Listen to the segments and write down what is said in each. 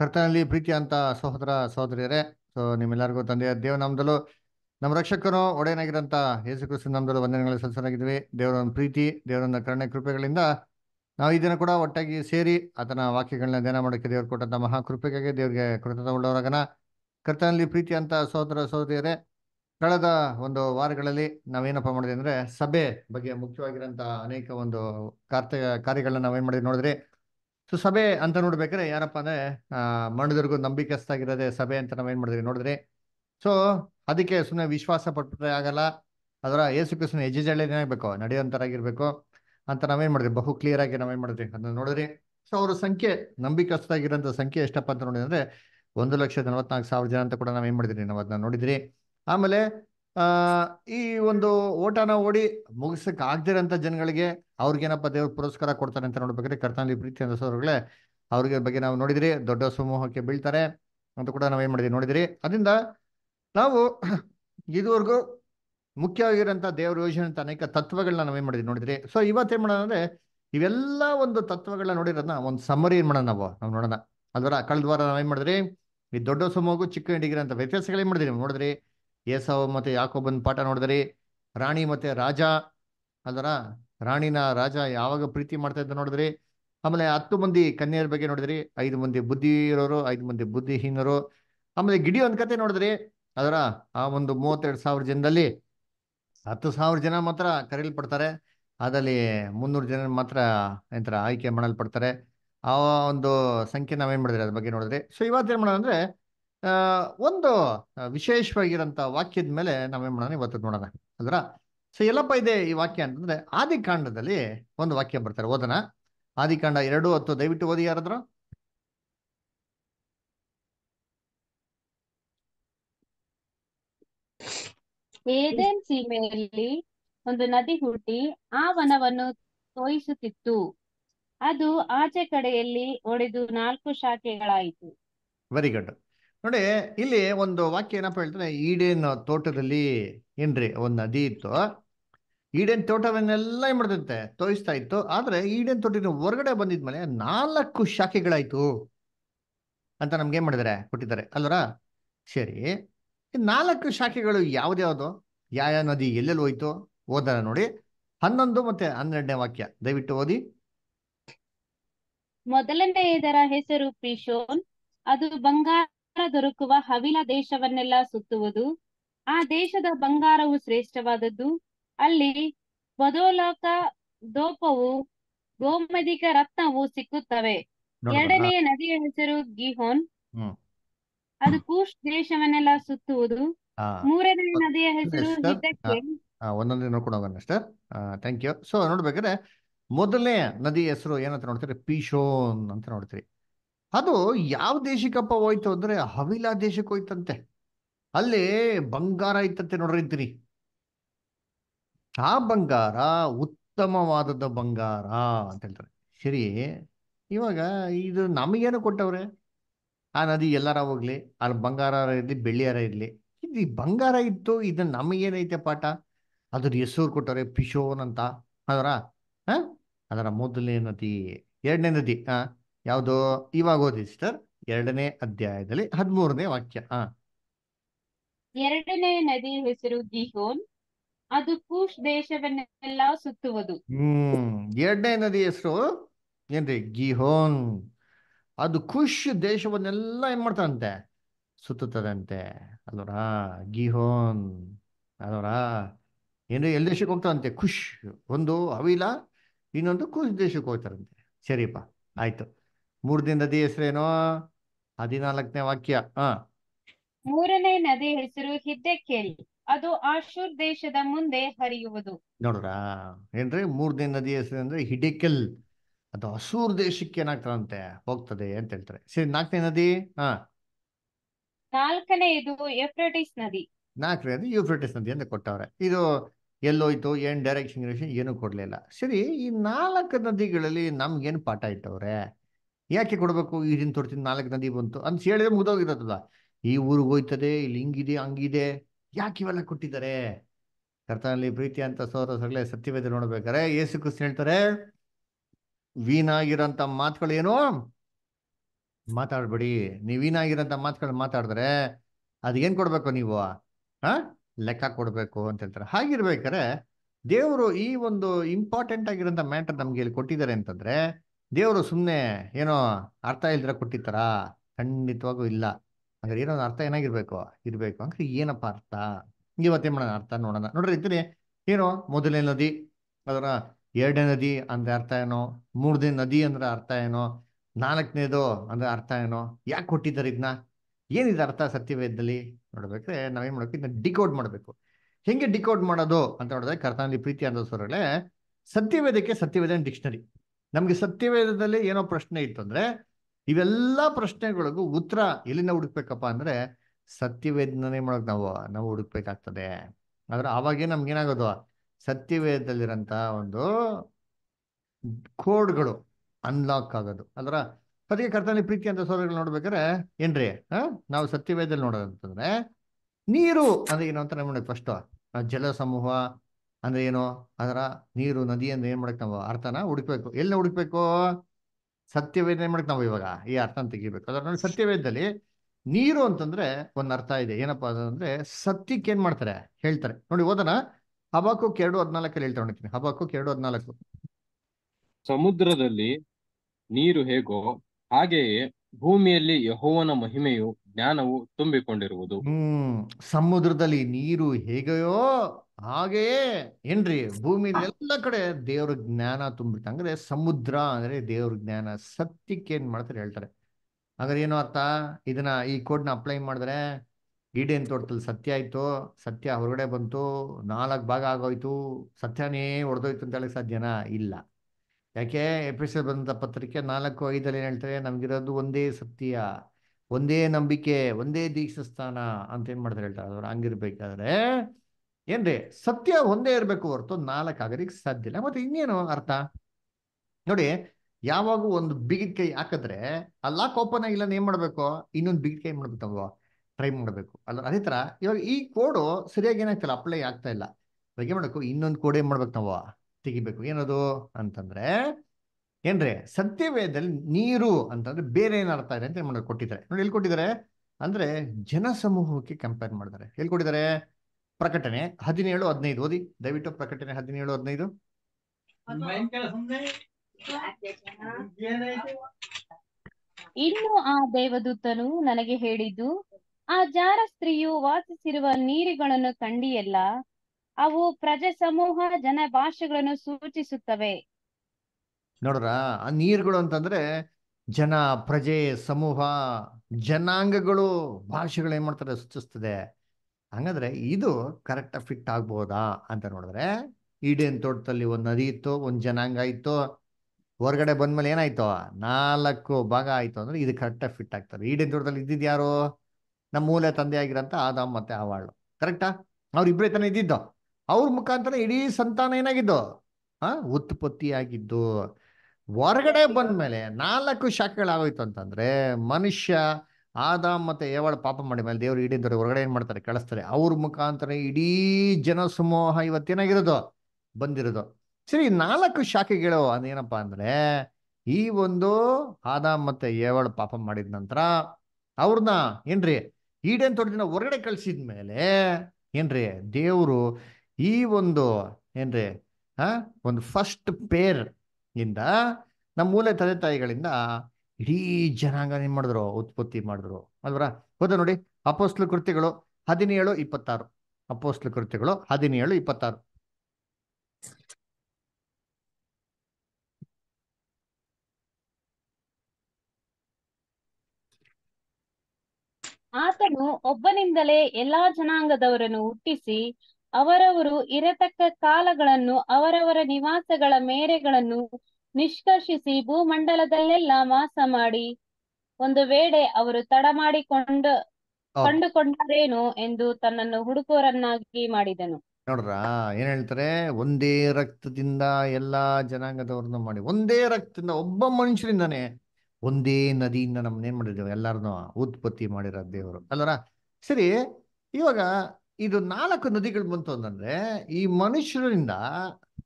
ಕರ್ತನಲ್ಲಿ ಪ್ರೀತಿ ಅಂತ ಸಹೋದರ ಸಹೋದರಿಯರೇ ಸೊ ನಿಮ್ಮೆಲ್ಲರಿಗೂ ತಂದೆಯ ನಮ್ದಲು ನಮ್ಮ ರಕ್ಷಕರು ಒಡೆಯನಾಗಿರೋಂಥ ಯೇಸು ಕೃಷ್ಣ ನಮ್ದಲು ವಂದನೆಗಳಲ್ಲಿ ಸಲ್ಲಿಸಲಾಗಿದ್ದೀವಿ ದೇವರೊಂದು ಪ್ರೀತಿ ದೇವರೊಂದು ಕರುಣೆ ಕೃಪೆಗಳಿಂದ ನಾವು ಇದನ್ನು ಕೂಡ ಒಟ್ಟಾಗಿ ಸೇರಿ ಆತನ ವಾಕ್ಯಗಳನ್ನ ಧ್ಯಾನ ಮಾಡೋಕ್ಕೆ ದೇವರು ಕೊಟ್ಟಂಥ ಮಹಾ ಕೃಪೆಗಾಗಿ ದೇವರಿಗೆ ಕೃತಜ್ಞ ಉಳ್ಳವರಾಗನ ಕರ್ತನಲ್ಲಿ ಪ್ರೀತಿ ಅಂತ ಸಹೋದರ ಸಹೋದರಿಯರೇ ಕಳೆದ ಒಂದು ವಾರಗಳಲ್ಲಿ ನಾವೇನಪ್ಪ ಮಾಡಿದ್ವಿ ಅಂದ್ರೆ ಸಭೆ ಬಗ್ಗೆ ಮುಖ್ಯವಾಗಿರೋಂಥ ಅನೇಕ ಒಂದು ಕಾರ್ತ ಕಾರ್ಯಗಳನ್ನ ನಾವೇನು ಮಾಡಿದ್ವಿ ನೋಡಿದ್ರಿ ಸೊ ಸಭೆ ಅಂತ ನೋಡ್ಬೇಕಾದ್ರೆ ಯಾರಪ್ಪ ಅಂದ್ರೆ ಆ ನಂಬಿಕೆಸ್ತಾಗಿರೋದೆ ಸಭೆ ಅಂತ ನಾವೇನ್ ಮಾಡಿದ್ವಿ ನೋಡಿದ್ರಿ ಸೊ ಅದಕ್ಕೆ ಸುಮ್ಮನೆ ವಿಶ್ವಾಸ ಪಟ್ಟರೆ ಆಗಲ್ಲ ಅದರ ಯೇಸುಕ್ರಿಸ್ತನ ಕೃಷ್ಣ ಎಜ್ಜೆಜಳ್ಳಿ ನಡೆಯುವಂತರಾಗಿರ್ಬೇಕು ಅಂತ ನಾವೇನ್ ಮಾಡಿದ್ವಿ ಬಹು ಕ್ಲಿಯರ್ ಆಗಿ ನಾವೇನ್ ಮಾಡಿದ್ವಿ ಅಂತ ನೋಡಿದ್ರಿ ಸೊ ಅವ್ರ ಸಂಖ್ಯೆ ನಂಬಿಕಸ್ತಾಗಿರೋಂಥ ಸಂಖ್ಯೆ ಎಷ್ಟಪ್ಪ ಅಂತ ನೋಡಿದ್ರೆ ಒಂದು ಲಕ್ಷದ ನಲವತ್ನಾಲ್ಕು ಸಾವಿರ ಜನ ಅಂತ ಕೂಡ ನಾವೇನ್ ಮಾಡಿದ್ರಿ ನಾವು ಅದನ್ನ ನೋಡಿದ್ರಿ ಆಮೇಲೆ ಈ ಒಂದು ಓಟನ ಓಡಿ ಮುಗಿಸಕ್ ಆಗ್ದಿರಂತ ಜನಗಳಿಗೆ ಅವ್ರಿಗೇನಪ್ಪ ದೇವ್ರ ಪುರಸ್ಕಾರ ಕೊಡ್ತಾರೆ ಅಂತ ನೋಡ್ಬೇಕಾದ್ರೆ ಕರ್ತನಲ್ಲಿ ಪ್ರೀತಿ ಅಂತ ಸೋದರಗಳೇ ಅವ್ರಿಗೆ ಬಗ್ಗೆ ನಾವು ನೋಡಿದ್ರಿ ದೊಡ್ಡ ಸಮೂಹಕ್ಕೆ ಬೀಳ್ತಾರೆ ಅಂತ ಕೂಡ ನಾವೇನ್ ಮಾಡಿದ್ವಿ ನೋಡಿದ್ರಿ ಅದರಿಂದ ನಾವು ಇದುವರೆಗೂ ಮುಖ್ಯವಾಗಿರೋಂಥ ದೇವ್ರ ಯೋಜನೆ ಅನೇಕ ತತ್ವಗಳನ್ನ ನಾವೇನ್ ಮಾಡಿದ್ವಿ ನೋಡಿದ್ರಿ ಸೊ ಇವತ್ತೇನ್ ಮಾಡೋಣ ಅಂದ್ರೆ ಇವೆಲ್ಲ ಒಂದು ತತ್ವಗಳನ್ನ ನೋಡಿರೋದನ್ನ ಒಂದು ಸಮ್ಮರಿ ಏನ್ ಮಾಡೋಣ ನಾವು ನಾವು ನೋಡೋಣ ಅದರ ಕಳೆದ ವಾರ ನಾವೇನ್ ಮಾಡಿದ್ರಿ ಈ ದೊಡ್ಡ ಸಮೂಹಕ್ಕೂ ಚಿಕ್ಕ ಇಂಡಿಗಿರೋ ಅಂತ ವ್ಯತ್ಯಾಸಗಳೇನ್ ಮಾಡಿದ್ರಿ ನೋಡಿದ್ರಿ ಏಸವ ಮತ್ತು ಯಾಕೋಬನ್ ಪಾಠ ನೋಡಿದ್ರಿ ರಾಣಿ ಮತ್ತೆ ರಾಜ ಅದರ ರಾಣಿನ ರಾಜ ಯಾವಾಗ ಪ್ರೀತಿ ಮಾಡ್ತಾ ಇದ್ದ ನೋಡಿದ್ರಿ ಆಮೇಲೆ ಹತ್ತು ಮಂದಿ ಕನ್ಯರ ಬಗ್ಗೆ ನೋಡಿದ್ರಿ ಐದು ಮಂದಿ ಬುದ್ಧಿ ಇರೋರು ಐದು ಮಂದಿ ಬುದ್ಧಿಹೀನರು ಆಮೇಲೆ ಗಿಡಿ ಒಂದು ಕತೆ ನೋಡಿದ್ರಿ ಅದರ ಆ ಒಂದು ಮೂವತ್ತೆರಡು ಸಾವಿರ ಜನದಲ್ಲಿ ಹತ್ತು ಸಾವಿರ ಜನ ಮಾತ್ರ ಕರೆಯಲ್ಪಡ್ತಾರೆ ಅದರಲ್ಲಿ ಮುನ್ನೂರು ಜನ ಮಾತ್ರ ಏನಂತಾರೆ ಆಯ್ಕೆ ಮಾಡಲ್ಪಡ್ತಾರೆ ಆ ಒಂದು ಸಂಖ್ಯೆ ನಾವೇನು ಮಾಡಿದ್ರಿ ಅದ್ರ ಬಗ್ಗೆ ನೋಡಿದ್ರಿ ಸೊ ಇವತ್ತೇನು ಮಾಡೋಣ ಒಂದು ವಿಶೇಷವಾಗಿರಂತ ವಾಕ್ಯದ ಮೇಲೆ ನಾವೇನ್ ಮಾಡೋಣ ಇವತ್ತು ನೋಡೋಣ ಅಂದ್ರ ಸೊ ಎಲ್ಲಪ್ಪ ಇದೆ ಈ ವಾಕ್ಯ ಅಂತಂದ್ರೆ ಆದಿಕಾಂಡದಲ್ಲಿ ಒಂದು ವಾಕ್ಯ ಬರ್ತಾರೆ ಓದನ ಆದಿಕಾಂಡ ಎರಡು ಹತ್ತು ದಯವಿಟ್ಟು ಓದಿ ಯಾರಾದ್ರು ಏದೇನ್ ಸೀಮೆಯಲ್ಲಿ ಒಂದು ನದಿ ಹುಟ್ಟಿ ಆ ವನವನ್ನು ತೋಯಿಸುತ್ತಿತ್ತು ಅದು ಆಚೆ ಕಡೆಯಲ್ಲಿ ಒಡೆದು ನಾಲ್ಕು ಶಾಖೆಗಳಾಯಿತು ವೆರಿ ಗುಡ್ ನೋಡಿ ಇಲ್ಲಿ ಒಂದು ವಾಕ್ಯ ಏನಪ್ಪ ಹೇಳ್ತಾರೆ ಈಡೇನ್ ತೋಟದಲ್ಲಿ ಏನ್ರಿ ಒಂದು ನದಿ ಇತ್ತು ಈಡೇನ್ ತೋಟವನ್ನೆಲ್ಲ ಏನ್ ಮಾಡ್ತಂತೆ ತೋರಿಸ್ತಾ ಇತ್ತು ಆದ್ರೆ ಈಡೇನ್ ತೋಟದ ಹೊರಗಡೆ ಬಂದಿದ್ಮೇಲೆ ನಾಲ್ಕು ಶಾಖೆಗಳಾಯ್ತು ಅಂತ ನಮ್ಗೆ ಏನ್ ಮಾಡಿದಾರೆ ಕೊಟ್ಟಿದ್ದಾರೆ ಅಲ್ವರ ಸರಿ ನಾಲ್ಕು ಶಾಖೆಗಳು ಯಾವ್ದ್ಯಾವ್ದು ಯಾವ ನದಿ ಎಲ್ಲೆಲ್ಲಿ ಹೋಯ್ತು ಓದಾರ ನೋಡಿ ಹನ್ನೊಂದು ಮತ್ತೆ ಹನ್ನೆರಡನೇ ವಾಕ್ಯ ದಯವಿಟ್ಟು ಓದಿ ಮೊದಲನೆಯದರ ಹೆಸರು ಪಿಶೋನ್ ಅದು ಬಂಗಾರ ದೊರಕುವ ಹವಿಲ ದೇಶವನ್ನೆಲ್ಲ ಸುತ್ತುವುದು ಆ ದೇಶದ ಬಂಗಾರವು ಶ್ರೇಷ್ಠವಾದದ್ದು ಅಲ್ಲಿ ಬದೋಲೋಕ ದೋಪವು ಗೋಮದಿಕ ರತ್ನವು ಸಿಕ್ಕುತ್ತವೆ ಎರಡನೆಯ ನದಿಯ ಹೆಸರು ಗಿಹೋನ್ ಅದು ಕೂಶ್ ದೇಶವನ್ನೆಲ್ಲ ಸುತ್ತುವುದು ಮೂರನೇ ನದಿಯ ಹೆಸರು ಒಂದೊಂದೇ ನೋಡ್ಕೊಂಡು ಅಷ್ಟೇ ಥ್ಯಾಂಕ್ ಯು ಸೊ ನೋಡ್ಬೇಕಾದ್ರೆ ಮೊದಲನೇ ನದಿ ಹೆಸರು ಏನಂತ ನೋಡ್ತೀರಿ ಪಿಶೋನ್ ಅಂತ ನೋಡ್ತೀರಿ ಅದು ಯಾವ ದೇಶಕ್ಕಪ್ಪ ಹೋಯ್ತು ಅಂದ್ರೆ ಹವಿಲಾ ದೇಶಕ್ಕೆ ಹೋಯ್ತಂತೆ ಅಲ್ಲಿ ಬಂಗಾರ ಇತ್ತಂತೆ ಇದ್ರಿ ಆ ಬಂಗಾರ ಉತ್ತಮವಾದದ ಬಂಗಾರ ಅಂತ ಹೇಳ್ತಾರೆ ಸರಿ ಇವಾಗ ಇದು ನಮಗೇನು ಕೊಟ್ಟವ್ರೆ ಆ ನದಿ ಎಲ್ಲಾರ ಹೋಗ್ಲಿ ಅಲ್ಲಿ ಬಂಗಾರ ಇರಲಿ ಬೆಳ್ಳಿಯಾರ ಇರಲಿ ಇದು ಬಂಗಾರ ಇತ್ತು ಇದನ್ನ ನಮಗೇನೈತೆ ಪಾಠ ಅದ್ರ ಹೆಸರು ಕೊಟ್ಟವ್ರೆ ಪಿಶೋನ್ ಅಂತ ಅದರ ಅದರ ಮೊದಲನೇ ನದಿ ಎರಡನೇ ನದಿ ಆ ಯಾವುದು ಇವಾಗ ಓದಿ ಸಿಸ್ಟರ್ ಎರಡನೇ ಅಧ್ಯಾಯದಲ್ಲಿ ಹದಿಮೂರನೇ ವಾಕ್ಯ ಹಾ ಎರಡನೇ ನದಿ ಹೆಸರು ಗಿಹೋನ್ ಅದು ಕೂಶ್ ದೇಶವನ್ನೆಲ್ಲ ಸುತ್ತುವುದು ಹ್ಮ್ ಎರಡನೇ ನದಿ ಹೆಸರು ಏನ್ರಿ ಗಿಹೋನ್ ಅದು ಖುಷ್ ದೇಶವನ್ನೆಲ್ಲ ಏನ್ ಮಾಡ್ತಾರಂತೆ ಸುತ್ತದಂತೆ ಅಲ್ವರ ಗಿಹೋನ್ ಅಲ್ವರ ಏನ್ರಿ ಎಲ್ ದೇಶಕ್ಕೆ ಹೋಗ್ತಾರಂತೆ ಖುಷ್ ಒಂದು ಅವಿಲ ಇನ್ನೊಂದು ಖುಷ್ ದೇಶಕ್ಕೆ ಹೋಗ್ತಾರಂತೆ ಸರಿಯಪ್ಪ ಆಯ್ತು ದಿನ ನದಿ ಏನು ಹದಿನಾಲ್ಕನೇ ವಾಕ್ಯ ಹ ಮೂರನೇ ನದಿ ಹೆಸರು ಹಿದ್ದೆಕೇರಿ ಅದು ಆಶೂರ್ ದೇಶದ ಮುಂದೆ ಹರಿಯುವುದು ನೋಡ್ರಾ ಏನ್ರಿ ಮೂರನೇ ನದಿ ಹೆಸರು ಅಂದ್ರೆ ಹಿಡಿಕಲ್ ಅದು ಅಸೂರ್ ದೇಶಕ್ಕೆ ಏನಾಗ್ತದಂತೆ ಹೋಗ್ತದೆ ಅಂತ ಹೇಳ್ತಾರೆ ಸರಿ ನಾಲ್ಕನೇ ನದಿ ಹಾ ನಾಲ್ಕನೇ ಇದು ಎಫ್ರಟಿಸ್ ನದಿ ನಾಲ್ಕನೇ ನದಿ ಯುಫ್ರಟಿಸ್ ನದಿ ಅಂತ ಕೊಟ್ಟವ್ರೆ ಇದು ಎಲ್ಲೋಯ್ತು ಏನ್ ಡೈರೆಕ್ಷನ್ ಏನು ಕೊಡ್ಲಿಲ್ಲ ಸರಿ ಈ ನಾಲ್ಕು ನದಿಗಳಲ್ಲಿ ನಮ್ಗೇನು ಪಾಠ ಇಟ್ಟವ್ರೆ ಯಾಕೆ ಕೊಡಬೇಕು ದಿನ ತೋರ್ತೀನಿ ನಾಲ್ಕು ನದಿ ಬಂತು ಅಂತ ಹೇಳಿದ್ರೆ ಮುಗಿದೋಗಿರತ್ತದ ಈ ಊರಿಗೆ ಹೋಯ್ತದೆ ಇಲ್ಲಿ ಹಿಂಗಿದೆ ಹಂಗಿದೆ ಯಾಕೆ ಇವೆಲ್ಲ ಕೊಟ್ಟಿದ್ದಾರೆ ಕರ್ತನಲ್ಲಿ ಪ್ರೀತಿ ಅಂತ ಸೋರ ಸಗಲೇ ಸತ್ಯವೇದ ನೋಡ್ಬೇಕಾರೆ ಯೇಸು ಕ್ರಿಸ್ತ ಹೇಳ್ತಾರೆ ವೀನಾಗಿರೋಂಥ ಮಾತುಗಳು ಏನು ಮಾತಾಡ್ಬೇಡಿ ನೀವು ವೀನಾಗಿರೋಂಥ ಮಾತುಗಳು ಮಾತಾಡಿದ್ರೆ ಏನ್ ಕೊಡಬೇಕು ನೀವು ಹಾ ಲೆಕ್ಕ ಕೊಡಬೇಕು ಅಂತ ಹೇಳ್ತಾರೆ ಹಾಗಿರ್ಬೇಕಾರೆ ದೇವರು ಈ ಒಂದು ಇಂಪಾರ್ಟೆಂಟ್ ಆಗಿರೋಂಥ ಮ್ಯಾಟರ್ ನಮ್ಗೆ ಇಲ್ಲಿ ಕೊಟ್ಟಿದ್ದಾರೆ ಅಂತಂದ್ರೆ ದೇವರು ಸುಮ್ಮನೆ ಏನೋ ಅರ್ಥ ಇಲ್ದಿರ ಕೊಟ್ಟಿತಾರಾ ಖಂಡಿತವಾಗೂ ಇಲ್ಲ ಅಂದ್ರೆ ಏನೋ ಒಂದು ಅರ್ಥ ಏನಾಗಿರ್ಬೇಕು ಇರಬೇಕು ಅಂದ್ರೆ ಏನಪ್ಪ ಅರ್ಥ ಇವತ್ತೇ ಮಾಡೋಣ ಅರ್ಥ ನೋಡೋಣ ನೋಡ್ರಿ ಇದ್ರೆ ಏನೋ ಮೊದಲನೇ ನದಿ ಅದರ ಎರಡನೇ ನದಿ ಅಂದ್ರೆ ಅರ್ಥ ಏನೋ ಮೂರನೇ ನದಿ ಅಂದ್ರೆ ಅರ್ಥ ಏನೋ ನಾಲ್ಕನೇದು ಅಂದ್ರೆ ಅರ್ಥ ಏನೋ ಯಾಕೆ ಕೊಟ್ಟಿದ್ದಾರೆ ಇದನ್ನ ಏನಿದೆ ಅರ್ಥ ಸತ್ಯವೇದದಲ್ಲಿ ನೋಡ್ಬೇಕ್ರೆ ನಾವೇನ್ ಮಾಡ್ಬೇಕು ಇದನ್ನ ಡಿಕೋಡ್ ಮಾಡಬೇಕು ಹೆಂಗೆ ಡಿಕೋಡ್ ಮಾಡೋದು ಅಂತ ನೋಡಿದ್ರೆ ಕರ್ತನಲ್ಲಿ ಪ್ರೀತಿ ಅಂದ್ರೆ ಸತ್ಯವೇದಕ್ಕೆ ಸತ್ಯವೇದ ಡಿಕ್ಷನರಿ ನಮಗೆ ಸತ್ಯವೇದದಲ್ಲಿ ಏನೋ ಪ್ರಶ್ನೆ ಇತ್ತು ಅಂದ್ರೆ ಇವೆಲ್ಲ ಪ್ರಶ್ನೆಗಳಿಗೂ ಉತ್ತರ ಎಲ್ಲಿನ ಹುಡುಕ್ಬೇಕಪ್ಪ ಅಂದ್ರೆ ಸತ್ಯವೇದನೇ ಮಾಡೋಕೆ ನಾವು ನಾವು ಹುಡುಕ್ಬೇಕಾಗ್ತದೆ ಆದ್ರೆ ಆವಾಗೇ ನಮ್ಗೇನಾಗೋದು ಸತ್ಯವೇದದಲ್ಲಿರೋಂಥ ಒಂದು ಕೋಡ್ಗಳು ಅನ್ಲಾಕ್ ಆಗೋದು ಅದರ ಅದಕ್ಕೆ ಕರ್ತನಲ್ಲಿ ಪ್ರೀತಿ ಅಂತ ಸೌಲಭ್ಯಗಳು ನೋಡ್ಬೇಕಾದ್ರೆ ಏನ್ರಿ ನಾವು ಸತ್ಯವೇದಲ್ಲಿ ನೋಡೋದಂತಂದ್ರೆ ನೀರು ಅಂದ್ರೆ ಏನು ಅಂತ ನಮಗೆ ಫಸ್ಟ್ ಜಲ ಸಮೂಹ ಅಂದ್ರೆ ಏನು ಅದರ ನೀರು ನದಿಯಿಂದ ಏನ್ ಮಾಡಕ್ ನಾವು ಅರ್ಥನ ಹುಡುಕ್ಬೇಕು ಎಲ್ಲ ಹುಡುಕ್ಬೇಕು ಸತ್ಯವೇದ ಏನ್ ಮಾಡಕ್ ನಾವು ಇವಾಗ ಈ ಅರ್ಥನ ತೆಗಿಬೇಕು ಅದ್ರ ನೋಡಿ ಸತ್ಯವೇದದಲ್ಲಿ ನೀರು ಅಂತಂದ್ರೆ ಒಂದ್ ಅರ್ಥ ಇದೆ ಏನಪ್ಪಾ ಅದಂದ್ರೆ ಸತ್ಯಕ್ಕೆ ಏನ್ ಮಾಡ್ತಾರೆ ಹೇಳ್ತಾರೆ ನೋಡಿ ಓದನ ಹಬಾಕುಕ್ ಎರಡು ಹದ್ನಾಲ್ಕಲ್ಲಿ ಹೇಳ್ತಾರೆ ನೋಡ್ತೀನಿ ಹಬಕ್ಕೂ ಎರಡು ಹದ್ನಾಲ್ಕು ಸಮುದ್ರದಲ್ಲಿ ನೀರು ಹೇಗೋ ಹಾಗೆಯೇ ಭೂಮಿಯಲ್ಲಿ ಯಹೋವನ ಮಹಿಮೆಯು ಜ್ಞಾನವು ತುಂಬಿಕೊಂಡಿರುವುದು ಹ್ಮ್ ಸಮುದ್ರದಲ್ಲಿ ನೀರು ಹೇಗೆಯೋ ಹಾಗೆಯೇ ಏನ್ರಿ ಭೂಮಿ ಎಲ್ಲ ಕಡೆ ದೇವ್ರ ಜ್ಞಾನ ತುಂಬಿರ್ತ ಅಂದ್ರೆ ಸಮುದ್ರ ಅಂದ್ರೆ ದೇವ್ರ ಜ್ಞಾನ ಸತ್ಯಕ್ಕೆ ಏನ್ ಮಾಡ್ತಾರೆ ಹೇಳ್ತಾರೆ ಹಾಗಾದ್ರೆ ಏನು ಅರ್ಥ ಇದನ್ನ ಈ ಕೋಡ್ನ ಅಪ್ಲೈ ಮಾಡಿದ್ರೆ ಈಡೇನ್ ತೋಟದಲ್ಲಿ ಸತ್ಯ ಆಯ್ತು ಸತ್ಯ ಹೊರಗಡೆ ಬಂತು ನಾಲ್ಕು ಭಾಗ ಆಗೋಯ್ತು ಸತ್ಯನೇ ಹೊಡೆದೋಯ್ತು ಅಂತ ಹೇಳಕ್ ಸಾಧ್ಯನಾ ಇಲ್ಲ ಯಾಕೆ ಎಪಿಸೋಡ್ ಬಂದ ಪತ್ರಿಕೆ ನಾಲ್ಕು ಐದಲ್ಲಿ ಏನ್ ಹೇಳ್ತಾರೆ ನಮ್ಗಿರೋದು ಒಂದೇ ಸತ್ಯ ಒಂದೇ ನಂಬಿಕೆ ಒಂದೇ ಸ್ಥಾನ ಅಂತ ಏನ್ ಮಾಡ್ತಾರೆ ಹೇಳ್ತಾರೆ ಅವ್ರು ಹಂಗಿರ್ಬೇಕಾದ್ರೆ ಏನ್ರಿ ಸತ್ಯ ಒಂದೇ ಇರಬೇಕು ಹೊರತು ನಾಲ್ಕು ಸಾಧ್ಯ ಇಲ್ಲ ಮತ್ತೆ ಇನ್ನೇನು ಅರ್ಥ ನೋಡಿ ಯಾವಾಗ ಒಂದು ಬಿಗಿದ ಕೈ ಹಾಕಿದ್ರೆ ಆ ಲಾಕ್ ಓಪನ್ ಆಗಿಲ್ಲ ಏನ್ ಮಾಡ್ಬೇಕು ಇನ್ನೊಂದು ಬಿಗಿದ ಕೈ ಮಾಡ್ಬೇಕಲ್ವ ಟ್ರೈ ಮಾಡ್ಬೇಕು ಅಲ್ಲ ಅದೇ ತರ ಇವಾಗ ಈ ಕೋಡು ಸರಿಯಾಗಿ ಏನಾಗ್ತಿಲ್ಲ ಅಪ್ಲೈ ಆಗ್ತಾ ಇಲ್ಲ ಇವಾಗ ಏನ್ ಮಾಡಬೇಕು ಇನ್ನೊಂದು ಕೋಡ್ ಏನ್ ಮಾಡ್ಬೇಕು ನಾವು ತೆಗಿಬೇಕು ಏನದು ಅಂತಂದ್ರೆ ಏನ್ರಿ ಸತ್ಯವೇದಲ್ಲಿ ನೀರು ಅಂತಂದ್ರೆ ಬೇರೆ ಏನ ಅರ್ಥ ಇದೆ ಅಂತ ಏನ್ ಕೊಟ್ಟಿದ್ದಾರೆ ನೋಡಿ ಎಲ್ಲಿ ಕೊಟ್ಟಿದ್ದಾರೆ ಅಂದ್ರೆ ಜನಸಮೂಹಕ್ಕೆ ಕಂಪೇರ್ ಮಾಡಿದ್ದಾರೆ ಎಲ್ಲಿ ಕೊಟ್ಟಿದ್ದಾರೆ ಪ್ರಕಟಣೆ ಹದಿನೇಳು ಹದಿನೈದು ಓದಿ ದಯವಿಟ್ಟು ಪ್ರಕಟಣೆ ಹದಿನೇಳು ಹದಿನೈದು ಇನ್ನು ಆ ದೇವದೂತನು ನನಗೆ ಹೇಳಿದ್ದು ಆ ಜಾರ ಸ್ತ್ರೀಯು ವಾಸಿಸಿರುವ ನೀರುಗಳನ್ನು ಕಂಡಿಯಲ್ಲ ಅವು ಪ್ರಜೆ ಸಮೂಹ ಜನ ಭಾಷೆಗಳನ್ನು ಸೂಚಿಸುತ್ತವೆ ನೋಡ್ರ ಆ ನೀರುಗಳು ಅಂತಂದ್ರೆ ಜನ ಪ್ರಜೆ ಸಮೂಹ ಜನಾಂಗಗಳು ಭಾಷೆಗಳು ಏನ್ ಮಾಡ್ತಾರೆ ಸೂಚಿಸ್ತದೆ ಹಂಗಂದ್ರೆ ಇದು ಕರೆಕ್ಟ್ ಫಿಟ್ ಆಗ್ಬೋದಾ ಅಂತ ನೋಡಿದ್ರೆ ಈಡೇನ್ ತೋಟದಲ್ಲಿ ಒಂದ್ ನದಿ ಇತ್ತು ಒಂದ್ ಜನಾಂಗ ಇತ್ತು ಹೊರಗಡೆ ಬಂದ್ಮೇಲೆ ಏನಾಯ್ತು ನಾಲ್ಕು ಭಾಗ ಆಯ್ತು ಅಂದ್ರೆ ಇದು ಕರೆಕ್ಟಾಗಿ ಫಿಟ್ ಆಗ್ತಾರೆ ಈಡೇನ್ ತೋಟದಲ್ಲಿ ಇದ್ದಿದ್ ಯಾರು ನಮ್ಮ ಮೂಲೆ ತಂದೆ ಆಗಿರಂತ ಆದಾಮ್ ಮತ್ತೆ ಆವಾಳು ಕರೆಕ್ಟಾ ಅವ್ರಿಬ್ರೇ ತನ ಇದ್ದಿದ್ದು ಅವ್ರ ಮುಖಾಂತರ ಇಡೀ ಸಂತಾನ ಏನಾಗಿದ್ದು ಹಾ ಉತ್ಪತ್ತಿಯಾಗಿದ್ದು ಹೊರಗಡೆ ಬಂದ ಮೇಲೆ ನಾಲ್ಕು ಶಾಖೆಗಳಾಗೋಯ್ತು ಅಂತಂದ್ರೆ ಮನುಷ್ಯ ಆದಾಮ್ ಮತ್ತೆ ಏವಾಳ ಪಾಪ ಮಾಡಿ ಮೇಲೆ ದೇವರು ಇಡೀದವ್ರು ಹೊರಗಡೆ ಏನ್ ಮಾಡ್ತಾರೆ ಕಳಿಸ್ತಾರೆ ಅವ್ರ ಮುಖಾಂತರ ಇಡೀ ಜನ ಸಮೂಹ ಇವತ್ತೇನಾಗಿರೋದು ಬಂದಿರೋದು ಸರಿ ನಾಲ್ಕು ಶಾಖೆಗಳು ಅದೇನಪ್ಪ ಅಂದ್ರೆ ಈ ಒಂದು ಆದಾಮ್ ಮತ್ತೆ ಏವಾಳ ಪಾಪ ಮಾಡಿದ ನಂತರ ಅವ್ರನ್ನ ಏನ್ರಿ ಈಡೇನ್ ದಿನ ಹೊರಗಡೆ ಕಳಿಸಿದ ಮೇಲೆ ಏನ್ರಿ ದೇವರು ಈ ಒಂದು ಏನ್ರಿ ಆ ಒಂದು ಫಸ್ಟ್ ಪೇರ್ ಇಂದ ನಮ್ಮ ಮೂಲೆ ತಂದೆ ತಾಯಿಗಳಿಂದ ಇಡೀ ಜನಾಂಗ ಏನ್ ಮಾಡಿದ್ರು ಉತ್ಪತ್ತಿ ಮಾಡಿದ್ರು ಅಲ್ವರ ಹೌದಾ ನೋಡಿ ಅಪೋಸ್ಲು ಕೃತಿಗಳು ಹದಿನೇಳು ಇಪ್ಪತ್ತಾರು ಅಪೋಸ್ಲು ಕೃತಿಗಳು ಹದಿನೇಳು ಇಪ್ಪತ್ತಾರು ಆತನು ಒಬ್ಬನಿಂದಲೇ ಎಲ್ಲಾ ಜನಾಂಗದವರನ್ನು ಹುಟ್ಟಿಸಿ ಅವರವರು ಇರತಕ್ಕ ಕಾಲಗಳನ್ನು ಅವರವರ ನಿವಾಸಗಳ ಮೇರೆಗಳನ್ನು ನಿಷ್ಕರ್ಷಿಸಿ ಭೂಮಂಡಲದಲ್ಲೆಲ್ಲ ಮಾಸ ಮಾಡಿ ಒಂದು ವೇಳೆ ಅವರು ತಡ ಮಾಡಿಕೊಂಡ ಕಂಡುಕೊಂಡರೇನು ಎಂದು ತನ್ನನ್ನು ಹುಡುಕೋರನ್ನಾಗಿ ಮಾಡಿದನು ನೋಡ್ರ ಏನ್ ಹೇಳ್ತಾರೆ ಒಂದೇ ರಕ್ತದಿಂದ ಎಲ್ಲಾ ಜನಾಂಗದವ್ರನ್ನ ಮಾಡಿ ಒಂದೇ ರಕ್ತದಿಂದ ಒಬ್ಬ ಮನುಷ್ಯರಿಂದಾನೆ ಒಂದೇ ನದಿಯಿಂದ ನಮ್ಮನ್ನೇನ್ ಏನ್ ಮಾಡಿದ್ದೇವೆ ಎಲ್ಲಾರನ್ನೂ ಉತ್ಪತ್ತಿ ಮಾಡಿರೋ ದೇವರು ಅಲ್ಲರ ಸರಿ ಇವಾಗ ಇದು ನಾಲ್ಕು ನದಿಗಳು ಬಂತು ಅಂತಂದ್ರೆ ಈ ಮನುಷ್ಯರಿಂದ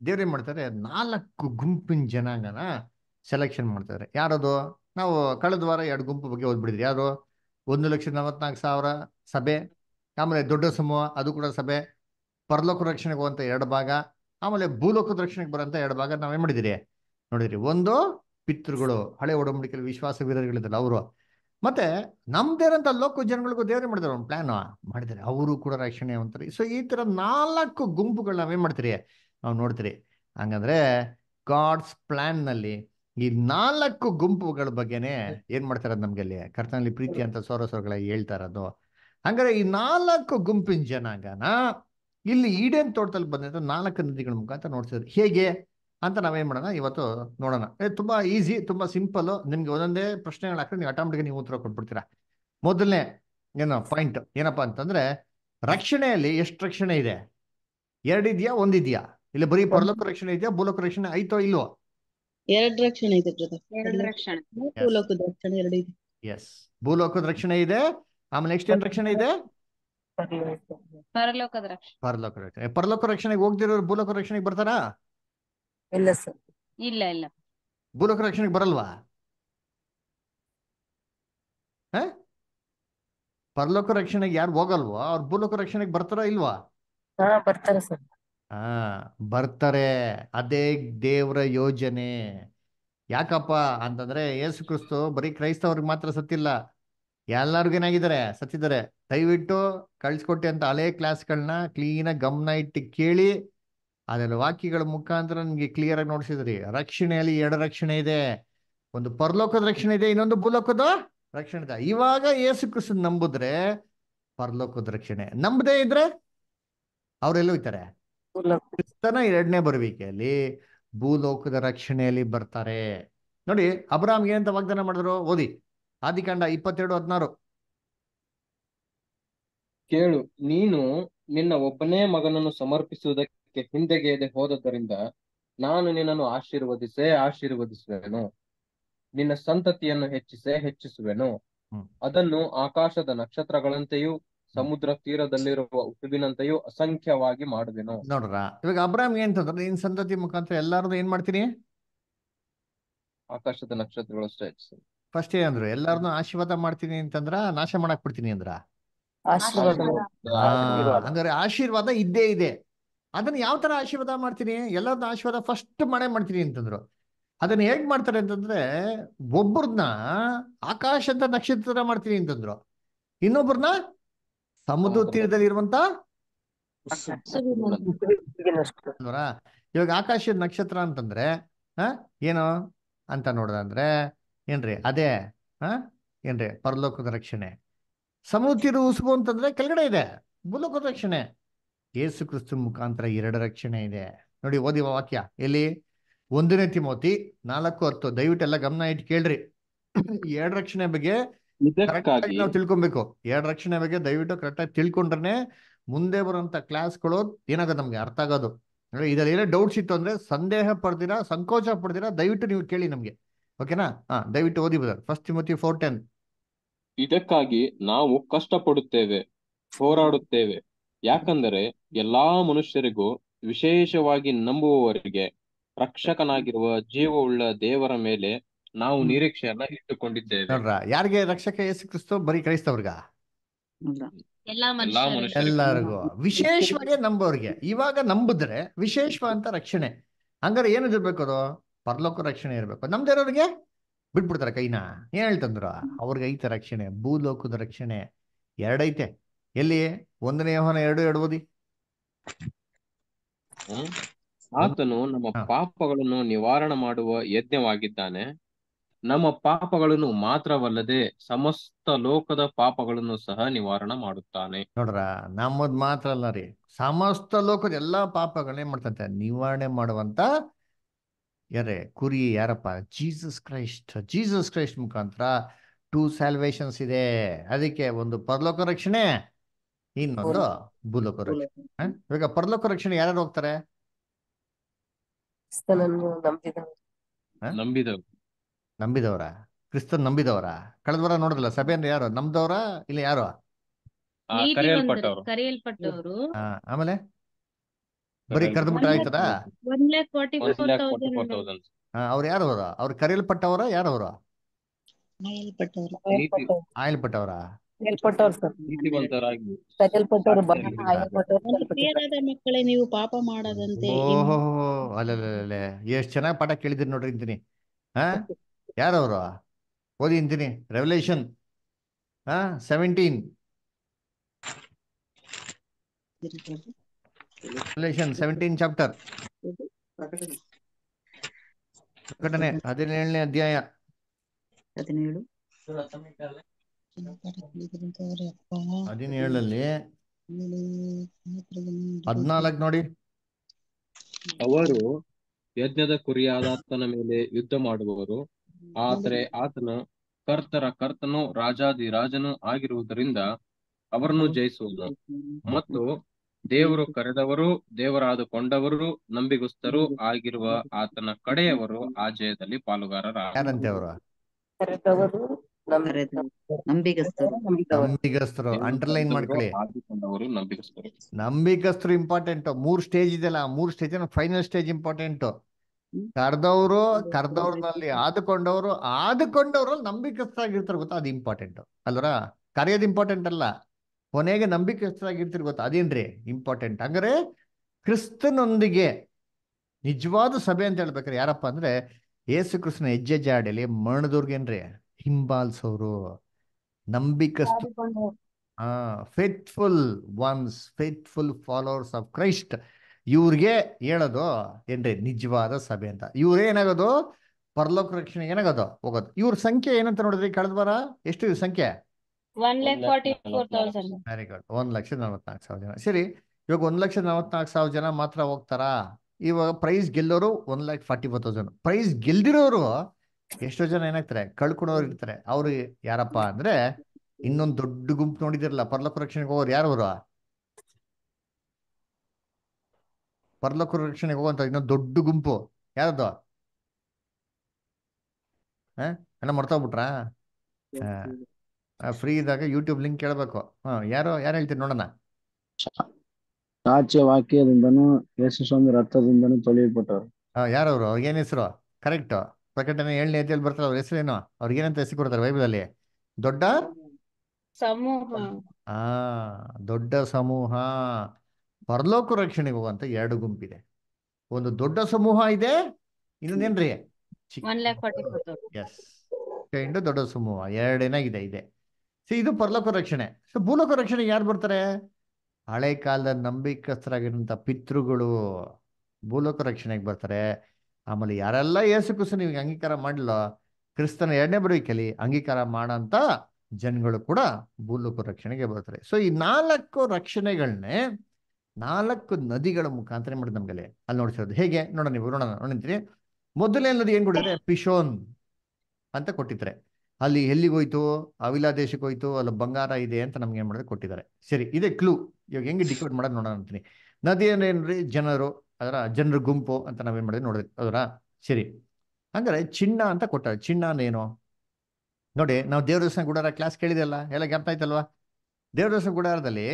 ದೇವ್ರೇನ್ ಮಾಡ್ತಾರೆ ನಾಲ್ಕು ಗುಂಪಿನ ಜನಾಂಗನ ಸೆಲೆಕ್ಷನ್ ಮಾಡ್ತಾರೆ ಯಾರದು ನಾವು ಕಳೆದ ವಾರ ಎರಡು ಗುಂಪು ಬಗ್ಗೆ ಓದ್ಬಿಡಿದ್ರಿ ಯಾರು ಒಂದು ಲಕ್ಷ ನಲವತ್ನಾಲ್ಕು ಸಾವಿರ ಸಭೆ ಆಮೇಲೆ ದೊಡ್ಡ ಸಮೂಹ ಅದು ಕೂಡ ಸಭೆ ಪರಲೋಕ ರಕ್ಷಣೆಗೆ ಹೋಗುವಂತ ಎರಡು ಭಾಗ ಆಮೇಲೆ ಭೂಲೋಕದ ರಕ್ಷಣೆಗೆ ಬರುವಂತ ಎರಡು ಭಾಗ ನಾವೇನ್ ಮಾಡಿದಿರಿ ನೋಡಿದ್ರಿ ಒಂದು ಪಿತೃಗಳು ಹಳೆ ಒಡಂಬಡಿಕೆಯಲ್ಲಿ ವಿಶ್ವಾಸ ವೀರರಿಗಳಿದ್ದಲ್ಲ ಅವರು ಮತ್ತೆ ನಮ್ದೇರಂತ ಲೋಕ ಜನಗಳಿಗೂ ದೇವ್ರೆ ಮಾಡಿದಾರೆ ಒಂದು ಪ್ಲಾನ್ ಮಾಡಿದ್ದಾರೆ ಅವರು ಕೂಡ ರಕ್ಷಣೆ ಅಂತಾರೆ ಸೊ ಈ ತರ ನಾಲ್ಕು ಗುಂಪುಗಳು ನಾವೇನ್ ಮಾಡ್ತೀರಿ ನಾವು ನೋಡ್ತೀರಿ ಹಂಗಂದ್ರೆ ಗಾಡ್ಸ್ ಪ್ಲಾನ್ ನಲ್ಲಿ ಈ ನಾಲ್ಕು ಗುಂಪುಗಳ ಬಗ್ಗೆನೆ ಏನ್ ಮಾಡ್ತಾರ ನಮ್ಗೆ ಅಲ್ಲಿ ಕರ್ತನಲ್ಲಿ ಪ್ರೀತಿ ಅಂತ ಸೋರ ಸೋರಗಳ ಹೇಳ್ತಾ ಹಂಗಾರೆ ಈ ನಾಲ್ಕು ಗುಂಪಿನ ಜನಾಂಗನ ಇಲ್ಲಿ ಈಡೇನ್ ತೋಟದಲ್ಲಿ ಬಂದಂತ ನಾಲ್ಕು ನದಿಗಳ ಮುಖಾಂತರ ನೋಡ್ತಿದ್ರು ಹೇಗೆ ಅಂತ ನಾವೇನ್ ಮಾಡೋಣ ಇವತ್ತು ನೋಡೋಣ ತುಂಬಾ ಈಸಿ ತುಂಬಾ ಸಿಂಪಲ್ ನಿಮ್ಗೆ ಒಂದೊಂದೇ ಪ್ರಶ್ನೆಗಳು ಹಾಕ್ತಾರೆ ನೀವು ಆಟೋಮೆಟಿಕ್ ನೀವು ಉತ್ತರ ಕೊಟ್ಬಿಡ್ತೀರಾ ಮೊದಲನೇ ಏನೋ ಪಾಯಿಂಟ್ ಏನಪ್ಪ ಅಂತಂದ್ರೆ ರಕ್ಷಣೆಯಲ್ಲಿ ಎಷ್ಟು ರಕ್ಷಣೆ ಇದೆ ಇದೆಯಾ ಒಂದಿದ್ಯಾ ಇಲ್ಲಿ ಬರೀ ಪರಲೋಕ ರಕ್ಷಣೆ ಇದೆಯಾ ಭೂಲೋಕ ರಕ್ಷಣೆ ಆಯ್ತೋ ಇಲ್ವೋ ಎರಡು ರಕ್ಷಣೆ ಇದೆ ಭೂಲೋಕದ ರಕ್ಷಣೆ ಇದೆ ಎಸ್ ಭೂಲೋಕದ ರಕ್ಷಣೆ ಇದೆ ಆಮೇಲೆ ನೆಕ್ಸ್ಟ್ ಏನ್ ರಕ್ಷಣೆ ಇದೆ ಪರಲೋಕದ ಪರಲೋಕ ರಕ್ಷಣೆ ಪರಲೋಕ ರಕ್ಷಣೆಗೆ ಹೋಗ್ದಿರೋರು ಭೂಲೋಕ ರಕ್ಷಣೆಗೆ ಬರ್ತಾರಾ ಇಲ್ಲ ಸರ್ ಇಲ್ಲ ಇಲ್ಲ ಭೂಲೋಕ ರಕ್ಷಣೆಗೆ ಬರಲ್ವಾ ಪರಲೋಕ ರಕ್ಷಣೆಗೆ ಯಾರು ಹೋಗಲ್ವೋ ಅವ್ರ ಭೂಲೋಕ ರಕ್ಷಣೆಗೆ ಬರ್ತಾರ ಇಲ್ವಾ ಬರ್ತಾರೆ ಸರ್ ಹಾ ಬರ್ತಾರೆ ಅದೇ ದೇವರ ಯೋಜನೆ ಯಾಕಪ್ಪ ಅಂತಂದ್ರೆ ಯೇಸು ಕ್ರಿಸ್ತು ಬರೀ ಕ್ರೈಸ್ತವ್ರಿಗೆ ಮಾತ್ರ ಸತ್ತಿಲ್ಲ ಎಲ್ಲಾರ್ಗು ಏನಾಗಿದ್ದಾರೆ ಸತ್ತಿದ್ದಾರೆ ದಯವಿಟ್ಟು ಕಳ್ಸಿಕೊಟ್ಟೆ ಅಂತ ಹಳೆ ಕ್ಲಾಸ್ಗಳನ್ನ ಆಗಿ ಗಮನ ಇಟ್ಟು ಕೇಳಿ ಅದೆಲ್ಲ ವಾಕ್ಯಗಳ ಮುಖಾಂತರ ನಿಮಗೆ ಕ್ಲಿಯರ್ ಆಗಿ ನೋಡಿಸಿದ್ರಿ ರಕ್ಷಣೆಯಲ್ಲಿ ಎರಡು ರಕ್ಷಣೆ ಇದೆ ಒಂದು ಪರಲೋಕದ ರಕ್ಷಣೆ ಇದೆ ಇನ್ನೊಂದು ಭೂಲೋಕದ ರಕ್ಷಣೆ ಇದೆ ಇವಾಗ ಯೇಸು ಕ್ರಿಸ್ತನ್ ನಂಬುದ್ರೆ ಪರಲೋಕದ ರಕ್ಷಣೆ ನಂಬದೇ ಇದ್ರೆ ಅವರೆಲ್ಲ ಹೋಗ್ತಾರೆ ಕ್ರಿಸ್ತನ ಎರಡನೇ ಬರುವಿಕೆಯಲ್ಲಿ ಭೂಲೋಕದ ರಕ್ಷಣೆಯಲ್ಲಿ ಬರ್ತಾರೆ ನೋಡಿ ಅಬ್ರಾಮ್ ಏನಂತ ವಾಗ್ದಾನ ಮಾಡಿದ್ರು ಓದಿ ಆದಿಕಾಂಡ ಇಪ್ಪತ್ತೆರಡು ಹದಿನಾರು ಕೇಳು ನೀನು ನಿನ್ನ ಒಬ್ಬನೇ ಮಗನನ್ನು ಸಮರ್ಪಿಸುವುದಕ್ಕೆ ಕಾಲಕ್ಕೆ ಹಿಂದೆಗೆಯದೆ ಹೋದದ್ದರಿಂದ ನಾನು ನಿನ್ನನ್ನು ಆಶೀರ್ವದಿಸೇ ಆಶೀರ್ವದಿಸುವೆನು ನಿನ್ನ ಸಂತತಿಯನ್ನು ಹೆಚ್ಚಿಸೆ ಹೆಚ್ಚಿಸುವೆನು ಅದನ್ನು ಆಕಾಶದ ನಕ್ಷತ್ರಗಳಂತೆಯೂ ಸಮುದ್ರ ತೀರದಲ್ಲಿರುವ ಉಸುಬಿನಂತೆಯೂ ಅಸಂಖ್ಯವಾಗಿ ಮಾಡುವೆನು ನೋಡ್ರ ಇವಾಗ ಅಬ್ರಾಮ್ ಏನ್ ತಂದ್ರೆ ನಿನ್ ಸಂತತಿ ಮುಖಾಂತರ ಎಲ್ಲಾರದು ಏನ್ ಮಾಡ್ತೀನಿ ಆಕಾಶದ ನಕ್ಷತ್ರಗಳು ಅಷ್ಟೇ ಹೆಚ್ಚಿಸಿ ಫಸ್ಟ್ ಏನಂದ್ರು ಎಲ್ಲಾರನ್ನು ಆಶೀರ್ವಾದ ಮಾಡ್ತೀನಿ ಅಂತಂದ್ರ ನಾಶ ಮಾಡಕ್ ಬಿಡ್ತೀನಿ ಅಂದ್ರ ಆಶೀರ್ವಾದ ಇದ್ದೇ ಇದೆ ಅದನ್ನ ಯಾವ ತರ ಆಶೀರ್ವಾದ ಮಾಡ್ತೀನಿ ಎಲ್ಲರನ್ನ ಆಶೀರ್ವಾದ ಫಸ್ಟ್ ಮನೆ ಮಾಡ್ತೀನಿ ಅಂತಂದ್ರು ಅದನ್ನ ಹೇಗ್ ಮಾಡ್ತಾರೆ ಅಂತಂದ್ರೆ ಒಬ್ಬರನ್ನ ಆಕಾಶ ಅಂತ ನಕ್ಷತ್ರ ಮಾಡ್ತೀನಿ ಅಂತಂದ್ರು ಇನ್ನೊಬ್ಬರನ್ನ ಸಮುದ್ರ ತೀರದಲ್ಲಿ ಇರುವಂತ ಇವಾಗ ಆಕಾಶದ ನಕ್ಷತ್ರ ಅಂತಂದ್ರೆ ಹ ಏನು ಅಂತ ನೋಡಿದ್ರೆ ಏನ್ರಿ ಅದೇ ಹಾ ಏನ್ರಿ ಪರಲೋಕದ ರಕ್ಷಣೆ ಸಮುದ್ರ ತೀರ ಉಸುಗು ಅಂತಂದ್ರೆ ಕೆಳಗಡೆ ಇದೆ ಭೂಲೋಕದ ರಕ್ಷಣೆ ಯೇಸು ಕ್ರಿಸ್ತ ಮುಖಾಂತರ ಎರಡು ರಕ್ಷಣೆ ಇದೆ ನೋಡಿ ಓದಿ ವಾಕ್ಯ ಎಲ್ಲಿ ಒಂದನೇ ತಿಮೋತಿ ನಾಲ್ಕು ಹತ್ತು ದಯವಿಟ್ಟು ಎಲ್ಲ ಗಮನ ಇಟ್ಟು ಕೇಳ್ರಿ ಎರಡ್ ರಕ್ಷಣೆ ಬಗ್ಗೆ ನಾವು ತಿಳ್ಕೊಬೇಕು ಎರಡ್ ರಕ್ಷಣೆ ಬಗ್ಗೆ ದಯವಿಟ್ಟು ಕರೆಕ್ಟ್ ಆಗಿ ತಿಳ್ಕೊಂಡ್ರೆ ಮುಂದೆ ಬರುವಂತ ಕ್ಲಾಸ್ ಗಳು ಏನಾಗೋದು ನಮ್ಗೆ ಅರ್ಥ ಆಗೋದು ಅಂದ್ರೆ ಇದ್ರಲ್ಲಿ ಏನೋ ಡೌಟ್ಸ್ ಇತ್ತು ಅಂದ್ರೆ ಸಂದೇಹ ಪಡ್ದಿರಾ ಸಂಕೋಚ ಪಡ್ದಿರಾ ದಯವಿಟ್ಟು ನೀವು ಕೇಳಿ ನಮ್ಗೆ ಓಕೆನಾ ಹಾ ದಯವಿಟ್ಟು ಓದಿ ಬದಲ್ ಫಸ್ಟ್ ತಿಮೋತಿ ಫೋರ್ ಟೆನ್ ಇದಕ್ಕಾಗಿ ನಾವು ಕಷ್ಟ ಪಡುತ್ತೇವೆ ಹೋರಾಡುತ್ತೇವೆ ಯಾಕಂದರೆ ಎಲ್ಲಾ ಮನುಷ್ಯರಿಗೂ ವಿಶೇಷವಾಗಿ ನಂಬುವವರಿಗೆ ರಕ್ಷಕನಾಗಿರುವ ಜೀವವುಳ್ಳ ದೇವರ ಮೇಲೆ ನಾವು ನಿರೀಕ್ಷೆಯನ್ನ ಇಟ್ಟುಕೊಂಡಿದ್ದೇವೆ ಯಾರಿಗೆ ರಕ್ಷಕ ಯೇಸು ಕ್ರಿಸ್ತು ಬರೀ ಕ್ರೈಸ್ತವ್ರಿಗ ಎಲ್ಲರಿಗೂ ವಿಶೇಷವಾಗಿ ನಂಬೋರ್ಗೆ ಇವಾಗ ನಂಬಿದ್ರೆ ವಿಶೇಷವಾದಂತ ರಕ್ಷಣೆ ಹಂಗಾರೆ ಏನಿದಿರ್ಬೇಕು ಅದು ಪರ್ಲೋಕ ರಕ್ಷಣೆ ಇರ್ಬೇಕು ನಮ್ದಿರೋರಿಗೆ ಬಿಟ್ಬಿಡ್ತಾರೆ ಕೈನ ಏನ್ ಹೇಳ್ತಂದ್ರ ಅವ್ರಿಗೆ ಐತೆ ರಕ್ಷಣೆ ಭೂಲೋಕದ ರಕ್ಷಣೆ ಎರಡೈತೆ ಎಲ್ಲಿ ಒಂದನೇ ಯೋಹನ ಎರಡು ಎರಡು ಆತನು ನಮ್ಮ ಪಾಪಗಳನ್ನು ನಿವಾರಣ ಮಾಡುವ ಯಜ್ಞವಾಗಿದ್ದಾನೆ ನಮ್ಮ ಪಾಪಗಳನ್ನು ಮಾತ್ರವಲ್ಲದೆ ಸಮಸ್ತ ಲೋಕದ ಪಾಪಗಳನ್ನು ಸಹ ನಿವಾರಣ ಮಾಡುತ್ತಾನೆ ನೋಡ್ರ ನಮ್ಮದ್ ಮಾತ್ರ ಅಲ್ಲ ರೀ ಸಮಸ್ತ ಲೋಕದ ಎಲ್ಲಾ ಪಾಪಗಳೇ ಮಾಡ್ತಂತೆ ನಿವಾರಣೆ ಮಾಡುವಂತ ಯಾರೇ ಕುರಿ ಯಾರಪ್ಪ ಜೀಸಸ್ ಕ್ರೈಸ್ಟ್ ಜೀಸಸ್ ಕ್ರೈಸ್ಟ್ ಮುಖಾಂತರ ಟೂ ಸ್ಯಾಲ್ವೇಶನ್ಸ್ ಇದೆ ಅದಕ್ಕೆ ಒಂದು ಪರಲೋಕ ರಕ್ಷಣೆ ಇನ್ನೊಂದು ಭೂಲೋಕ ರಕ್ಷಣೆ ಇವಾಗ ಪರಲೋಕ ರಕ್ಷಣೆ ಯಾರು ಹೋಗ್ತಾರೆ ನಂಬಿದವರ ಕ್ರಿಸ್ತನ್ ನಂಬಿದವರ ಕಳೆದ ವಾರ ಸಭೆ ಅಂದ್ರೆ ಯಾರು ನಮ್ದವರ ಇಲ್ಲ ಯಾರು ಕರೆಯಲ್ಪಟ್ಟವರು ಆಮೇಲೆ ಬರೀ ಕರೆದ್ಬಿಟ್ರೆ ಆಯ್ತದ ಅವ್ರು ಯಾರು ಅವರು ಅವ್ರು ಕರೆಯಲ್ಪಟ್ಟವರ ಯಾರು ಅವರು ಆಯಲ್ಪಟ್ಟವರ ನೀವು ಪಾಪ ಮಾಡದಂತೆ ಎಷ್ಟ್ ಚೆನ್ನಾಗಿ ಪಾಠ ಕೇಳಿದಿರಿ ನೋಡ್ರಿ ಇಂತೀನಿ ಹಾ ಯಾರವ್ರು ಓದಿ ಇಂತೀನಿ ರೆವಲ್ಯೂಷನ್ ಹಾ ಸೆವೆಂಟೀನ್ ರೆವಲ್ಯೂಷನ್ ಸೆವೆಂಟೀನ್ ಚಾಪ್ಟರ್ ಪ್ರಕಟಣೆ ಹದಿನೇಳನೇ ಅಧ್ಯಾಯ ಹದಿನೇಳು ಹದಿನೇಳಲ್ಲಿ ನೋಡಿ ಅವರು ಯಜ್ಞದ ಕುರಿಯಾದ ಆತನ ಮೇಲೆ ಯುದ್ಧ ಮಾಡುವವರು ಆದರೆ ಆತನ ಕರ್ತರ ಕರ್ತನು ರಾಜಾದಿ ರಾಜನು ಆಗಿರುವುದರಿಂದ ಅವರನ್ನು ಜಯಿಸುವುದು ಮತ್ತು ದೇವರು ಕರೆದವರು ಕೊಂಡವರು ನಂಬಿಗುಸ್ತರು ಆಗಿರುವ ಆತನ ಕಡೆಯವರು ಆ ಜಯದಲ್ಲಿ ಪಾಲುಗಾರರ ನಂಬಿಕಸ್ಥರು ಅಂಡರ್ಲೈನ್ ಮಾಡ್ಕೊಳ್ಳಿ ನಂಬಿಕಸ್ಥರು ಇಂಪಾರ್ಟೆಂಟ್ ಮೂರ್ ಸ್ಟೇಜ್ ಇದೆಲ್ಲ ಮೂರ್ ಸ್ಟೇಜ್ ಫೈನಲ್ ಸ್ಟೇಜ್ ಇಂಪಾರ್ಟೆಂಟ್ ಕರ್ದವ್ರು ಕರ್ದವ್ರಲ್ಲಿ ಆದುಕೊಂಡವ್ರು ಆದುಕೊಂಡವ್ರಲ್ಲಿ ನಂಬಿಕಸ್ಥರಾಗಿರ್ತಾರೆ ಗೊತ್ತಾ ಅದು ಇಂಪಾರ್ಟೆಂಟ್ ಅಲ್ವರ ಕರೆಯೋದು ಇಂಪಾರ್ಟೆಂಟ್ ಅಲ್ಲ ಕೊನೆಗೆ ನಂಬಿಕಸ್ಥರಾಗಿರ್ತೀರಿ ಗೊತ್ತಾ ಅದೇನ್ರಿ ಇಂಪಾರ್ಟೆಂಟ್ ಅಂದ್ರೆ ಕ್ರಿಸ್ತನೊಂದಿಗೆ ನಿಜವಾದ ಸಭೆ ಅಂತ ಹೇಳ್ಬೇಕಾರೆ ಯಾರಪ್ಪ ಅಂದ್ರೆ ಯೇಸು ಕೃಷ್ಣ ಹೆಜ್ಜೆ ಜಾಡಲಿ ಏನ್ರಿ ಹಿಂಬಾಲ್ಸ್ ಅವರು ನಂಬಿಕಸ್ತು faithful ones faithful followers of Christ ಇವ್ರಿಗೆ ಹೇಳೋದು ಏನ್ರಿ ನಿಜವಾದ ಸಭೆ ಅಂತ ಇವ್ರೇನಾಗೋದು ಪರ್ಲೋಕ ರಕ್ಷಣೆ ಏನಾಗೋದು ಹೋಗೋದು ಇವ್ರ ಸಂಖ್ಯೆ ಏನಂತ ನೋಡಿದ್ರಿ ಕಳೆದ ಬರ ಎಷ್ಟು ಇವ್ರ ಸಂಖ್ಯೆ ವೆರಿ ಗುಡ್ ಒಂದ್ ಲಕ್ಷ ನಲವತ್ನಾಲ್ಕು ಸಾವಿರ ಜನ ಸರಿ ಇವಾಗ ಒಂದ್ ಲಕ್ಷ ನಲವತ್ನಾಲ್ಕು ಸಾವಿರ ಜನ ಮಾತ್ರ ಹೋಗ್ತಾರಾ ಇವಾಗ ಪ್ರೈಸ್ ಗೆಲ್ಲೋರು one lakh forty four thousand prize ಗೆಲ್ದಿರೋರು ಎಷ್ಟೋ ಜನ ಏನಾಗ್ತಾರೆ ಕಳ್ಕೊಡೋರು ಇರ್ತಾರೆ ಅವ್ರು ಯಾರಪ್ಪ ಅಂದ್ರೆ ಇನ್ನೊಂದು ದೊಡ್ಡ ಗುಂಪು ನೋಡಿದಿರಲ್ಲ ಪರ್ಲೋಕ ರಕ್ಷಣೆಗೆ ಹೋಗೋರು ಯಾರು ಅವರು ಪರ್ಲೋಕ ರಕ್ಷಣೆಗೆ ಹೋಗುವಂತ ಇನ್ನೊಂದು ದೊಡ್ಡ ಗುಂಪು ಯಾರದು ಎಲ್ಲ ಮರ್ತೋಗ್ಬಿಟ್ರ ಫ್ರೀ ಇದ್ದಾಗ ಯೂಟ್ಯೂಬ್ ಲಿಂಕ್ ಕೇಳಬೇಕು ಹ ಯಾರು ಯಾರು ಹೇಳ್ತೀರಿ ನೋಡೋಣ ಆಚೆ ವಾಕ್ಯದಿಂದನೂ ಯೇಸು ಸ್ವಾಮಿ ರಕ್ತದಿಂದನೂ ತೊಳೆಯಲ್ಪಟ್ಟವರು ಯಾರವರು ಏನ್ ಹೆಸರು ಕರೆಕ್ಟ್ ಪ್ರಕಟಣೆ ಏಳನೇ ಅಧ್ಯಾಯಲ್ಲಿ ಬರ್ತಾರೆ ಅವ್ರ ಹೆಸರೇನು ಅವ್ರಿಗೆ ಏನಂತ ಹೆಸರು ಕೊಡ್ತಾರೆ ಬೈಬಲ್ ಅಲ್ಲಿ ದೊಡ್ಡ ಸಮೂಹ ಆ ದೊಡ್ಡ ಸಮೂಹ ಪರಲೋಕ ರಕ್ಷಣೆಗೆ ಹೋಗುವಂತ ಎರಡು ಗುಂಪಿದೆ ಒಂದು ದೊಡ್ಡ ಸಮೂಹ ಇದೆ ಇನ್ನೊಂದೇನ್ರಿ ಎಸ್ ಕೈಂಡ್ ದೊಡ್ಡ ಸಮೂಹ ಎರಡೇನಾಗಿದೆ ಇದೆ ಸೊ ಇದು ಪರಲೋಕ ರಕ್ಷಣೆ ಸೊ ಭೂಲೋಕ ರಕ್ಷಣೆಗೆ ಯಾರು ಬರ್ತಾರೆ ಹಳೆ ಕಾಲದ ನಂಬಿಕಸ್ಥರಾಗಿರುವಂತ ಪಿತೃಗಳು ಭೂಲೋಕ ರಕ್ಷಣೆಗೆ ಬರ್ತಾರೆ ಆಮೇಲೆ ಯಾರೆಲ್ಲ ಯೇಸು ಕ್ರಿಸ್ತ ನಿಮಗೆ ಅಂಗೀಕಾರ ಮಾಡಲ್ಲ ಕ್ರಿಸ್ತನ ಎರಡನೇ ಬರುವಿಕೆಯಲ್ಲಿ ಅಂಗೀಕಾರ ಮಾಡಂತ ಜನಗಳು ಕೂಡ ಭೂಲೋಕ ರಕ್ಷಣೆಗೆ ಬರ್ತಾರೆ ಸೊ ಈ ನಾಲ್ಕು ರಕ್ಷಣೆಗಳನ್ನೇ ನಾಲ್ಕು ನದಿಗಳ ಮುಖಾಂತರ ಮಾಡುದು ಮಾಡಿದ ನಮ್ಗೆ ಅಲ್ಲಿ ನೋಡ್ಸಿರೋದು ಹೇಗೆ ನೋಡೋಣ ನೀವು ನೋಡೋಣ ನೋಡಿದ್ರಿ ಮೊದಲನೇ ನದಿ ಏನ್ ಕೊಟ್ಟಿದ್ರೆ ಪಿಶೋನ್ ಅಂತ ಕೊಟ್ಟಿದ್ದಾರೆ ಅಲ್ಲಿ ಹೋಯ್ತು ಅವಿಲಾ ದೇಶಕ್ಕೆ ಹೋಯ್ತು ಅಲ್ಲಿ ಬಂಗಾರ ಇದೆ ಅಂತ ನಮ್ಗೆ ಏನ್ ಮಾಡಿದ್ರೆ ಕೊಟ್ಟಿದ್ದಾರೆ ಸರಿ ಇದೇ ಕ್ಲೂ ಇವಾಗ ಹೆಂಗೆ ಡಿಕೋಡ್ ಮಾಡೋದು ನೋಡೋಣ ಅಂತೀನಿ ನದಿ ಏನೇನ್ರಿ ಜನರು ಅದರ ಜನರ ಗುಂಪು ಅಂತ ನಾವೇನ್ ಮಾಡಿದ್ವಿ ನೋಡಿದ್ವಿ ಅದರ ಸರಿ ಅಂದ್ರೆ ಚಿನ್ನ ಅಂತ ಕೊಟ್ಟಾರೆ ಚಿನ್ನ ಏನು ನೋಡಿ ನಾವು ದೇವ್ರ ಗುಡಾರ ಕ್ಲಾಸ್ ಕೇಳಿದೆಲ್ಲ ಎಲ್ಲ ಜ್ಞಾಪನ ದೇವ್ರ ದೇವರಸ್ನ ಗುಡಾರದಲ್ಲಿ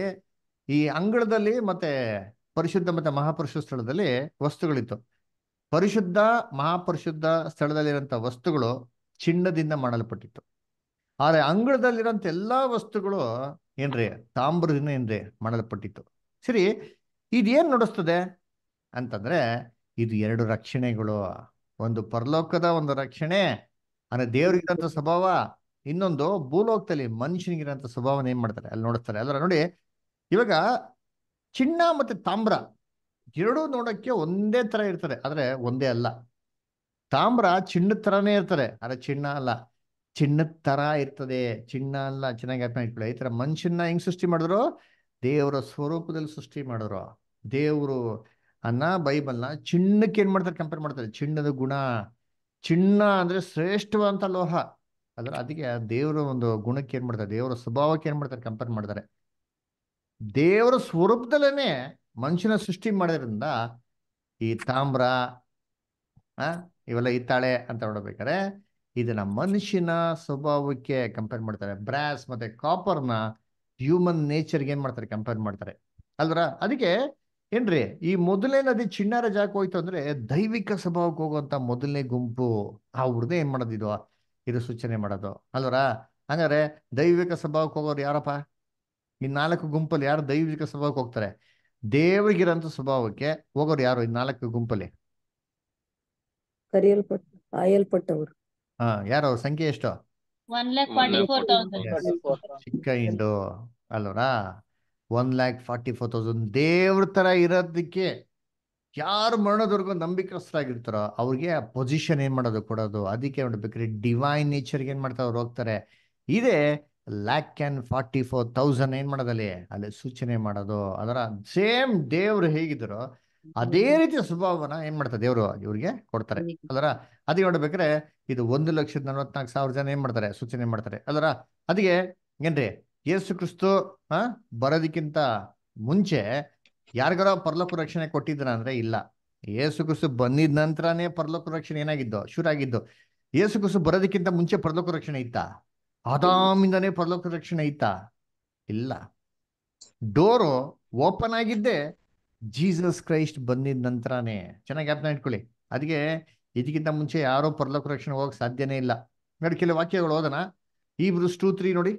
ಈ ಅಂಗಳದಲ್ಲಿ ಮತ್ತೆ ಪರಿಶುದ್ಧ ಮತ್ತೆ ಮಹಾಪುರುಷ ಸ್ಥಳದಲ್ಲಿ ವಸ್ತುಗಳಿತ್ತು ಪರಿಶುದ್ಧ ಮಹಾಪರಿಶುದ್ಧ ಸ್ಥಳದಲ್ಲಿರುವಂತಹ ವಸ್ತುಗಳು ಚಿನ್ನದಿಂದ ಮಾಡಲ್ಪಟ್ಟಿತ್ತು ಆದರೆ ಅಂಗಳದಲ್ಲಿರುವಂತ ಎಲ್ಲಾ ವಸ್ತುಗಳು ಏನ್ರಿ ತಾಮ್ರದಿಂದ ಏನ್ರಿ ಮಾಡಲ್ಪಟ್ಟಿತ್ತು ಸರಿ ಇದೇನ್ ನೋಡಸ್ತದೆ ಅಂತಂದ್ರೆ ಇದು ಎರಡು ರಕ್ಷಣೆಗಳು ಒಂದು ಪರಲೋಕದ ಒಂದು ರಕ್ಷಣೆ ಅಂದರೆ ದೇವರಿಗಿರೋಂಥ ಸ್ವಭಾವ ಇನ್ನೊಂದು ಭೂಲೋಕದಲ್ಲಿ ಮನುಷ್ಯನಿಗಿರೋಂಥ ಸ್ವಭಾವನ ಏನು ಮಾಡ್ತಾರೆ ಅಲ್ಲಿ ನೋಡ್ತಾರೆ ಅದರ ನೋಡಿ ಇವಾಗ ಚಿನ್ನ ಮತ್ತೆ ತಾಮ್ರ ಎರಡು ನೋಡೋಕ್ಕೆ ಒಂದೇ ತರ ಇರ್ತಾರೆ ಆದ್ರೆ ಒಂದೇ ಅಲ್ಲ ತಾಮ್ರ ಚಿನ್ನದ ತರನೇ ಇರ್ತಾರೆ ಆದ್ರೆ ಚಿನ್ನ ಅಲ್ಲ ಚಿನ್ನದ ತರ ಇರ್ತದೆ ಚಿನ್ನ ಅಲ್ಲ ಚೆನ್ನಾಗಿ ಅರ್ಥ ಇಟ್ಕೊಳ್ಳಿ ಈ ತರ ಮನುಷ್ಯನ ಹೆಂಗ್ ಸೃಷ್ಟಿ ಮಾಡಿದ್ರು ದೇವರ ಸ್ವರೂಪದಲ್ಲಿ ಸೃಷ್ಟಿ ಮಾಡಿದ್ರು ದೇವರು ಅನ್ನ ಬೈಬಲ್ನ ಚಿಣ್ಣಕ್ಕೆ ಏನ್ ಮಾಡ್ತಾರೆ ಕಂಪೇರ್ ಮಾಡ್ತಾರೆ ಚಿಣ್ಣದ ಗುಣ ಚಿನ್ನ ಅಂದ್ರೆ ಶ್ರೇಷ್ಠವಾದಂತ ಲೋಹ ಅದ್ರ ಅದಕ್ಕೆ ದೇವರ ಒಂದು ಗುಣಕ್ಕೆ ಏನ್ ಮಾಡ್ತಾರೆ ದೇವರ ಸ್ವಭಾವಕ್ಕೆ ಏನ್ ಮಾಡ್ತಾರೆ ಕಂಪೇರ್ ಮಾಡ್ತಾರೆ ದೇವರ ಸ್ವರೂಪದಲ್ಲೇನೆ ಮನುಷ್ಯನ ಸೃಷ್ಟಿ ಮಾಡೋದ್ರಿಂದ ಈ ತಾಮ್ರ ಆ ಇವೆಲ್ಲ ಇತ್ತಾಳೆ ಅಂತ ನೋಡ್ಬೇಕಾದ್ರೆ ಇದನ್ನ ಮನುಷ್ಯನ ಸ್ವಭಾವಕ್ಕೆ ಕಂಪೇರ್ ಮಾಡ್ತಾರೆ ಬ್ರಾಸ್ ಮತ್ತೆ ಕಾಪರ್ನ ಹ್ಯೂಮನ್ ನೇಚರ್ಗೆ ಏನ್ ಮಾಡ್ತಾರೆ ಕಂಪೇರ್ ಮಾಡ್ತಾರೆ ಅಲ್ರ ಅದಕ್ಕೆ ಏನ್ರಿ ಈ ಮೊದಲನೇ ನದಿ ಚಿಣ್ಣಾರ ಜಾಗ ಹೋಯ್ತು ಅಂದ್ರೆ ದೈವಿಕ ಸ್ವಭಾವಕ್ಕೆ ಹೋಗುವಂತ ಮೊದಲನೇ ಗುಂಪು ಆ ಹುಡ್ದೆ ಏನ್ ಮಾಡೋದಿದು ಇದು ಸೂಚನೆ ಮಾಡೋದು ಅಲ್ವರಾ ಹಂಗಾರೆ ದೈವಿಕ ಸ್ವಭಾವಕ್ಕೆ ಹೋಗೋರು ಯಾರಪ್ಪ ಈ ನಾಲ್ಕು ಗುಂಪಲ್ಲಿ ಯಾರು ದೈವಿಕ ಸ್ವಭಾವಕ್ಕೆ ಹೋಗ್ತಾರೆ ದೇವರಿಗಿರಂತ ಸ್ವಭಾವಕ್ಕೆ ಹೋಗೋರು ಯಾರು ಈ ನಾಲ್ಕು ಗುಂಪಲ್ಲಿ ಕರೆಯಲ್ಪಟ್ಟವರು ಹಾ ಯಾರು ಸಂಖ್ಯೆ ಎಷ್ಟು ಚಿಕ್ಕ ಇಂಡು ಅಲ್ವರಾ one lakh forty four thousand ದೇವ್ರ ತರ ಇರೋದಕ್ಕೆ ಯಾರು ಮರಣದವರೆಗೂ ನಂಬಿಕಸ್ಥರಾಗಿರ್ತಾರೋ ಅವ್ರಿಗೆ ಆ ಪೊಸಿಷನ್ ಏನು ಮಾಡೋದು ಕೊಡೋದು ಅದಕ್ಕೆ ನೋಡ್ಬೇಕ್ರಿ ಡಿವೈನ್ ನೇಚರ್ಗೆ ಏನು ಮಾಡ್ತಾರೆ ಅವ್ರು ಹೋಗ್ತಾರೆ ಇದೇ ಲ್ಯಾಕ್ ಕ್ಯಾನ್ ಫಾರ್ಟಿ ಫೋರ್ ತೌಸಂಡ್ ಏನು ಮಾಡೋದಲ್ಲಿ ಅಲ್ಲಿ ಸೂಚನೆ ಮಾಡೋದು ಅದರ ಸೇಮ್ ದೇವ್ರು ಹೇಗಿದ್ರು ಅದೇ ರೀತಿಯ ಸ್ವಭಾವನ ಏನ್ ಮಾಡ್ತಾರೆ ದೇವರು ಇವ್ರಿಗೆ ಕೊಡ್ತಾರೆ ಅದರ ಅದಕ್ಕೆ ನೋಡ್ಬೇಕ್ರೆ ಇದು ಒಂದು ಲಕ್ಷದ ನಲ್ವತ್ನಾಲ್ಕು ಸಾವಿರ ಜನ ಏನ್ ಮಾಡ್ತಾರೆ ಸೂಚನೆ ಮಾಡ್ತಾರೆ ಅದರ ಅದಕ್ಕೆ ಏನ್ರಿ ಯೇಸು ಕ್ರಿಸ್ತು ಹಾ ಬರೋದಕ್ಕಿಂತ ಮುಂಚೆ ಯಾರಿಗಾರ ಪರ್ಲೋಕ ರಕ್ಷಣೆ ಕೊಟ್ಟಿದ್ರ ಅಂದ್ರೆ ಇಲ್ಲ ಯೇಸು ಕ್ರಿಸ್ತು ಬಂದಿದ ನಂತರನೇ ಪರ್ಲೋಕ ರಕ್ಷಣೆ ಏನಾಗಿದ್ದು ಆಗಿದ್ದು ಯೇಸು ಕ್ರಿಸ್ತು ಬರೋದಕ್ಕಿಂತ ಮುಂಚೆ ಪರ್ಲೋಕ ರಕ್ಷಣೆ ಇತ್ತಾ ಆದಾಮಿಂದನೇ ಪರ್ಲೋಕ ರಕ್ಷಣೆ ಇತ್ತಾ ಇಲ್ಲ ಡೋರು ಓಪನ್ ಆಗಿದ್ದೆ ಜೀಸಸ್ ಕ್ರೈಸ್ಟ್ ಬಂದಿದ ನಂತರನೇ ಚೆನ್ನಾಗಿ ಅರ್ಥ ಇಟ್ಕೊಳ್ಳಿ ಅದಕ್ಕೆ ಇದಕ್ಕಿಂತ ಮುಂಚೆ ಯಾರೋ ಪರ್ಲೋಕ ರಕ್ಷಣೆ ಹೋಗಕ್ಕೆ ಸಾಧ್ಯನೇ ಇಲ್ಲ ನೋಡಿ ಕೆಲವು ವಾಕ್ಯಗಳು ಹೋದನಾ ಈ ಬ್ರೂಸ್ ಟೂ ತ್ರೀ ನೋಡಿ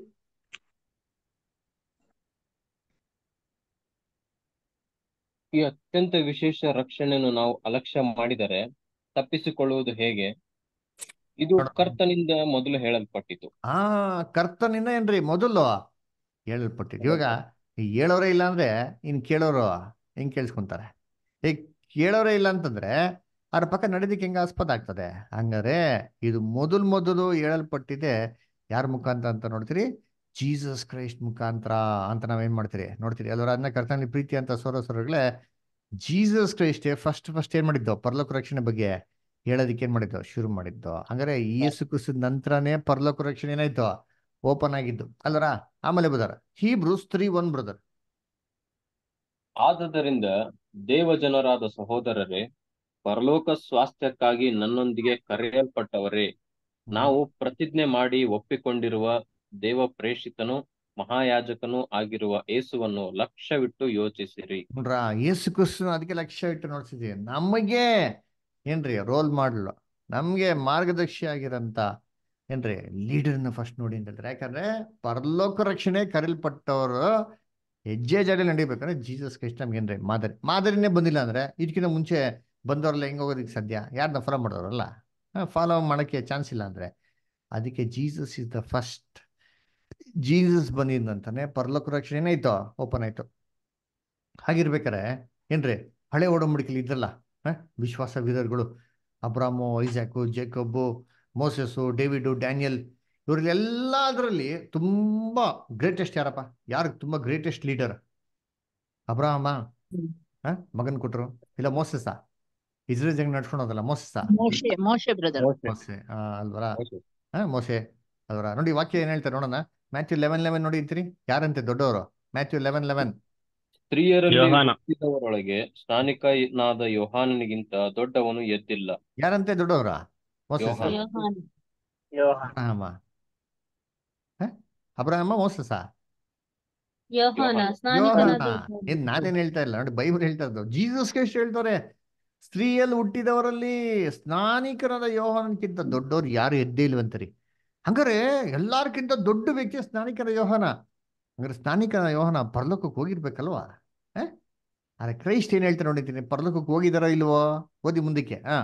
ಈ ಅತ್ಯಂತ ವಿಶೇಷ ರಕ್ಷಣೆಯನ್ನು ನಾವು ಅಲಕ್ಷ್ಯ ಮಾಡಿದರೆ ತಪ್ಪಿಸಿಕೊಳ್ಳುವುದು ಹೇಗೆ ಇದು ಕರ್ತನಿಂದ ಮೊದಲು ಹೇಳಲ್ಪಟ್ಟಿತು ಆ ಕರ್ತನಿಂದ ಏನ್ರಿ ಮೊದಲು ಹೇಳಲ್ಪಟ್ಟಿತ್ತು ಇವಾಗ ಹೇಳೋರೇ ಇಲ್ಲ ಅಂದ್ರೆ ಇನ್ ಕೇಳೋರು ಹೆಂಗ್ ಕೇಳಿಸ್ಕೊಂತಾರೆ ಈಗ ಕೇಳೋರೇ ಇಲ್ಲ ಅಂತಂದ್ರೆ ಅದ್ರ ಪಕ್ಕ ನಡೆದಿಕ್ಕೆ ಹೆಂಗ ಆಸ್ಪದ ಆಗ್ತದೆ ಹಂಗಾದ್ರೆ ಇದು ಮೊದಲು ಮೊದಲು ಹೇಳಲ್ಪಟ್ಟಿದೆ ಯಾರ ಮುಖಾಂತರ ಅಂತ ನೋಡ್ತೀರಿ ಜೀಸಸ್ ಕ್ರೈಸ್ಟ್ ಮುಖಾಂತರ ಅಂತ ಏನ್ ಮಾಡ್ತೀರಿ ನೋಡ್ತೀರಿ ಅಲ್ವರ ಅದನ್ನ ಕರ್ತನಲ್ಲಿ ಪ್ರೀತಿ ಅಂತ ಸೋರೋ ಸೋರಗಳೇ ಜೀಸಸ್ ಕ್ರೈಸ್ಟ್ ಫಸ್ಟ್ ಫಸ್ಟ್ ಏನ್ ಮಾಡಿದ್ದೋ ಪರ್ಲೋಕ ರಕ್ಷಣೆ ಬಗ್ಗೆ ಹೇಳೋದಕ್ಕೆ ಏನ್ ಮಾಡಿದ್ದು ಶುರು ಮಾಡಿದ್ದು ಅಂದ್ರೆ ಯೇಸು ಕುಸಿದ ನಂತರನೇ ಪರ್ಲೋಕ ರಕ್ಷಣೆ ಏನಾಯ್ತು ಓಪನ್ ಆಗಿದ್ದು ಅಲ್ಲರ ಆಮೇಲೆ brother Hebrews three one brother ದೇವ ಜನರಾದ ಸಹೋದರರೇ ಪರಲೋಕ ಸ್ವಾಸ್ಥ್ಯಕ್ಕಾಗಿ ನನ್ನೊಂದಿಗೆ ಕರೆಯಲ್ಪಟ್ಟವರೇ ನಾವು ಪ್ರತಿಜ್ಞೆ ಮಾಡಿ ಒಪ್ಪಿಕೊಂಡಿರುವ ದೇವ ಪ್ರೇಷಿತನು ಮಹಾಯಾಜಕನು ಆಗಿರುವ ಏಸುವನ್ನು ಲಕ್ಷ್ಯವಿಟ್ಟು ಯೋಚಿಸಿರಿ ಏಸು ಕ್ರಿಸ್ತನ ಅದಕ್ಕೆ ಲಕ್ಷ್ಯ ಇಟ್ಟು ನಮಗೆ ಏನ್ರಿ ರೋಲ್ ಮಾಡಲ್ ನಮ್ಗೆ ಮಾರ್ಗದರ್ಶಿ ಆಗಿರಂತ ಏನ್ರಿ ಲೀಡರ್ನ ಫಸ್ಟ್ ನೋಡಿ ಅಂತ ಹೇಳಿದ್ರೆ ಯಾಕಂದ್ರೆ ಪರಲೋಕ ರಕ್ಷಣೆ ಕರೆಯಲ್ಪಟ್ಟವರು ಹೆಜ್ಜೆ ಜಾಡಿ ನಡೀಬೇಕಂದ್ರೆ ಜೀಸಸ್ ಕ್ರಿಸ್ಟ್ ನಮ್ಗೆ ಏನ್ರಿ ಮಾದರಿ ಮಾದರಿನೇ ಬಂದಿಲ್ಲ ಅಂದ್ರೆ ಇದಕ್ಕಿಂತ ಮುಂಚೆ ಬಂದವರಲ್ಲ ಹೆಂಗ್ ಹೋಗೋದಕ್ಕೆ ಸದ್ಯ ಯಾರನ್ನ ಫಾಲೋ ಮಾಡೋರಲ್ಲ ಫಾಲೋ ಮಾಡೋಕ್ಕೆ ಚಾನ್ಸ್ ಇಲ್ಲ ಅಂದ್ರೆ ಅದಕ್ಕೆ Jesus is the first Jesus ಬಂದಿದ್ದಂತಾನೆ ಪರಲೋಕ ರಕ್ಷಣೆ ಏನಾಯ್ತು ಓಪನ್ ಆಯ್ತು ಹಾಗಿರ್ಬೇಕಾರೆ ಏನ್ರಿ ಹಳೆ ಓಡಂಬಡಿಕೆಲಿ ಇದ್ರಲ್ಲ ವಿಶ್ವಾಸ ವೀರರ್ಗಳು Abram Isaac Jacob Moses David Daniel ಇವ್ರಿಗೆಲ್ಲದರಲ್ಲಿ ತುಂಬ ಗ್ರೇಟೆಸ್ಟ್ ಯಾರಪ್ಪ ಯಾರು ತುಂಬ ಗ್ರೇಟೆಸ್ಟ್ ಲೀಡರ್ ಅಬ್ರಾಹಮ ಮಗನ್ ಕೊಟ್ರು ಇಲ್ಲ ಮೋಸಸ್ಸ ಇಸ್ರೇಲ್ ಜಂಗ್ ನಡ್ಸ್ಕೊಂಡೋದಲ್ಲ ಮೋಸಸ ಮೋಸೆ ಅಲ್ವರ ಮೋಸೆ ಅಲ್ವರ ನೋಡಿ ವಾಕ್ಯ ಏನ್ ಹೇಳ್ತಾರೆ ನೋಡೋಣ ಮ್ಯಾಥ್ಯೂ ಲೆವೆನ್ ಲೆವೆನ್ ನೋಡಿರ್ತೀರಿ ಯಾರಂತೆ ದೊಡ್ಡವರು ಮ್ಯಾಥ್ಯೂ ಲೆವೆನ್ ಲೆವೆನ್ ಸ್ತ್ರೀಯರೊಳಗೆ ಸ್ಥಾನಿಕನಾದ ಯೋಹಾನನಿಗಿಂತ ದೊಡ್ಡವನು ಎದ್ದಿಲ್ಲ ಯಾರಂತೆ ದೊಡ್ಡವರ ಅಬ್ರಹಮ್ಮ ಮೋಸಸ ಏನ್ ನಾನೇನ್ ಹೇಳ್ತಾ ಇಲ್ಲ ನೋಡಿ ಬೈಬಲ್ ಹೇಳ್ತಾ ಇದ್ದು ಜೀಸಸ್ ಕ್ರಿಸ್ಟ್ ಹೇಳ್ತಾರೆ ಸ್ತ್ರೀಯಲ್ಲಿ ಹುಟ್ಟಿದವರಲ್ಲಿ ಸ್ನಾನಿಕರಾದ ಯೋಹಾನಕ್ಕಿಂತ ದೊಡ್ಡವ್ರು ಯಾರು ಎದ್ದೇ ಇಲ್ವಂತರಿ ಹಂಗಾರೆ ಎಲ್ಲಾರ್ಕಿಂತ ದೊಡ್ಡ ವ್ಯಕ್ತಿ ಸ್ನಾನಿಕರ ಯೋಹನ ಹಂಗಾರೆ ಸ್ನಾನಿಕರ ಯೋಹನ ಪರ್ಲೋಕಕ್ಕೆ ಹೋಗಿರ್ಬೇಕಲ್ವಾ ಆದ್ರೆ ಕ್ರೈಸ್ಟ್ ಏನ್ ಹೇಳ್ತಾರೆ ನೋಡಿದ್ದೀನಿ ಪರ್ಲೋಕಕ್ಕೆ ಹೋಗಿದಾರಾ ಇಲ್ವೋ ಓದಿ ಮುಂದಕ್ಕೆ ಹಾ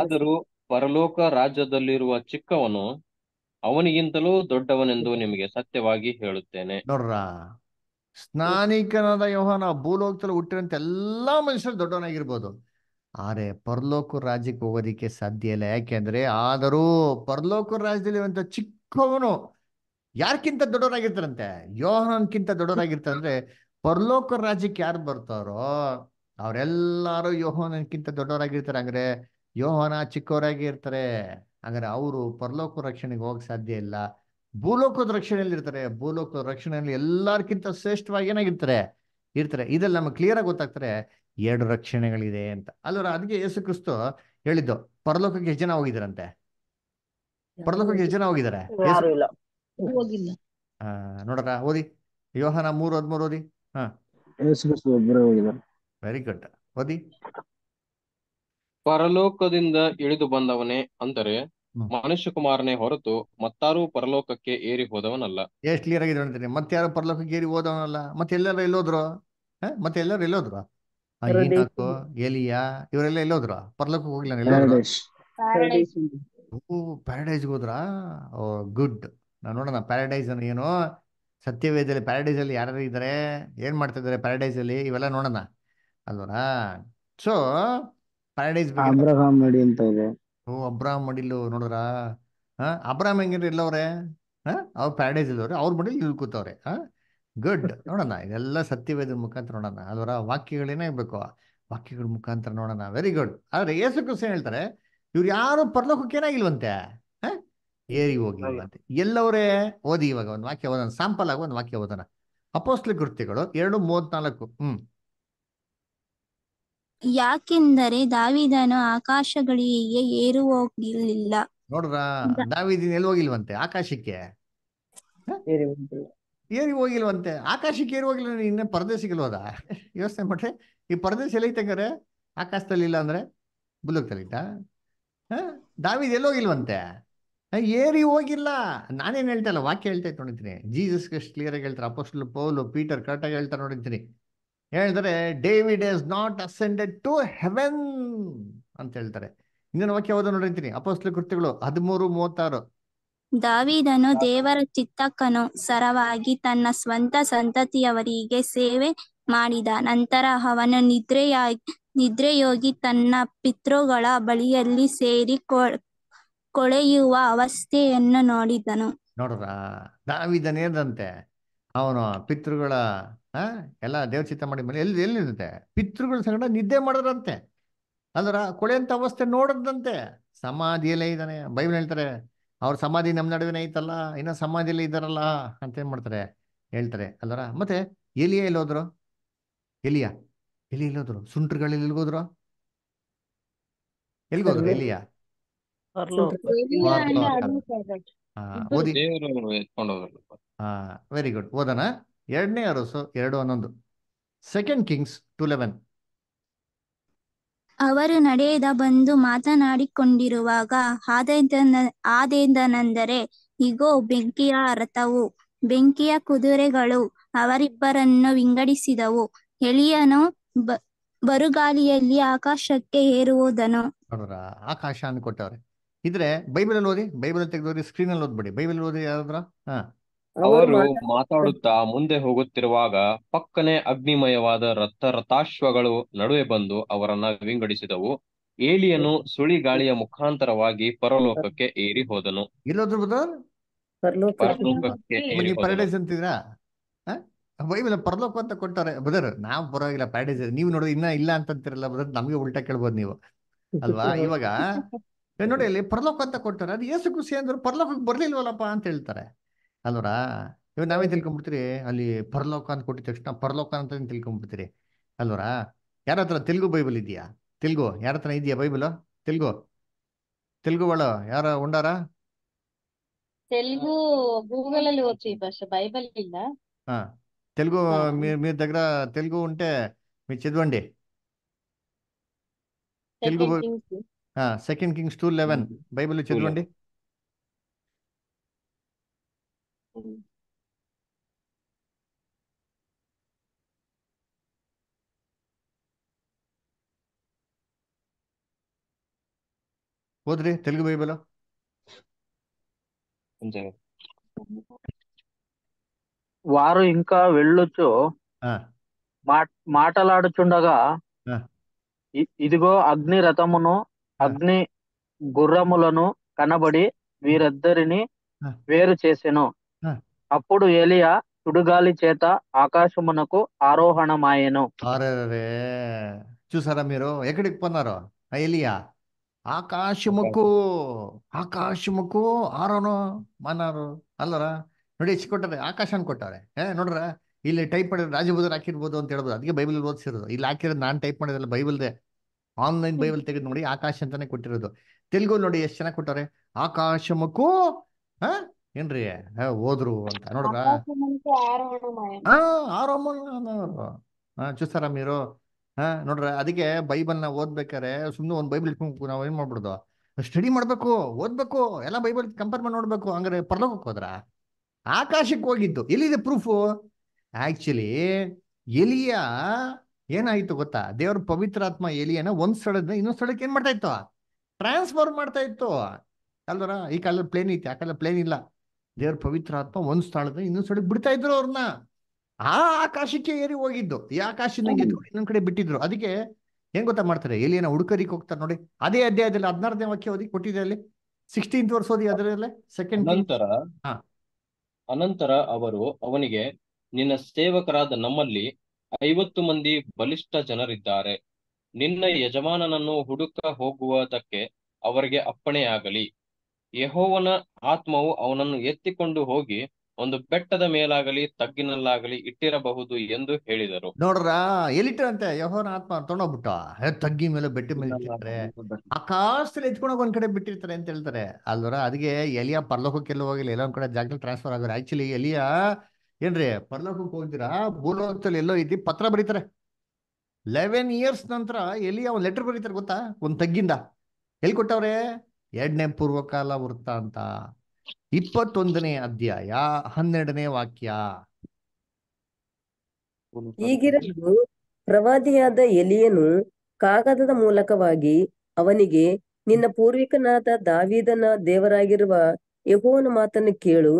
ಆದರೂ ಪರಲೋಕ ರಾಜ್ಯದಲ್ಲಿರುವ ಚಿಕ್ಕವನು ಅವನಿಗಿಂತಲೂ ದೊಡ್ಡವನೆಂದು ನಿಮಗೆ ಸತ್ಯವಾಗಿ ಹೇಳುತ್ತೇನೆ ನೋಡ್ರ ಸ್ನಾನಿಕನಾದ ಯೋಹನ ಭೂಲೋಕದಲ್ಲಿ ಹುಟ್ಟಿರಂತೆ ಎಲ್ಲಾ ಮನುಷ್ಯರು ದೊಡ್ಡವನಾಗಿರ್ಬೋದು ಆದರೆ ಪರ್ಲೋಕ ರಾಜ್ಯಕ್ಕೆ ಹೋಗೋದಿಕ್ಕೆ ಸಾಧ್ಯ ಇಲ್ಲ ಯಾಕೆಂದ್ರೆ ಆದರೂ ಪರ್ಲೋಕ ರಾಜ್ಯದಲ್ಲಿ ಒಂದು ಚಿಕ್ಕವನು ಯಾರ್ಕಿಂತ ದೊಡ್ಡವರಾಗಿರ್ತಾರಂತೆ ಯೋಹನಕ್ಕಿಂತ ದೊಡ್ಡವರಾಗಿರ್ತಾರಂದ್ರೆ ಪರಲೋಕ ರಾಜ್ಯಕ್ಕೆ ಯಾರು ಬರ್ತಾರೋ ಅವರೆಲ್ಲರೂ ಯೋಹನಕ್ಕಿಂತ ದೊಡ್ಡವರಾಗಿರ್ತಾರೆ ಅಂದ್ರೆ ಯೋಹನ ಚಿಕ್ಕವರಾಗಿ ಇರ್ತಾರೆ ಅಂದ್ರೆ ಅವರು ಪರ್ಲೋಕ ರಕ್ಷಣೆಗೆ ಹೋಗಕ್ ಸಾಧ್ಯ ಇಲ್ಲ ಭೂಲೋಕದ ರಕ್ಷಣೆಯಲ್ಲಿ ಇರ್ತಾರೆ ಭೂಲೋಕದ ರಕ್ಷಣೆಯಲ್ಲಿ ಎಲ್ಲಾರ್ಕಿಂತ ಶ್ರೇಷ್ಠವಾಗಿ ಏನಾಗಿರ್ತಾರೆ ಇರ್ತಾರೆ ಇದ್ರಲ್ಲಿ ನಮಗೆ ಕ್ಲಿಯರ್ ಆಗಿ ಗೊತ್ತಾಗ್ತಾರೆ ಎರಡು ರಕ್ಷಣೆಗಳಿದೆ ಅಂತ ಅಲ್ಲರ ಅದಕ್ಕೆ ಯೇಸು ಕ್ರಿಸ್ತು ಹೇಳಿದ್ದು ಪರಲೋಕಕ್ಕೆ ಹೆಚ್ಚು ಜನ ಹೋಗಿದ್ರಂತೆ ಪರಲೋಕಕ್ಕೆ ಹೆಚ್ಚು ಜನ ಹೋಗಿದ್ದಾರೆ ನೋಡರ ಓದಿ ಯೋಹನ ಮೂರು ಹದ್ಮೂರು ಓದಿ ವೆರಿ ಗುಡ್ ಓದಿ ಪರಲೋಕದಿಂದ ಇಳಿದು ಬಂದವನೇ ಅಂದರೆ ಮನುಷ್ಯ ಕುಮಾರನೇ ಹೊರತು ಮತ್ತಾರು ಪರಲೋಕಕ್ಕೆ ಏರಿ ಹೋದವನಲ್ಲ ಎಷ್ಟು ಕ್ಲಿಯರ್ ಆಗಿದೆ ಮತ್ತಾರು ಯಾರು ಪರಲೋಕಕ್ಕೆ ಏರಿ ಹೋದವನಲ್ಲ ಮತ್ತೆ ಎಲ್ಲರೂ ಎಲ್ಲೋದ್ರು ಮತ್ತೆ ಎಲ್ಲರೂ ಎಲ್ಲೋದ್ರು ಏನಾಕು ಎಲಿಯಾ ಇವರೆಲ್ಲ ಎಲ್ಲೋದ್ರು ಪರ್ಲಕ್ಕೆ ಹೋಗ್ಲಿಲ್ಲ ಎಲ್ಲೋದ್ರ ಹೋದ್ರ ಓ ಗುಡ್ ನಾನು ನೋಡೋಣ ಪ್ಯಾರಡೈಸ್ ಅಂದ್ರೆ ಏನು ಸತ್ಯವೇದಲ್ಲಿ ಪ್ಯಾರಡೈಸ್ ಅಲ್ಲಿ ಯಾರು ಇದ್ದಾರೆ ಏನ್ ಮಾಡ್ತಾ ಇದಾರೆ ಪ್ಯಾರಡೈಸ್ ಅಲ್ಲಿ ಇವೆಲ್ಲ ನೋಡೋಣ ಅಲ್ವನಾ ಸೊ ಪ್ಯಾರಡೈಸ್ ಅಬ್ರಹಾಮ್ ಮಡಿ ಅಂತ ಇದೆ ಓ ಅಬ್ರಾಹಂ ಮಡಿಲು ನೋಡಿದ್ರ ಅಬ್ರಾಹಂ ಹೆಂಗಿರ ಇಲ್ಲವ್ರೆ ಅವ್ರ ಪ್ಯಾರಡೈಸ್ ಇಲ್ಲವ್ರೆ ಅವ್ರ ಮಡಿಲ್ ಇಲ್ಲಿ ಕೂತವ್ರೆ ಹಾ ಗುಡ್ ನೋಡೋಣ ಇದೆಲ್ಲ ಸತ್ಯವೇದ ಮುಖಾಂತರ ನೋಡೋಣ ಅದರ ವಾಕ್ಯಗಳೇನೇ ಇರಬೇಕು ವಾಕ್ಯಗಳ ಮುಖಾಂತರ ನೋಡೋಣ ವೆರಿ ಗುಡ್ ಆದ್ರೆ ಯೇಸು ಕೃಷ್ಣ ಹೇಳ್ತಾರೆ ಇವ್ರು ಯಾರು ಏನಾಗಿಲ್ವಂತೆ ಏರಿ ಹೋಗಿಲ್ವಂತೆ ಎಲ್ಲವರೇ ಓದಿ ಇವಾಗ ಒಂದು ವಾಕ್ಯ ಓದೋಣ ಸಾಂಪಲ್ ಆಗಿ ಒಂದು ವಾಕ್ಯ ಓದೋಣ ಅಪೋಸ್ಲಿ ಕೃತ್ಯಗಳು ಎರಡು ಮೂವತ್ನಾಲ್ಕು ಹ್ಮ್ ಯಾಕೆಂದರೆ ದಾವಿದನು ಆಕಾಶಗಳಿಗೆ ಏರು ಹೋಗಿಲ್ಲ ನೋಡ್ರ ದಾವಿದಿನ ಎಲ್ಲಿ ಹೋಗಿಲ್ವಂತೆ ಆಕಾಶಕ್ಕೆ ಏರಿ ಹೋಗಿಲ್ವಂತೆ ಆಕಾಶಕ್ಕೆ ಏರಿ ಹೋಗಿಲ್ಲ ಇನ್ನ ಸಿಗಲ್ವದ ಯೋಚನೆ ಮಾಡ್ರೆ ಈ ಪರದೇಶ ಎಲ್ಲೈತಂಗಾರೆ ಆಕಾಶದಲ್ಲಿ ಇಲ್ಲ ಅಂದ್ರೆ ಬುಲ್ಲಕ್ ತಲೀತಾ ಹಾ ದಾವಿದ್ ಹೋಗಿಲ್ವಂತೆ ಏರಿ ಹೋಗಿಲ್ಲ ನಾನೇನು ಹೇಳ್ತಾ ಇಲ್ಲ ವಾಕ್ಯ ಹೇಳ್ತಾ ಇತ್ತು ನೋಡಿದ್ದೀನಿ ಜೀಸಸ್ ಕ್ಲಿಯರ್ ಆಗಿ ಹೇಳ್ತಾರೆ ಅಪೋಸ್ಟಲ್ ಪೌಲು ಪೀಟರ್ ಕರೆಕ್ಟಾಗಿ ಹೇಳ್ತಾರೆ ನೋಡಿದ್ದೀನಿ ಹೇಳಿದ್ರೆ David is not ascended to heaven ಅಂತ ಹೇಳ್ತಾರೆ ಇನ್ನೇನು ವಾಕ್ಯ ಹೋದ ನೋಡಿರ್ತೀನಿ ಅಪೋಸ್ಟಲ್ ಕೃತ್ಯಗಳು ಹದಿಮೂರು ಮೂವತ್ತಾರು ದಾವಿದನು ದೇವರ ಚಿತ್ತಕ್ಕನು ಸರವಾಗಿ ತನ್ನ ಸ್ವಂತ ಸಂತತಿಯವರಿಗೆ ಸೇವೆ ಮಾಡಿದ ನಂತರ ಅವನು ನಿದ್ರೆಯಾಗಿ ನಿದ್ರೆಯೋಗಿ ತನ್ನ ಪಿತೃಗಳ ಬಳಿಯಲ್ಲಿ ಸೇರಿ ಕೊಳೆಯುವ ಅವಸ್ಥೆಯನ್ನು ನೋಡಿದನು ನೋಡ್ರ ದಾವಿದನೇದಂತೆ ಅವನು ಪಿತೃಗಳ ಎಲ್ಲ ದೇವಚಿತ್ತ ಮಾಡಿದ ಮೇಲೆ ಎಲ್ಲಿ ಎಲ್ಲಿದಂತೆ ಪಿತೃಗಳ ಸಂಗಡ ನಿದ್ದೆ ಮಾಡದಂತೆ ಅದರ ಕೊಳೆಯಂತ ಅವಸ್ಥೆ ನೋಡದಂತೆ ಸಮಾಧಿಯಲ್ಲೇ ಇದ್ದಾನೆ ಬೈಬಲ್ ಹೇಳ್ತಾರೆ ಅವ್ರ ಸಮಾಧಿ ನಮ್ಮ ನಡುವೆ ಐತಲ್ಲ ಇನ್ನ ಸಮಾಧಿಯಲ್ಲಿ ಇದ್ದಾರಲ್ಲ ಅಂತ ಏನ್ ಮಾಡ್ತಾರೆ ಹೇಳ್ತಾರೆ ಅಲ್ಲರ ಮತ್ತೆ ಎಲಿಯ ಹೋದ್ರು ಎಲಿಯ ಎಲಿ ಹೋದ್ರು ಸುಂಟ್ರುಗಳಲ್ಲಿ ಎಲ್ಗೋದ್ರು ಎಲ್ಗೋದ್ರು ಎಲಿಯ ಹೋದ್ರು ಹಾ ವೆರಿ ಗುಡ್ ಓದನ ಎರಡನೇ ಅರಸು ಎರಡು ಹನ್ನೊಂದು ಸೆಕೆಂಡ್ ಕಿಂಗ್ಸ್ ಟು ಲೆವೆನ್ ಅವರು ನಡೆಯದ ಬಂದು ಮಾತನಾಡಿಕೊಂಡಿರುವಾಗ ಆದೇಂದನೆಂದರೆ ಈಗೋ ಇಗೋ ಬೆಂಕಿಯ ರಥವು ಬೆಂಕಿಯ ಕುದುರೆಗಳು ಅವರಿಬ್ಬರನ್ನು ವಿಂಗಡಿಸಿದವು ಎಳಿಯನು ಬ ಬರುಗಾಲಿಯಲ್ಲಿ ಆಕಾಶಕ್ಕೆ ಏರುವುದನು ಆಕಾಶ ಅಂದ್ಕೊಟ್ಟವ್ರೆ ಇದ್ರೆ ಬೈಬಲ್ ಓದಿ ಬೈಬಲ್ ತೆಗೆದೋರಿ ಸ್ಕ್ರೀನ್ ಅಲ್ಲಿ ಓದ್ಬೇಡಿ ಬೈಬಲ್ ಓದಿ ಯಾವ್ದ್ರ ಹಾ ಅವರು ಮಾತಾಡುತ್ತಾ ಮುಂದೆ ಹೋಗುತ್ತಿರುವಾಗ ಪಕ್ಕನೆ ಅಗ್ನಿಮಯವಾದ ರಥ ರಥಾಶ್ವಗಳು ನಡುವೆ ಬಂದು ಅವರನ್ನ ವಿಂಗಡಿಸಿದವು ಏಲಿಯನು ಗಾಳಿಯ ಮುಖಾಂತರವಾಗಿ ಪರಲೋಕಕ್ಕೆ ಏರಿ ಹೋದನು ಪರಲೋಕಕ್ಕೆ ಏರಿ ಅಂತಿದ್ರಾ ಪರಲೋಕ ಅಂತ ಕೊಟ್ಟಾರೆ ಬದರ್ ನಾವು ಪರವಾಗಿಲ್ಲ ಪ್ಯಾರಡೈಸ್ ನೀವು ನೋಡಿ ಇನ್ನ ಇಲ್ಲ ಅಂತಂತಿರಲ್ಲ ಬದರ್ ನಮ್ಗೆ ಉಲ್ಟಾ ಕೇಳ್ಬೋದು ನೀವು ಅಲ್ವಾ ಇವಾಗ ನೋಡಿ ಅಲ್ಲಿ ಪರಲೋಕ ಅಂತ ಕೊಟ್ಟಾರೆ ಅದು ಯೇಸು ಖುಷಿ ಅಂದ್ರೆ ಪರಲೋಕಕ್ಕೆ ಬರ್ಲಿಲ್ವಲ್ಲಪ್ಪ ಅಂತ ಹೇಳ್ತಾರೆ ಅಲ್ವರಾ ಇವಾಗ ನಾವೇ ತಿಳ್ಕೊಂಬಿಡ್ತೀರಿ ಅಲ್ಲಿ ಪರಲೋಕ ಅಂತ ಕೊಟ್ಟಿದ ತಕ್ಷಣ ಪರಲೋಕ ಅಂತ ತಿಳ್ಕೊಂಡ್ಬಿಡ್ತೀರಿ ಅಲ್ವರಾ ಯಾರ ಹತ್ರ ತೆಲುಗು ಬೈಬಲ್ ಇದೆಯಾ ತೆಲುಗು ಯಾರ ಹತ್ರ ಇದೆಯಾ ಬೈಬಲ್ ತೆಲುಗು ತೆಲುಗು ಒಳ ಯಾರ ಉಂಡಾರ ತೆಲುಗು గూగుల్ లో ತೆಲುಗು ಉಂಟೆ బైబిల్ ఇల్ల ఆ, తెలుగు మీ మీ దగ్గర తెలుగు ఉంటే ಚಿದ್ವಂಡಿ పోదురి తెలుగు బైబల్ వారు ఇంకా వెళ్ళొచ్చు మాటలాడుచుండగా ఇదిగో అగ్ని రథమును అగ్ని గుర్రములను కనబడి వీరిద్దరిని వేరు చేసెను అప్పుడు ఏలియా సుడుగాలి చేత ఆకాశమునకు ఆరోహణమాయెను అరే చూసారా మీరు ఎక్కడికి పోన్నారు ఏలియా ಆಕಾಶಮಕ್ಕೂ ಆಕಾಶಮಕ್ಕೂ ಆರೋನು ಮಾನಾರು ಅಲ್ಲರ ನೋಡಿ ಎಷ್ಟು ಕೊಟ್ಟಾರೆ ಆಕಾಶನ ಕೊಟ್ಟಾರೆ ಏ ನೋಡ್ರ ಇಲ್ಲಿ ಟೈಪ್ ಮಾಡಿದ್ರೆ ರಾಜಭೂದರ್ ಹಾಕಿರ್ಬೋದು ಅಂತ ಹೇಳ್ಬೋದು ಅದಕ್ಕೆ ಬೈಬಲ್ ಓದಿಸಿರೋದು ಇಲ್ಲಿ ಹಾಕಿರೋದು ನಾನು ಟೈಪ್ ಬೈಬಲ್ ಬೈಬಲ್ದೆ ಆನ್ಲೈನ್ ಬೈಬಲ್ ತೆಗೆದು ನೋಡಿ ಆಕಾಶ ಅಂತಾನೆ ಕೊಟ್ಟಿರೋದು ತೆಲುಗು ನೋಡಿ ಎಷ್ಟು ಚೆನ್ನಾಗಿ ಕೊಟ್ಟಾರೆ ಆಕಾಶಮಕ್ಕೂ ಏನ್ರಿ ಓದ್ರು ಅಂತ ನೋಡ್ರ ಹಾ ಆರೋಮನವರು ಹಾ ಹಾ ನೋಡ್ರ ಅದಕ್ಕೆ ಬೈಬಲ್ ನ ಓದ್ಬೇಕಾರೆ ಸುಮ್ಮನೆ ಒಂದ್ ಬೈಬಲ್ ಇಟ್ಕೊಂಡು ನಾವ್ ಏನ್ ಮಾಡ್ಬಿಡ್ದು ಸ್ಟಡಿ ಮಾಡ್ಬೇಕು ಓದ್ಬೇಕು ಎಲ್ಲಾ ಬೈಬಲ್ ಕಂಪೇರ್ ಮಾಡಿ ನೋಡ್ಬೇಕು ಹಂಗಾರೆ ಪರ್ಲೋಕ್ ಹೋದ್ರ ಆಕಾಶಕ್ಕೆ ಹೋಗಿದ್ದು ಎಲ್ಲಿದೆ ಪ್ರೂಫು ಆಕ್ಚುಲಿ ಎಲಿಯ ಏನಾಯ್ತು ಗೊತ್ತಾ ದೇವ್ರ ಪವಿತ್ರಾತ್ಮ ಎಲಿಯನ ಒಂದ್ ಸ್ಥಳದ ಇನ್ನೊಂದ್ ಸ್ಥಳಕ್ಕೆ ಏನ್ ಮಾಡ್ತಾ ಇತ್ತು ಟ್ರಾನ್ಸ್ಫರ್ ಮಾಡ್ತಾ ಇತ್ತು ಅಲ್ದರ ಈ ಕಾಲದ ಪ್ಲೇನ್ ಐತಿ ಆ ಕಾಲ ಪ್ಲೇನ್ ಇಲ್ಲ ದೇವ್ರ ಪವಿತ್ರಾತ್ಮ ಒಂದ್ ಸ್ಥಳದಲ್ಲಿ ಇನ್ನೊಂದ್ ಸ್ಥಳಕ್ಕೆ ಬಿಡ್ತಾ ಇದ್ರು ಅವ್ರನ್ನ ಆ ಆಕಾಶಕ್ಕೆ ಏರಿ ಹೋಗಿದ್ದು ಈ ಆಕಾಶದಿಂದ ಇನ್ನೊಂದ್ ಕಡೆ ಬಿಟ್ಟಿದ್ರು ಅದಕ್ಕೆ ಹೆಂಗ್ ಗೊತ್ತಾ ಮಾಡ್ತಾರೆ ಎಲ್ಲಿ ಏನೋ ಹುಡುಕರಿಗೆ ಹೋಗ್ತಾರೆ ನೋಡಿ ಅದೇ ಅಧ್ಯಾಯದಲ್ಲಿ ಹದಿನಾರನೇ ವಾಕ್ಯ ಓದಿ ಕೊಟ್ಟಿದೆ ಅಲ್ಲಿ ಸಿಕ್ಸ್ಟೀನ್ ಓದಿ ಅದರಲ್ಲೇ ಸೆಕೆಂಡ್ ನಂತರ ಅನಂತರ ಅವರು ಅವನಿಗೆ ನಿನ್ನ ಸೇವಕರಾದ ನಮ್ಮಲ್ಲಿ ಐವತ್ತು ಮಂದಿ ಬಲಿಷ್ಠ ಜನರಿದ್ದಾರೆ ನಿನ್ನ ಯಜಮಾನನನ್ನು ಹುಡುಕ ಹೋಗುವುದಕ್ಕೆ ಅವರಿಗೆ ಅಪ್ಪಣೆಯಾಗಲಿ ಯಹೋವನ ಆತ್ಮವು ಅವನನ್ನು ಎತ್ತಿಕೊಂಡು ಹೋಗಿ ಒಂದು ಬೆಟ್ಟದ ಮೇಲಾಗಲಿ ತಗ್ಗಿನಲ್ಲಾಗಲಿ ಇಟ್ಟಿರಬಹುದು ಎಂದು ಹೇಳಿದರು ನೋಡ್ರ ಎಲ್ಲಿಟ್ಟರಂತೆ ಯಹೋನ ಆತ್ಮ ತೊಗೊಂಡೋಗ್ಬಿಟ್ಟ ತಗ್ಗಿ ಮೇಲೆ ಬೆಟ್ಟ ಮೇಲೆ ಇಟ್ಟಿರ್ತಾರೆ ಆಕಾಶದಲ್ಲಿ ಎತ್ಕೊಂಡೋಗ ಒಂದ್ ಕಡೆ ಬಿಟ್ಟಿರ್ತಾರೆ ಅಂತ ಹೇಳ್ತಾರೆ ಅಲ್ವರ ಅದಕ್ಕೆ ಎಲಿಯ ಪರ್ಲೋಕಕ್ಕೆಲ್ಲ ಹೋಗಿಲ್ಲ ಎಲ್ಲ ಒಂದ್ ಕಡೆ ಜಾಗದಲ್ಲಿ ಟ್ರಾನ್ಸ್ಫರ್ ಆಗೋರು ಆಕ್ಚುಲಿ ಎಲಿಯಾ ಏನ್ರಿ ಪರ್ಲೋಕಕ್ಕೆ ಹೋಗ್ತೀರಾ ಭೂಲೋಕದಲ್ಲಿ ಎಲ್ಲೋ ಇದ್ದಿ ಪತ್ರ ಬರೀತಾರೆ ಲೆವೆನ್ ಇಯರ್ಸ್ ನಂತರ ಎಲಿಯಾ ಒಂದ್ ಲೆಟರ್ ಬರೀತಾರೆ ಗೊತ್ತಾ ಒಂದ್ ತಗ್ಗಿಂದ ಎಲ್ಲಿ ಕೊಟ್ಟವ್ರೆ ಎರಡನೇ ಪೂರ್ವಕಾಲ ವೃತ್ತಾಂತ ಇಪ್ಪತ್ತೊಂದನೇ ಅಧ್ಯಾಯ ಹನ್ನೆರಡನೇ ವಾಕ್ಯ ಈಗಿರಲು ಪ್ರವಾದಿಯಾದ ಎಲಿಯನು ಕಾಗದದ ಮೂಲಕವಾಗಿ ಅವನಿಗೆ ನಿನ್ನ ಪೂರ್ವಿಕನಾದ ದಾವಿದನ ದೇವರಾಗಿರುವ ಯಹೋನ ಮಾತನ್ನು ಕೇಳು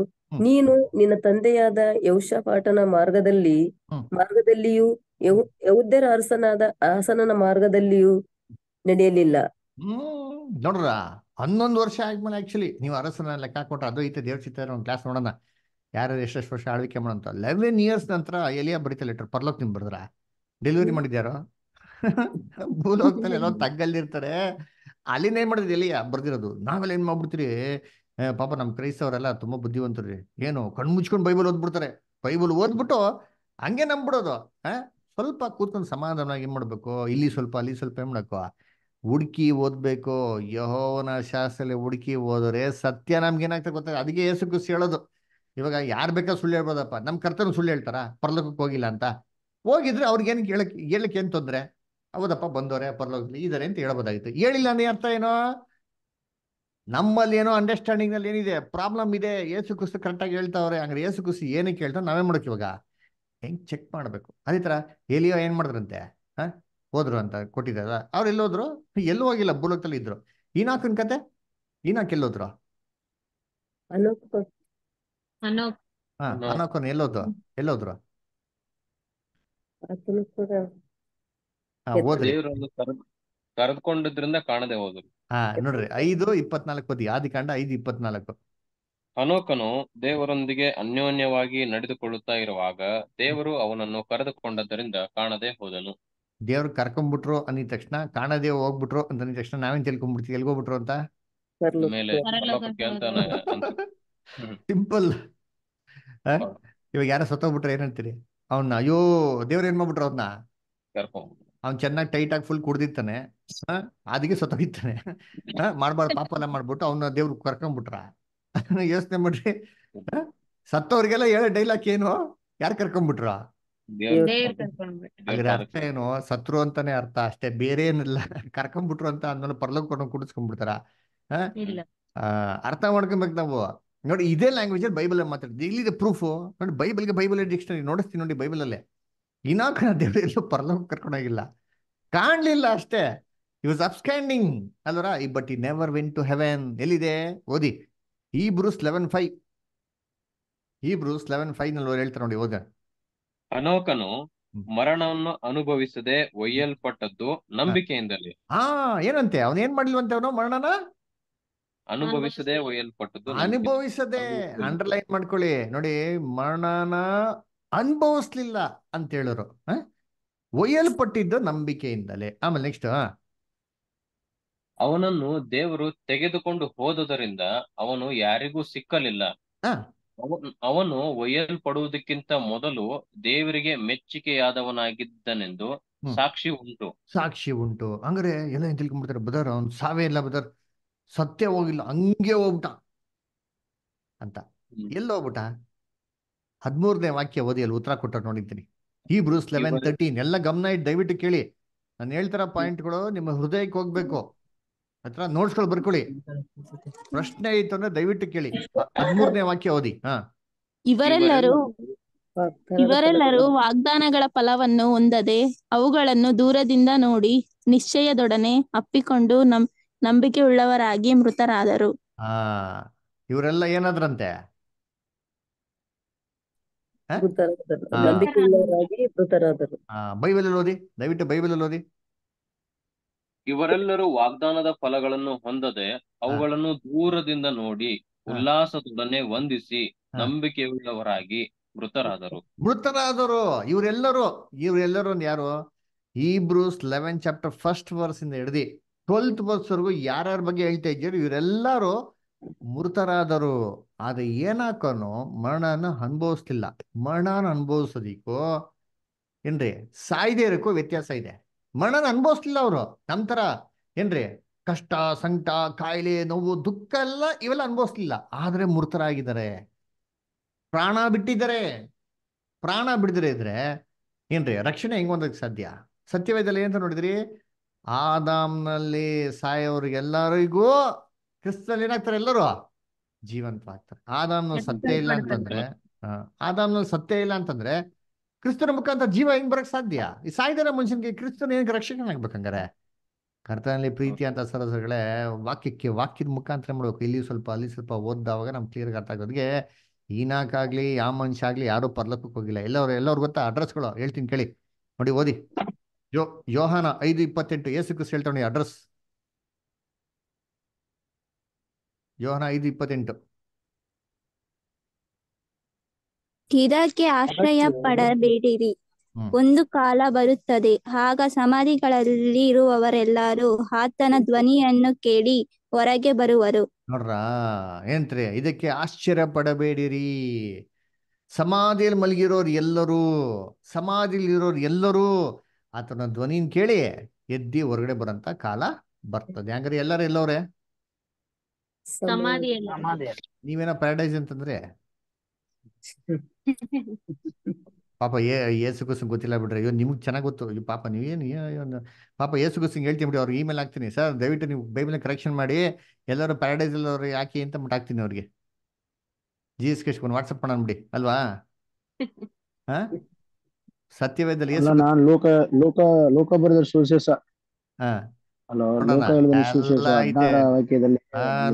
ನೀನು ನಿನ್ನ ತಂದೆಯಾದ ಯೌಶಪಾಠನ ಮಾರ್ಗದಲ್ಲಿ ಮಾರ್ಗದಲ್ಲಿಯೂ ಯೌದ್ಯರ ಅರಸನಾದ ಆಸನನ ಮಾರ್ಗದಲ್ಲಿಯೂ ನಡೆಯಲಿಲ್ಲ ನೋಡ್ರ ಹನ್ನೊಂದು ವರ್ಷ ಆದ್ಮೇಲೆ ಆಕ್ಚುಲಿ ನೀವು ಅರಸನ ಲೆಕ್ಕ ಕೊಟ್ಟು ಅದು ಐತೆ ದೇವ್ರ ಚಿತ್ರ ಒಂದು ಕ್ಲಾಸ್ ನೋಡೋಣ ಯಾರು ಎಷ್ಟೆಷ್ಟು ವರ್ಷ ಆಳ್ವಿಕೆ ಮಾಡೋಂತ ಲೆವೆನ್ ಇಯರ್ಸ್ ನಂತರ ಎಲಿಯಾ ಬರಿತಾ ಲೆಟ್ರ್ ಪರ್ಲೋಕ್ ನಿಮ್ ಬರ್ದ್ರ ಡೆಲಿವರಿ ಮಾಡಿದ್ಯಾರು ಭೂಲೋಕದಲ್ಲಿ ಎಲ್ಲೋ ತಗ್ಗಲ್ಲಿರ್ತಾರೆ ಅಲ್ಲಿಂದ ಏನ್ ಮಾಡಿದ್ರಿ ಎಲಿಯಾ ಬರ್ದಿರೋದು ನಾವೆಲ್ಲ ಏನ್ ಮಾಡ್ಬಿಡ್ತೀರಿ ಪಾಪ ನಮ್ ಕ್ರೈಸ್ತವರೆಲ್ಲ ತುಂಬಾ ಬುದ್ಧಿವಂತರು ರೀ ಏನು ಕಣ್ಣು ಮುಚ್ಕೊಂಡು ಬೈಬಲ್ ಓದ್ಬಿಡ್ತಾರೆ ಬೈಬಲ್ ಓದ್ಬಿಟ್ಟು ಹಂಗೆ ನಂಬಿಡೋದು ಸ್ವಲ್ಪ ಕೂತ್ಕೊಂಡು ಸಮಾಧಾನವಾಗಿ ಏನ್ ಮಾಡ್ಬೇಕು ಇಲ್ಲಿ ಸ್ವಲ್ಪ ಅಲ್ಲಿ ಸ್ವಲ್ಪ ಏನ್ ಮಾಡಕ್ಕೋ ಹುಡುಕಿ ಓದ್ಬೇಕು ಯಹೋವನ ಶಾಸ್ತ್ರದಲ್ಲಿ ಹುಡುಕಿ ಓದ್ರೆ ಸತ್ಯ ನಮ್ಗೇನಾಗ್ತದೆ ಗೊತ್ತಾಗ ಅದಕ್ಕೆ ಏಸು ಖುಷಿ ಹೇಳೋದು ಇವಾಗ ಯಾರು ಬೇಕಾದ್ರೂ ಸುಳ್ಳು ಹೇಳ್ಬೋದಪ್ಪ ನಮ್ಮ ಕರ್ತನ ಸುಳ್ಳು ಹೇಳ್ತಾರ ಪರ್ಲೋಕಕ್ಕೆ ಹೋಗಿಲ್ಲ ಅಂತ ಹೋಗಿದ್ರೆ ಅವ್ರಿಗೇನು ಹೇಳಕ್ಕೆ ಹೇಳಕ್ಕೆ ಏನು ತೊಂದರೆ ಹೌದಪ್ಪ ಬಂದೋರೆ ಪರ್ಲೋಕದಲ್ಲಿ ಇದಾರೆ ಅಂತ ಹೇಳ್ಬೋದಾಗಿತ್ತು ಹೇಳಿಲ್ಲ ಅಂದ್ರೆ ಅರ್ಥ ಏನೋ ನಮ್ಮಲ್ಲಿ ಏನೋ ಅಂಡರ್ಸ್ಟ್ಯಾಂಡಿಂಗ್ ನಲ್ಲಿ ಏನಿದೆ ಪ್ರಾಬ್ಲಮ್ ಇದೆ ಏಸು ಖುಷಿ ಕರೆಕ್ಟಾಗಿ ಹೇಳ್ತಾವ್ರೆ ಹಂಗ್ರೆ ಏಸು ಖುಷಿ ಏನಕ್ಕೆ ಹೇಳ್ತಾರೆ ನಾವೇ ಮಾಡೋಕೆ ಇವಾಗ ಹೆಂಗ್ ಚೆಕ್ ಮಾಡಬೇಕು ಅದೇ ಥರ ಎಲಿಯೋ ಏನು ಮಾಡಿದ್ರಂತೆ ಹಾಂ ಹೋದ್ರು ಅಂತ ಕೊಟ್ಟಿದಾರ ಅವ್ರು ಎಲ್ಲೋದ್ರು ಎಲ್ಲೂ ಹೋಗಿಲ್ಲ ಭೂಲೋಕದಲ್ಲಿ ಇದ್ರು ಈನಾಕಿನ ಕತೆ ಈನಾಕ್ ಎಲ್ಲೋದ್ರು ಅನೋಕನ್ ಎಲ್ಲೋದ್ರು ಎಲ್ಲೋದ್ರು ಹೋದ್ರು ನೋಡ್ರಿ ಐದು ಇಪ್ಪತ್ನಾಲ್ಕು ಬದಿ ಆದಿಕಾಂಡ ಐದು ಇಪ್ಪತ್ನಾಲ್ಕು ಅನೋಕನು ದೇವರೊಂದಿಗೆ ಅನ್ಯೋನ್ಯವಾಗಿ ನಡೆದುಕೊಳ್ಳುತ್ತಾ ಇರುವಾಗ ದೇವರು ಅವನನ್ನು ಕರೆದುಕೊಂಡದ್ದರಿಂದ ಕಾಣದೆ ಹೋದನು ದೇವ್ರು ಕರ್ಕೊಂಡ್ಬಿಟ್ರು ಅಂದಿದ ತಕ್ಷಣ ಕಾಣದೇ ಹೋಗ್ಬಿಟ್ರು ಅಂತ ಅಂದಿದ ತಕ್ಷಣ ನಾವೇನ್ ತಿಳ್ಕೊಂಡ್ಬಿಡ್ತೀವಿ ಎಲ್ಗೋಗ್ಬಿಟ್ರು ಅಂತ ಸಿಂಪಲ್ ಇವಾಗ ಯಾರ ಸತ್ತೋಗ್ಬಿಟ್ರೆ ಏನಂತೀರಿ ಅವ್ನ ಅಯ್ಯೋ ದೇವ್ರ ಏನ್ ಮಾಡ್ಬಿಟ್ರು ಅವ್ನ ಅವ್ನ್ ಚೆನ್ನಾಗಿ ಟೈಟ್ ಆಗಿ ಫುಲ್ ಕುಡ್ದಿತ್ತಾನೆ ಅದಕ್ಕೆ ಸತ್ತೋಗಿತ್ತಾನೆ ಮಾಡ್ಬಾರ್ದು ಪಾಪ ಎಲ್ಲ ಮಾಡ್ಬಿಟ್ಟು ಅವ್ನ ದೇವ್ರು ಕರ್ಕೊಂಡ್ಬಿಟ್ರ ಯೋಚನೆ ಮಾಡ್ರಿ ಸತ್ತವ್ರಿಗೆಲ್ಲ ಹೇಳ ಡೈಲಾಗ್ ಏನು ಯಾರು ಕರ್ಕೊಂಡ್ಬಿಟ್ರ ಅದ್ರ ಅರ್ಥ ಏನು ಸತ್ರು ಅಂತಾನೆ ಅರ್ಥ ಅಷ್ಟೇ ಬೇರೆ ಏನಿಲ್ಲ ಕರ್ಕೊಂಡ್ಬಿಟ್ರು ಅಂತ ಅಂದ್ಮೇಲೆ ಪರ್ಲೋಕ್ ಕೊಟ್ಟು ಕುಡಿಸ್ಕೊಂಡ್ಬಿಡ್ತಾರ ಅರ್ಥ ಮಾಡ್ಕೊಬೇಕು ನಾವು ನೋಡಿ ಇದೇ ಲ್ಯಾಂಗ್ವೇಜ್ ಅಲ್ಲಿ ಬೈಬಲ್ ಮಾತಾಡ್ತೀವಿ ಇಲ್ಲಿ ಪ್ರೂಫ್ ನೋಡಿ ಗೆ ಬೈಬಲ್ ಡಿಕ್ಷನರಿ ನೋಡಿಸ್ತೀನಿ ನೋಡಿ ಬೈಬಲ್ ಅಲ್ಲೇ ಕಣ ದೇವರು ಎಲ್ಲೂ ಪರ್ಲೋಕ್ ಕರ್ಕೊಂಡೋಗಿಲ್ಲ ಕಾಣ್ಲಿಲ್ಲ ಅಷ್ಟೇ ಈ ವಾಸ್ ಅಬ್ಸ್ಟ್ಯಾಂಡಿಂಗ್ ಅಲ್ವರ ಈ ಬಟ್ ಈ ನೆವರ್ ವಿನ್ ಟು ಹೆವೆನ್ ಎಲ್ಲಿದೆ ಓದಿ Hebrews eleven five Hebrews eleven five ನಲ್ಲಿ ಹೇಳ್ತಾರೆ ನೋಡಿ ಓದ ಅನೋಕನು ಮರಣವನ್ನು ಅನುಭವಿಸದೆ ಒಯ್ಯಲ್ಪಟ್ಟದ್ದು ನಂಬಿಕೆಯಿಂದಲೇ ಹಾ ಏನಂತೆ ಅವನ್ ಏನ್ ಮಾಡ್ಲಿವಂತೆ ಅವನು ಮರಣನ ಅನುಭವಿಸದೆ ಒಯ್ಯಲ್ಪಟ್ಟದ್ದು ಅನುಭವಿಸದೆ ಅಂಡರ್ಲೈನ್ ಮಾಡ್ಕೊಳ್ಳಿ ನೋಡಿ ಮರಣನ ಅನುಭವಿಸ್ಲಿಲ್ಲ ಅಂತ ಹೇಳೋರು ಒಯ್ಯಲ್ಪಟ್ಟಿದ್ದು ನಂಬಿಕೆಯಿಂದಲೇ ಆಮೇಲೆ ನೆಕ್ಸ್ಟ್ ಅವನನ್ನು ದೇವರು ತೆಗೆದುಕೊಂಡು ಹೋದುದರಿಂದ ಅವನು ಯಾರಿಗೂ ಸಿಕ್ಕಲಿಲ್ಲ ಅವನು ಅವನು ಒಯ್ಯಲ್ಪಡುವುದಕ್ಕಿಂತ ಮೊದಲು ದೇವರಿಗೆ ಮೆಚ್ಚುಗೆಯಾದವನಾಗಿದ್ದನೆಂದು ಸಾಕ್ಷಿ ಉಂಟು ಸಾಕ್ಷಿ ಉಂಟು ಅಂದ್ರೆ ಎಲ್ಲ ತಿಳ್ಕೊಂಡ್ಬಿಡ್ತಾರೆ ಬದರ್ ಅವನ್ ಸಾವೇ ಇಲ್ಲ ಬದರ್ ಸತ್ಯ ಹೋಗಿಲ್ಲ ಹಂಗೆ ಹೋಗ್ಬಿಟ ಅಂತ ಎಲ್ಲ ಹೋಗ್ಬಿಟ ಹದ್ಮೂರನೇ ವಾಕ್ಯ ಓದಿ ಉತ್ತರ ಕೊಟ್ಟ ನೋಡಿದ್ದೀನಿ ಈ ಬ್ರೂಸ್ ಲೆವೆನ್ ತರ್ಟೀನ್ ಎಲ್ಲ ಗಮನ ಇಟ್ಟು ದಯವಿಟ್ಟು ಕೇಳಿ ನಾನು ಹೇಳ್ತಾರ ಪಾಯಿಂಟ್ಗಳು ನಿಮ್ಮ ಹೃದಯಕ್ಕೆ ಹೋಗ್ಬೇಕು ಹತ್ರ ನೋಡ್ಸ್ಕೊಳ್ ಬರ್ಕೊಳ್ಳಿ ಪ್ರಶ್ನೆ ಆಯ್ತು ಅಂದ್ರೆ ದಯವಿಟ್ಟು ಕೇಳಿ ಹದಿಮೂರನೇ ವಾಕ್ಯ ಓದಿ ಹ ಇವರೆಲ್ಲರೂ ಇವರೆಲ್ಲರೂ ವಾಗ್ದಾನಗಳ ಫಲವನ್ನು ಹೊಂದದೆ ಅವುಗಳನ್ನು ದೂರದಿಂದ ನೋಡಿ ನಿಶ್ಚಯದೊಡನೆ ಅಪ್ಪಿಕೊಂಡು ನಂ ಉಳ್ಳವರಾಗಿ ಮೃತರಾದರು ಆ ಇವರೆಲ್ಲ ಏನಾದ್ರಂತೆ ಬೈಬಲ್ ಓದಿ ದಯವಿಟ್ಟು ಬೈಬಲ್ ಓದಿ ಇವರೆಲ್ಲರೂ ವಾಗ್ದಾನದ ಫಲಗಳನ್ನು ಹೊಂದದೆ ಅವುಗಳನ್ನು ದೂರದಿಂದ ನೋಡಿ ಉಲ್ಲಾಸದೊಡನೆ ವಂದಿಸಿ ನಂಬಿಕೆಯುಳ್ಳವರಾಗಿ ಮೃತರಾದರು ಮೃತರಾದರು ಇವರೆಲ್ಲರೂ ಇವರೆಲ್ಲರೂ ಯಾರು Hebrews eleven chapter first verse ಇಂದ ಹಿಡಿದು ಟ್ವೆಲ್ತ್ ವರ್ಸ್ ವರ್ಗೂ ಯಾರ್ಯಾರ ಬಗ್ಗೆ ಹೇಳ್ತಾ ಇದ್ದೀರಿ ಇವರೆಲ್ಲರೂ ಮೃತರಾದರು ಆದ್ರೆ ಏನಾಕನು ಮರಣನ ಅನುಭವಿಸ್ತಿಲ್ಲ ಮರಣನ ಅನುಭವಿಸೋದಿಕ್ಕೂ ಏನ್ರಿ ಸಾಯ್ದೇ ಇರಕ್ಕೂ ವ್ಯತ್ಯಾಸ ಇದೆ ಮರಣನ ಅನುಭವಿಸ್ಲಿಲ್ಲ ಅವರು ನಮ್ಮ ಏನ್ರಿ ಕಷ್ಟ ಸಂಕಟ ಕಾಯಿಲೆ ನೋವು ದುಃಖ ಎಲ್ಲ ಇವೆಲ್ಲ ಅನುಭವಿಸ್ಲಿಲ್ಲ ಆದ್ರೆ ಮೃತರಾಗಿದ್ದಾರೆ ಪ್ರಾಣ ಬಿಟ್ಟಿದ್ದಾರೆ ಪ್ರಾಣ ಬಿಡಿದ್ರೆ ಇದ್ರೆ ಏನ್ರಿ ರಕ್ಷಣೆ ಹೆಂಗ್ ಒಂದಕ್ಕೆ ಸಾಧ್ಯ ಸತ್ಯವೇದಲ್ಲಿ ಏನಂತ ನೋಡಿದ್ರಿ ಆದಾಮ್ನಲ್ಲಿ ಸಾಯೋರಿಗೆಲ್ಲರಿಗೂ ಕ್ರಿಸ್ತಲ್ಲಿ ಏನಾಗ್ತಾರೆ ಎಲ್ಲರೂ ಜೀವಂತವಾಗ್ತಾರೆ ಆದಾಮ್ನಲ್ಲಿ ಸತ್ಯ ಇಲ್ಲ ಅಂತಂದ್ರೆ ಆದಾಮ್ನಲ್ಲಿ ಸತ್ಯ ಇಲ್ಲ ಅಂತಂದ್ರೆ ಕ್ರಿಸ್ತನ ಮುಖಾಂತರ ಜೀವ ಹೆಂಗ್ ಬರಕ್ ಸಾಧ್ಯ ಈ ಸಾಯ್ದನ ಮನುಷ್ಯನಿಗೆ ಕ್ರಿಸ್ತನ ರಕ್ಷಣೆ ರಕ್ಷಕನಾಗ್ಬೇಕಂಗಾರೆ ಕರ್ತನಲ್ಲಿ ಪ್ರೀತಿ ಅಂತ ಸರಸಗಳೇ ವಾಕ್ಯಕ್ಕೆ ವಾಕ್ಯದ ಮುಖಾಂತರ ಮಾಡ್ಬೇಕು ಇಲ್ಲಿ ಸ್ವಲ್ಪ ಅಲ್ಲಿ ಸ್ವಲ್ಪ ಓದ್ದಾವಾಗ ನಮ್ಗೆ ಕ್ಲಿಯರ್ ಅರ್ಥ ಆಗೋದ್ಗೆ ಈನಾಕಾಗ್ಲಿ ಯಾವ ಮನುಷ್ಯ ಆಗ್ಲಿ ಯಾರು ಪರ್ಲಕ್ಕೆ ಹೋಗಿಲ್ಲ ಎಲ್ಲರೂ ಎಲ್ಲರೂ ಗೊತ್ತಾ ಅಡ್ರೆಸ್ಗಳು ಹೇಳ್ತೀನಿ ಕೇಳಿ ನೋಡಿ ಓದಿ ಯೋ ಯೋಹಾನ ಐದು ಇಪ್ಪತ್ತೆಂಟು ಏಸು ಕ್ರಿಸ್ ಹೇಳ್ತಾನೆ ಅಡ್ರೆಸ್ ಯೋಹಾನ ಐದು ಇಪ್ಪತ್ತೆಂಟು ಗಿಡಕ್ಕೆ ಆಶ್ರಯ ಪಡಬೇಡಿರಿ ಒಂದು ಕಾಲ ಬರುತ್ತದೆ ಆಗ ಸಮಾಧಿಗಳಲ್ಲಿ ಇರುವವರೆಲ್ಲರೂ ಆತನ ಧ್ವನಿಯನ್ನು ಕೇಳಿ ಹೊರಗೆ ಬರುವರು ನೋಡ್ರಾ ಏನ್ರಿ ಇದಕ್ಕೆ ಆಶ್ಚರ್ಯ ಪಡಬೇಡಿರಿ ಸಮಾಧಿಯಲ್ಲಿ ಮಲಗಿರೋರು ಎಲ್ಲರೂ ಇರೋರ್ ಎಲ್ಲರೂ ಆತನ ಧ್ವನಿನ ಕೇಳಿ ಎದ್ದಿ ಹೊರಗಡೆ ಬರಂತ ಕಾಲ ಬರ್ತದೆ ಹಂಗಾರೆ ಎಲ್ಲರೂ ಎಲ್ಲವ್ರೆ ನೀವೇನೋ ಪ್ಯಾರಡೈಸ್ ಅಂತಂದ್ರೆ ಪಾಪ ಏ ಏಸು ಕುಸು ಗೊತ್ತಿಲ್ಲ ಬಿಡ್ರಿ ಅಯ್ಯೋ ನಿಮ್ಗೆ ಚೆನ್ನಾಗಿ ಗೊತ್ತು ಅಯ್ಯೋ ಪಾಪ ನೀವು ಏನು ಪಾಪ ಏಸು ಹೇಳ್ತೀನಿ ಬಿಡಿ ಅವ್ರಿಗೆ ಇಮೇಲ್ ಹಾಕ್ತೀನಿ ಸರ್ ದಯವಿಟ್ಟು ನೀವು ಬೈಬಲ್ ಕರೆಕ್ಷನ್ ಮಾಡಿ ಎಲ್ಲರೂ ಪ್ಯಾರಡೈಸ್ ಅವ್ರಿಗೆ ಹಾಕಿ ಅಂತ ಮಟ್ಟು ಹಾಕ್ತೀನಿ ಅವ್ರಿಗೆ ಜಿ ಎಸ್ ಕೃಷ್ಣ ವಾಟ್ಸಪ್ ಮಾಡೋಣ ಬಿಡಿ ಅಲ್ವಾ ಹಾ ಸತ್ಯವೇದಲ್ಲಿ ಏಸು ನಾನು ಲೋಕ ಲೋಕ ಲೋಕ ಬರೆದ ಸುವಿಶೇಷ ಹಾ ಹಲೋ ಲೋಕ ಸುವಿಶೇಷ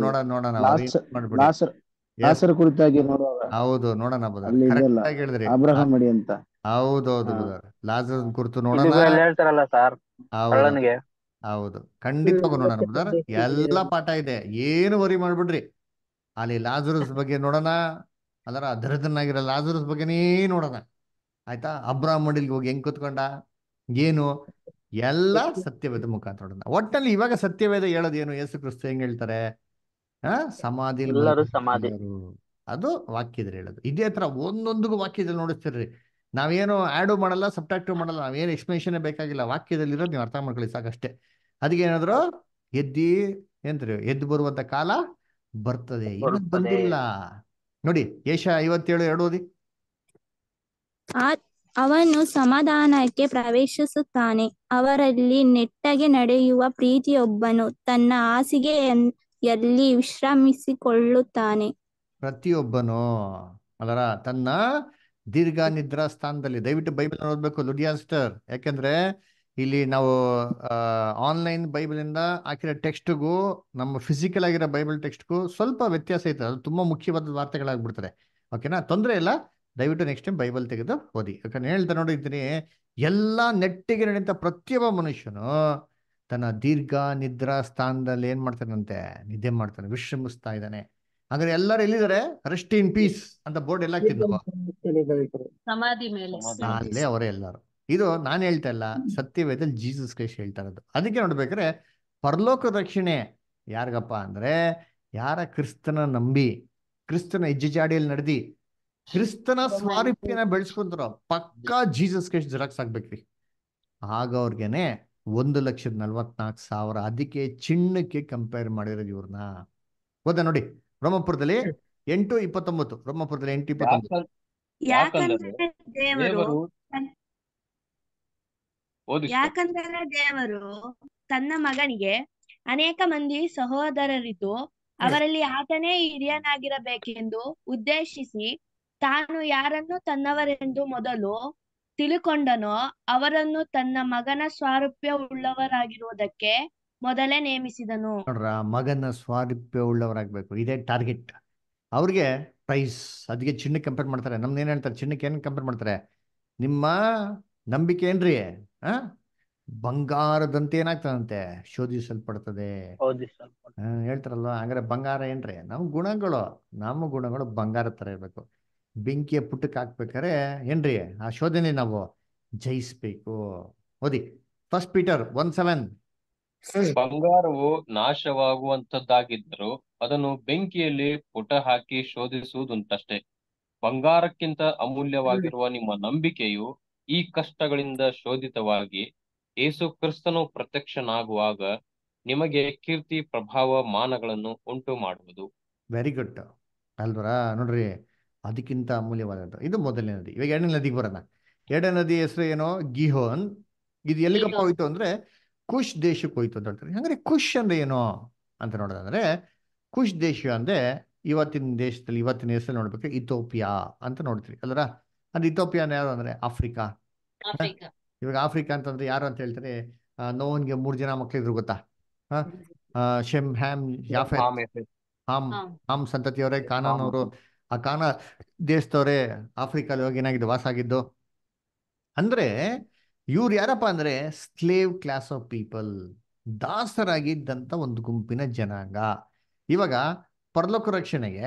ನೋಡೋಣ ನೋಡೋಣ ಲಾಸ್ಟ್ ದಾಸರ ಕುರಿತಾಗಿ ನೋಡುವಾಗ ಹೌದು ನೋಡೋಣ ಹೇಳಿದ್ರಿ ಅಂತ ಹೌದೌದು ಕುರಿತು ನೋಡೋಣ ಹೇಳ್ತಾರಲ್ಲ ಸರ್ ಹೌದು ಖಂಡಿತ ನೋಡೋಣ ಬ್ರದರ್ ಎಲ್ಲಾ ಪಾಠ ಇದೆ ಏನು ವರಿ ಮಾಡ್ಬಿಡ್ರಿ ಅಲ್ಲಿ ಲಾಜರಸ್ ಬಗ್ಗೆ ನೋಡೋಣ ಅದರ ಅದರದನ್ನಾಗಿರೋ ಲಾಜರಸ್ ಬಗ್ಗೆನೇ ನೋಡೋಣ ಆಯ್ತಾ ಅಬ್ರಾಹಂ ಹೋಗಿ ಹೆಂಗ್ ಕುತ್ಕೊಂಡ ಏನು ಎಲ್ಲಾ ಸತ್ಯವೇದ ಮುಖಾಂತರ ನೋಡೋಣ ಒಟ್ಟಲ್ಲಿ ಇವಾಗ ಸತ್ಯವೇದ ಏನು ಯೇಸು ಕ್ರಿಸ್ತು ಹೆಂಗ್ ಹೇಳ್ತಾರೆ ಸಮಾಧಿ ಸಮಾಧಿ ಅದು ವಾಕ್ಯದಲ್ಲಿ ಹೇಳೋದು ಇದೇ ತರ ಒಂದೊಂದಿಗೂ ವಾಕ್ಯದಲ್ಲಿ ನೋಡಿಸ್ತಿರ್ರಿ ನಾವೇನು ಆ್ಯಡು ಮಾಡಲ್ಲ ಸಬ್ಟ್ರಾಕ್ಟಿವ್ ಮಾಡಲ್ಲ ನಾವೇನು ಎಕ್ಸ್ಪ್ಲೇಷನ್ ಬೇಕಾಗಿಲ್ಲ ವಾಕ್ಯದಲ್ಲಿ ಇರೋದು ನೀವು ಅರ್ಥ ಮಾಡ್ಕೊಳ್ಳಿ ಸಾಕಷ್ಟೇ ಅದಕ್ಕೆ ಏನಾದ್ರು ಎದ್ದಿ ಏನ್ರಿ ಎದ್ದು ಬರುವಂತ ಕಾಲ ಬರ್ತದೆ ಬಂದಿಲ್ಲ ನೋಡಿ ಏಷ ಐವತ್ತೇಳು ಎರಡು ಓದಿ ಅವನು ಸಮಾಧಾನಕ್ಕೆ ಪ್ರವೇಶಿಸುತ್ತಾನೆ ಅವರಲ್ಲಿ ನೆಟ್ಟಗೆ ನಡೆಯುವ ಪ್ರೀತಿಯೊಬ್ಬನು ತನ್ನ ಹಾಸಿಗೆ ಎಲ್ಲಿ ವಿಶ್ರಮಿಸಿಕೊಳ್ಳುತ್ತಾನೆ ಪ್ರತಿಯೊಬ್ಬನು ಅಲ್ಲರ ತನ್ನ ದೀರ್ಘ ನಿದ್ರಾ ಸ್ಥಾನದಲ್ಲಿ ದಯವಿಟ್ಟು ಬೈಬಲ್ ಓದ್ಬೇಕು ಲುಡಿಯಾಸ್ಟರ್ ಯಾಕಂದ್ರೆ ಇಲ್ಲಿ ನಾವು ಆನ್ಲೈನ್ ಬೈಬಲ್ ಇಂದ ಹಾಕಿರೋ ಟೆಕ್ಸ್ಟ್ಗೂ ನಮ್ಮ ಫಿಸಿಕಲ್ ಆಗಿರೋ ಬೈಬಲ್ ಟೆಕ್ಸ್ಟ್ಗೂ ಸ್ವಲ್ಪ ವ್ಯತ್ಯಾಸ ಐತೆ ಅದು ತುಂಬಾ ಮುಖ್ಯವಾದ ವಾರ್ತೆಗಳಾಗ್ಬಿಡ್ತಾರೆ ಓಕೆನಾ ತೊಂದರೆ ಇಲ್ಲ ದಯವಿಟ್ಟು ನೆಕ್ಸ್ಟ್ ಟೈಮ್ ಬೈಬಲ್ ತೆಗೆದು ಓದಿ ಯಾಕಂದ್ರೆ ಹೇಳ್ತಾ ನೋಡಿದ್ದೀನಿ ಎಲ್ಲಾ ನೆಟ್ಟಿಗೆ ನಡೆಯುತ್ತ ಪ್ರತಿಯೊಬ್ಬ ಮನುಷ್ಯನು ತನ್ನ ದೀರ್ಘ ನಿದ್ರಾ ಸ್ಥಾನದಲ್ಲಿ ಏನ್ ಮಾಡ್ತಾನಂತೆ ನಿದ್ದೆ ಮಾಡ್ತಾನೆ ವಿಶ್ರಮಿಸ್ತಾ ಇದ್ದಾನೆ ಅಂದ್ರೆ ಎಲ್ಲರೂ ಎಲ್ಲಿದ್ದಾರೆ ರೆಸ್ಟ್ ಇನ್ ಪೀಸ್ ಅಂತ ಬೋರ್ಡ್ ಎಲ್ಲ ಅಲ್ಲೇ ಅವರೇ ಎಲ್ಲಾರು ಇದು ನಾನು ಹೇಳ್ತಾ ಇಲ್ಲ ಸತ್ಯವೇದಲ್ಲಿ ಜೀಸಸ್ ಕ್ರೈಸ್ಟ್ ಹೇಳ್ತಾ ಇರೋದು ಅದಕ್ಕೆ ನೋಡ್ಬೇಕ್ರೆ ಪರಲೋಕ ರಕ್ಷಣೆ ಯಾರಿಗಪ್ಪ ಅಂದ್ರೆ ಯಾರ ಕ್ರಿಸ್ತನ ನಂಬಿ ಕ್ರಿಸ್ತನ ಹೆಜ್ಜೆಜಾಡಿಯಲ್ಲಿ ನಡೆದಿ ಕ್ರಿಸ್ತನ ಸ್ವಾರೀಪ್ಯನ ಬೆಳೆಸ್ಕೊಂತಾರ ಪಕ್ಕಾ ಜೀಸಸ್ ಕ್ರೈಸ್ಟ್ ಜೆರಾಕ್ಸ್ ಆಗ್ಬೇಕ್ರಿ ಆಗ ಅವ್ರಿಗೆನೆ ಒಂದು ಲಕ್ಷದ ನಲ್ವತ್ನಾಲ್ಕು ಸಾವಿರ ಅದಕ್ಕೆ ಚಿನ್ನಕ್ಕೆ ಕಂಪೇರ್ ಮಾಡಿರೋದು ಇವ್ರನ್ನ ಹೋದ ನೋಡಿ ಬ್ರಹ್ಮಪುರದಲ್ಲಿ ಎಂಟು ಇಪ್ಪತ್ತೊಂಬತ್ತು ಬ್ರಹ್ಮಪುರದಲ್ಲಿ ಎಂಟು ಇಪ್ಪತ್ತೊಂಬತ್ತು ಯಾಕಂದ್ರೆ ದೇವರು ತನ್ನ ಮಗನಿಗೆ ಅನೇಕ ಮಂದಿ ಸಹೋದರರಿದ್ದು ಅವರಲ್ಲಿ ಆತನೇ ಹಿರಿಯನಾಗಿರಬೇಕೆಂದು ಉದ್ದೇಶಿಸಿ ತಾನು ಯಾರನ್ನು ತನ್ನವರೆಂದು ಮೊದಲು ತಿಳುಕೊಂಡನೋ ಅವರನ್ನು ತನ್ನ ಮಗನ ಸ್ವಾರೂಪ್ಯ ಉಳ್ಳವರಾಗಿರುವುದಕ್ಕೆ ಮೊದಲೇ ನೇಮಿಸಿದನು ನೋಡ್ರ ಮಗನ ಸ್ವಾರೂಪ್ಯ ಉಳ್ಳವರಾಗಬೇಕು ಇದೇ ಟಾರ್ಗೆಟ್ ಅವ್ರಿಗೆ ಪ್ರೈಸ್ ಅದಕ್ಕೆ ಚಿನ್ನಕ್ಕೆ ಕಂಪೇರ್ ಮಾಡ್ತಾರೆ ನಮ್ದು ಏನ್ ಹೇಳ್ತಾರೆ ಚಿನ್ನಕ್ಕೆ ಏನ್ ಕಂಪೇರ್ ಮಾಡ್ತಾರೆ ನಿಮ್ಮ ನಂಬಿಕೆ ಏನ್ರಿ ಆ ಬಂಗಾರದಂತೆ ಏನಾಗ್ತದಂತೆ ಶೋಧಿಸಲ್ಪಡ್ತದೆ ಹೇಳ್ತಾರಲ್ವ ಹಂಗಾರೆ ಬಂಗಾರ ಏನ್ರಿ ನಮ್ ಗುಣಗಳು ನಮ್ಮ ಗುಣಗಳು ಬಂಗಾರ ತರ ಇರ್ಬೇಕು ಬೆಂಕಿಯ ಪುಟಕ್ಕೆ ಹಾಕ್ಬೇಕಾರೆ ಏನ್ರಿ ಆ ಶೋಧನೆ ನಾವು ಜಯಿಸ್ಬೇಕು ಓದಿ ಫಸ್ಟ್ ಪೀಟರ್ ಒನ್ ಸೆವೆನ್ ಬಂಗಾರವು ನಾಶವಾಗುವಂತದ್ದಾಗಿದ್ದರು ಅದನ್ನು ಬೆಂಕಿಯಲ್ಲಿ ಪುಟ ಹಾಕಿ ಶೋಧಿಸುವುದುಂಟಷ್ಟೇ ಬಂಗಾರಕ್ಕಿಂತ ಅಮೂಲ್ಯವಾಗಿರುವ ನಿಮ್ಮ ನಂಬಿಕೆಯು ಈ ಕಷ್ಟಗಳಿಂದ ಶೋಧಿತವಾಗಿ ಏಸು ಕ್ರಿಸ್ತನು ಪ್ರತ್ಯಕ್ಷನಾಗುವಾಗ ನಿಮಗೆ ಕೀರ್ತಿ ಪ್ರಭಾವ ಮಾನಗಳನ್ನು ಉಂಟು ಮಾಡುವುದು ವೆರಿ ಗುಡ್ ಅಲ್ವರ ನೋಡ್ರಿ ಅದಕ್ಕಿಂತ ಅಮೂಲ್ಯವಾದಂತ ಇದು ಮೊದಲನೇ ನದಿ ಇವಾಗ ಎರಡನೇ ನದಿಗೆ ಬರೋಣ ಎರಡನೇ ನದಿ ಹೆಸರು ಏನೋ ಗಿಹೋನ್ ಇದು ಎಲ್ಲಿಗಪ್ಪ ಹೋಯ್ತು ಅಂದ್ರೆ ಕುಶ್ ದೇಶಕ್ಕೆ ಹೋಯ್ತು ಅಂತ ಹೇಳ್ತಾರೆ ಹಂಗ್ರೆ ಕುಶ್ ಅಂದ್ರೆ ಏನೋ ಅಂತ ನೋಡೋದಂದ್ರೆ ಕುಶ್ ದೇಶ ಅಂದ್ರೆ ಇವತ್ತಿನ ದೇಶದಲ್ಲಿ ಇವತ್ತಿನ ಹೆಸರು ನೋಡ್ಬೇಕು ಇಥೋಪಿಯಾ ಅಂತ ನೋಡ್ತೀವಿ ಅಲ್ರ ಅಂದ್ರೆ ಇಥೋಪಿಯಾನ್ ಯಾರು ಅಂದ್ರೆ ಆಫ್ರಿಕಾ ಇವಾಗ ಆಫ್ರಿಕಾ ಅಂತಂದ್ರೆ ಯಾರು ಅಂತ ಹೇಳ್ತಾರೆ ನೋವನ್ಗೆ ಮೂರ್ ಜನ ಮಕ್ಕಳಿದ್ರು ಗೊತ್ತಾ ಶೆಮ್ ಹ್ಯಾಮ್ ಯಾಫೆ ಹಾಮ್ ಹಾಮ್ ಸಂತತಿಯವರೇ ಅವರು ಆ ಕಾನ ದೇಶದವ್ರೆ ಆಫ್ರಿಕಾಲಿ ಹೋಗಿ ಏನಾಗಿದ್ದು ವಾಸ ಆಗಿದ್ದು ಅಂದ್ರೆ ಇವ್ರು ಯಾರಪ್ಪ ಅಂದ್ರೆ ಸ್ಲೇವ್ ಕ್ಲಾಸ್ ಆಫ್ ಪೀಪಲ್ ದಾಸರಾಗಿದ್ದಂತ ಒಂದು ಗುಂಪಿನ ಜನಾಂಗ ಇವಾಗ ಪರಲೋಕ ರಕ್ಷಣೆಗೆ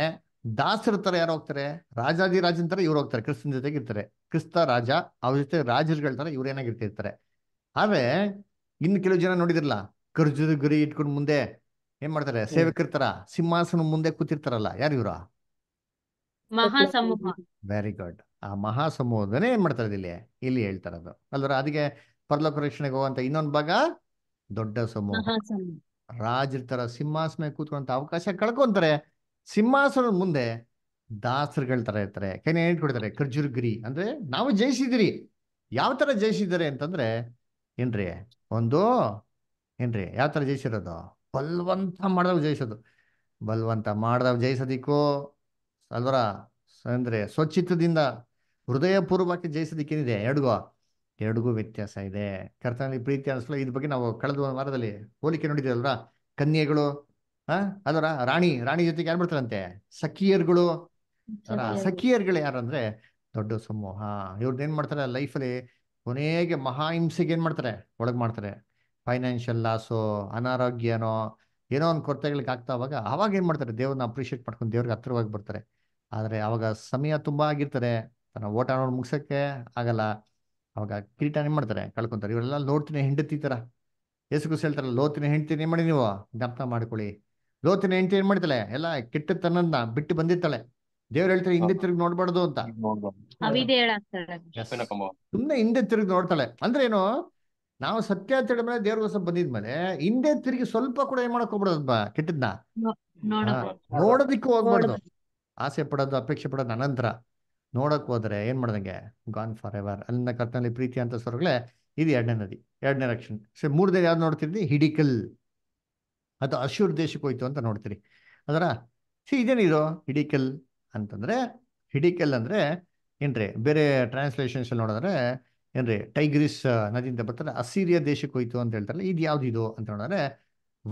ದಾಸರ ತರ ಯಾರು ಹೋಗ್ತಾರೆ ರಾಜಾಜಿ ರಾಜನ ತರ ಇವ್ರು ಹೋಗ್ತಾರೆ ಕ್ರಿಸ್ತನ ಜೊತೆಗೆ ಇರ್ತಾರೆ ಕ್ರಿಸ್ತ ರಾಜ ಅವ್ರ ಜೊತೆ ರಾಜರುಗಳ ತರ ಇವ್ರು ಏನಾಗಿರ್ತಿರ್ತಾರೆ ಆದ್ರೆ ಇನ್ನು ಕೆಲವು ಜನ ನೋಡಿದ್ರಲ್ಲ ಕರ್ಜದ ಗುರಿ ಇಟ್ಕೊಂಡು ಮುಂದೆ ಏನ್ ಮಾಡ್ತಾರೆ ಸೇವಕರ್ತಾರ ಸಿಂಹಾಸನ ಮುಂದೆ ಕೂತಿರ್ತಾರಲ್ಲ ಯಾರು ಇವ್ರ ಮಹಾಸಮೂಹ ವೆರಿ ಗುಡ್ ಆ ಮಹಾಸಮೂಹದನ್ನೇ ಏನ್ ಮಾಡ್ತಾರೆ ಇಲ್ಲಿ ಇಲ್ಲಿ ಹೇಳ್ತಾರದು ಅಲ್ದ್ರ ಅದಕ್ಕೆ ಪರ್ಲೋಕ ರಕ್ಷಣೆಗೆ ಹೋಗುವಂತ ಇನ್ನೊಂದು ಭಾಗ ದೊಡ್ಡ ಸಮೂಹ ರಾಜರ ತರ ಸಿಂಹಾಸನ ಕೂತ್ಕೊಂತ ಅವಕಾಶ ಕಳ್ಕೊಂತಾರೆ ಸಿಂಹಾಸನದ ಮುಂದೆ ದಾಸರುಗಳ ತರ ಇರ್ತಾರೆ ಕೊಡ್ತಾರೆ ಹೇಳ್ಕೊಡ್ತಾರೆ ಖರ್ಜುರ್ಗಿರಿ ಅಂದ್ರೆ ನಾವು ಜಯಿಸಿದಿರಿ ಯಾವ ತರ ಜಯಿಸಿದ್ದಾರೆ ಅಂತಂದ್ರೆ ಏನ್ರಿ ಒಂದು ಏನ್ರಿ ಯಾವ ತರ ಜಯಿಸಿರೋದು ಬಲ್ವಂತ ಮಾಡ್ದಾಗ ಜಯಿಸೋದು ಬಲ್ವಂತ ಮಾಡ್ದಾಗ ಜಯಿಸೋದಿಕ್ಕೂ ಅಲ್ವರ ಸ್ವಚ್ಛಿತ್ವದಿಂದ ಹೃದಯ ಹೃದಯಪೂರ್ವಕ್ಕೆ ಜಯಿಸೋದಿಕ್ಕೇನಿದೆ ಎರಡುಗೋ ಎರಡಿಗೂ ವ್ಯತ್ಯಾಸ ಇದೆ ಕರ್ತನಲ್ಲಿ ಪ್ರೀತಿ ಅನಿಸಲು ಇದ್ರ ಬಗ್ಗೆ ನಾವು ಕಳೆದ ಒಂದು ವಾರದಲ್ಲಿ ಹೋಲಿಕೆ ನೋಡಿದ್ದೀವಲ್ರ ಕನ್ಯೆಗಳು ಆ ಅದರ ರಾಣಿ ರಾಣಿ ಜೊತೆಗೆ ಯಾರು ಬಿಡ್ತಾರಂತೆ ಸಖಿಯರ್ಗಳು ಸಖಿಯರ್ಗಳು ಯಾರಂದ್ರೆ ದೊಡ್ಡ ಸಮೂಹ ಇವ್ರದ್ದು ಏನ್ ಮಾಡ್ತಾರೆ ಲೈಫಲ್ಲಿ ಕೊನೆಗೆ ಮಹಾ ಹಿಂಸೆಗೆ ಏನ್ ಮಾಡ್ತಾರೆ ಒಳಗ್ ಮಾಡ್ತಾರೆ ಫೈನಾನ್ಷಿಯಲ್ ಲಾಸು ಅನಾರೋಗ್ಯನೋ ಏನೋ ಒಂದು ಕೊರತೆಗಳಿಗೆ ಆಗ್ತಾವಾಗ ಅವಾಗ ಏನ್ ಮಾಡ್ತಾರೆ ದೇವ್ರನ್ನ ಅಪ್ರಿಷಿಯೇಟ್ ಮಾಡ್ಕೊಂಡು ದೇವ್ರಿಗೆ ಹತ್ರವಾಗಿ ಬರ್ತಾರೆ ಆದರೆ ಅವಾಗ ಸಮಯ ತುಂಬ ಆಗಿರ್ತಾರೆ ತನ್ನ ಓಟ ನೋಡಿ ಮುಗಿಸೋಕ್ಕೆ ಆಗಲ್ಲ ಅವಾಗ ಕಿರೀಟ ಏನು ಮಾಡ್ತಾರೆ ಕಳ್ಕೊತಾರೆ ಇವರೆಲ್ಲ ನೋಡ್ತೀನಿ ಹೆಂಡತಿ ಥರ ಯೇಸು ಹೇಳ್ತಾರೆ ಲೋತಿನ ಹೆಂಡತಿ ಏನು ಮಾಡಿ ನೀವು ಜ್ಞಾಪಕ ಮಾಡ್ಕೊಳ್ಳಿ ಲೋತಿನ ಹೆಂಡತಿ ಏನು ಮಾಡ್ತಾಳೆ ಎಲ್ಲ ಕೆಟ್ಟ ತನ್ನ ಬಿಟ್ಟು ಬಂದಿರ್ತಾಳೆ ದೇವ್ರು ಹೇಳ್ತಾರೆ ಹಿಂದೆ ತಿರುಗಿ ನೋಡ್ಬಾರ್ದು ಅಂತ ಸುಮ್ಮನೆ ಹಿಂದೆ ತಿರುಗಿ ನೋಡ್ತಾಳೆ ಅಂದ್ರೆ ಏನು ನಾವು ಸತ್ಯ ಮೇಲೆ ದೇವ್ರ ದೋಸ ಬಂದಿದ್ಮೇಲೆ ಹಿಂದೆ ತಿರುಗಿ ಸ್ವಲ್ಪ ಕೂಡ ಏನ್ ಮಾಡಕ್ ಹೋಗ್ಬಾರ್ದು ಕೆಟ್ಟದ್ನ ನೋಡೋದಿಕ್ಕೂ ಹೋಗ್ಬಾರ್ದು ಆಸೆ ಪಡೋದು ಅಪೇಕ್ಷೆ ಪಡೋದು ಅನಂತರ ನೋಡಕ್ ಹೋದ್ರೆ ಏನು ಮಾಡ್ದಂಗೆ ಗಾನ್ ಫಾರ್ ಎವರ್ ಅಲ್ಲಿಂದ ಕರ್ತನಲ್ಲಿ ಪ್ರೀತಿ ಅಂತ ಸ್ವರ್ಗಳೇ ಇದು ಎರಡನೇ ನದಿ ಎರಡನೇ ರಕ್ಷಣೆ ಸೊ ಮೂರದೇ ಯಾವ್ದು ನೋಡ್ತಿದ್ವಿ ಹಿಡಿಕಲ್ ಅದು ಅಶೂರ್ ದೇಶಕ್ಕೆ ಹೋಯ್ತು ಅಂತ ನೋಡ್ತೀರಿ ಅದರ ಸಿ ಇದೇನಿದು ಹಿಡಿಕಲ್ ಅಂತಂದ್ರೆ ಹಿಡಿಕಲ್ ಅಂದ್ರೆ ಏನ್ರಿ ಬೇರೆ ಟ್ರಾನ್ಸ್ಲೇಷನ್ಸ್ ಅಲ್ಲಿ ನೋಡಿದ್ರೆ ಏನ್ರಿ ಟೈಗ್ರಿಸ್ ನದಿಯಿಂದ ಬರ್ತಾರೆ ಅಸೀರಿಯಾ ದೇಶಕ್ಕೆ ಹೋಯ್ತು ಅಂತ ಹೇಳ್ತಾರಲ್ಲ ಇದು ಇದು ಅಂತ ನೋಡಿದ್ರೆ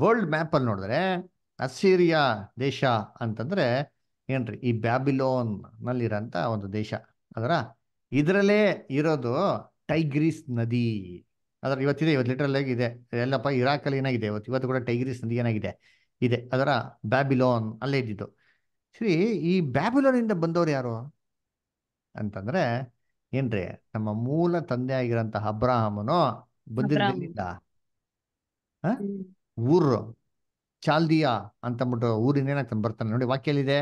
ವರ್ಲ್ಡ್ ಮ್ಯಾಪ್ ಅಲ್ಲಿ ನೋಡಿದ್ರೆ ಅಸೀರಿಯಾ ದೇಶ ಅಂತಂದ್ರೆ ಏನ್ರಿ ಈ ಬ್ಯಾಬಿಲೋನ್ ನಲ್ಲಿರಂತ ಒಂದು ದೇಶ ಅದರ ಇದರಲ್ಲೇ ಇರೋದು ಟೈಗ್ರೀಸ್ ನದಿ ಅದರ ಇವತ್ತಿದೆ ಇವತ್ತು ಲಿಟ್ರಲ್ ಆಗಿ ಇದೆ ಎಲ್ಲಪ್ಪ ಅಲ್ಲಿ ಏನಾಗಿದೆ ಇವತ್ತು ಇವತ್ತು ಕೂಡ ಟೈಗ್ರೀಸ್ ನದಿ ಏನಾಗಿದೆ ಇದೆ ಅದರ ಬ್ಯಾಬಿಲೋನ್ ಅಲ್ಲೇ ಇದ್ದಿದ್ದು ಸರಿ ಈ ಬ್ಯಾಬಿಲೋನ್ ಇಂದ ಬಂದವರು ಯಾರು ಅಂತಂದ್ರೆ ಏನ್ರಿ ನಮ್ಮ ಮೂಲ ತಂದೆ ಆಗಿರಂತ ಅಬ್ರಾಹಮನು ಬಂದಿರೋದಿಲ್ಲ ಊರು ಚಾಲ್ದಿಯಾ ಅಂತಂದ್ಬಿಟ್ಟು ಊರಿನ ಏನಾಗ್ತಾನೆ ಬರ್ತಾನೆ ನೋಡಿ ವಾಕ್ಯಲ್ಲಿದೆ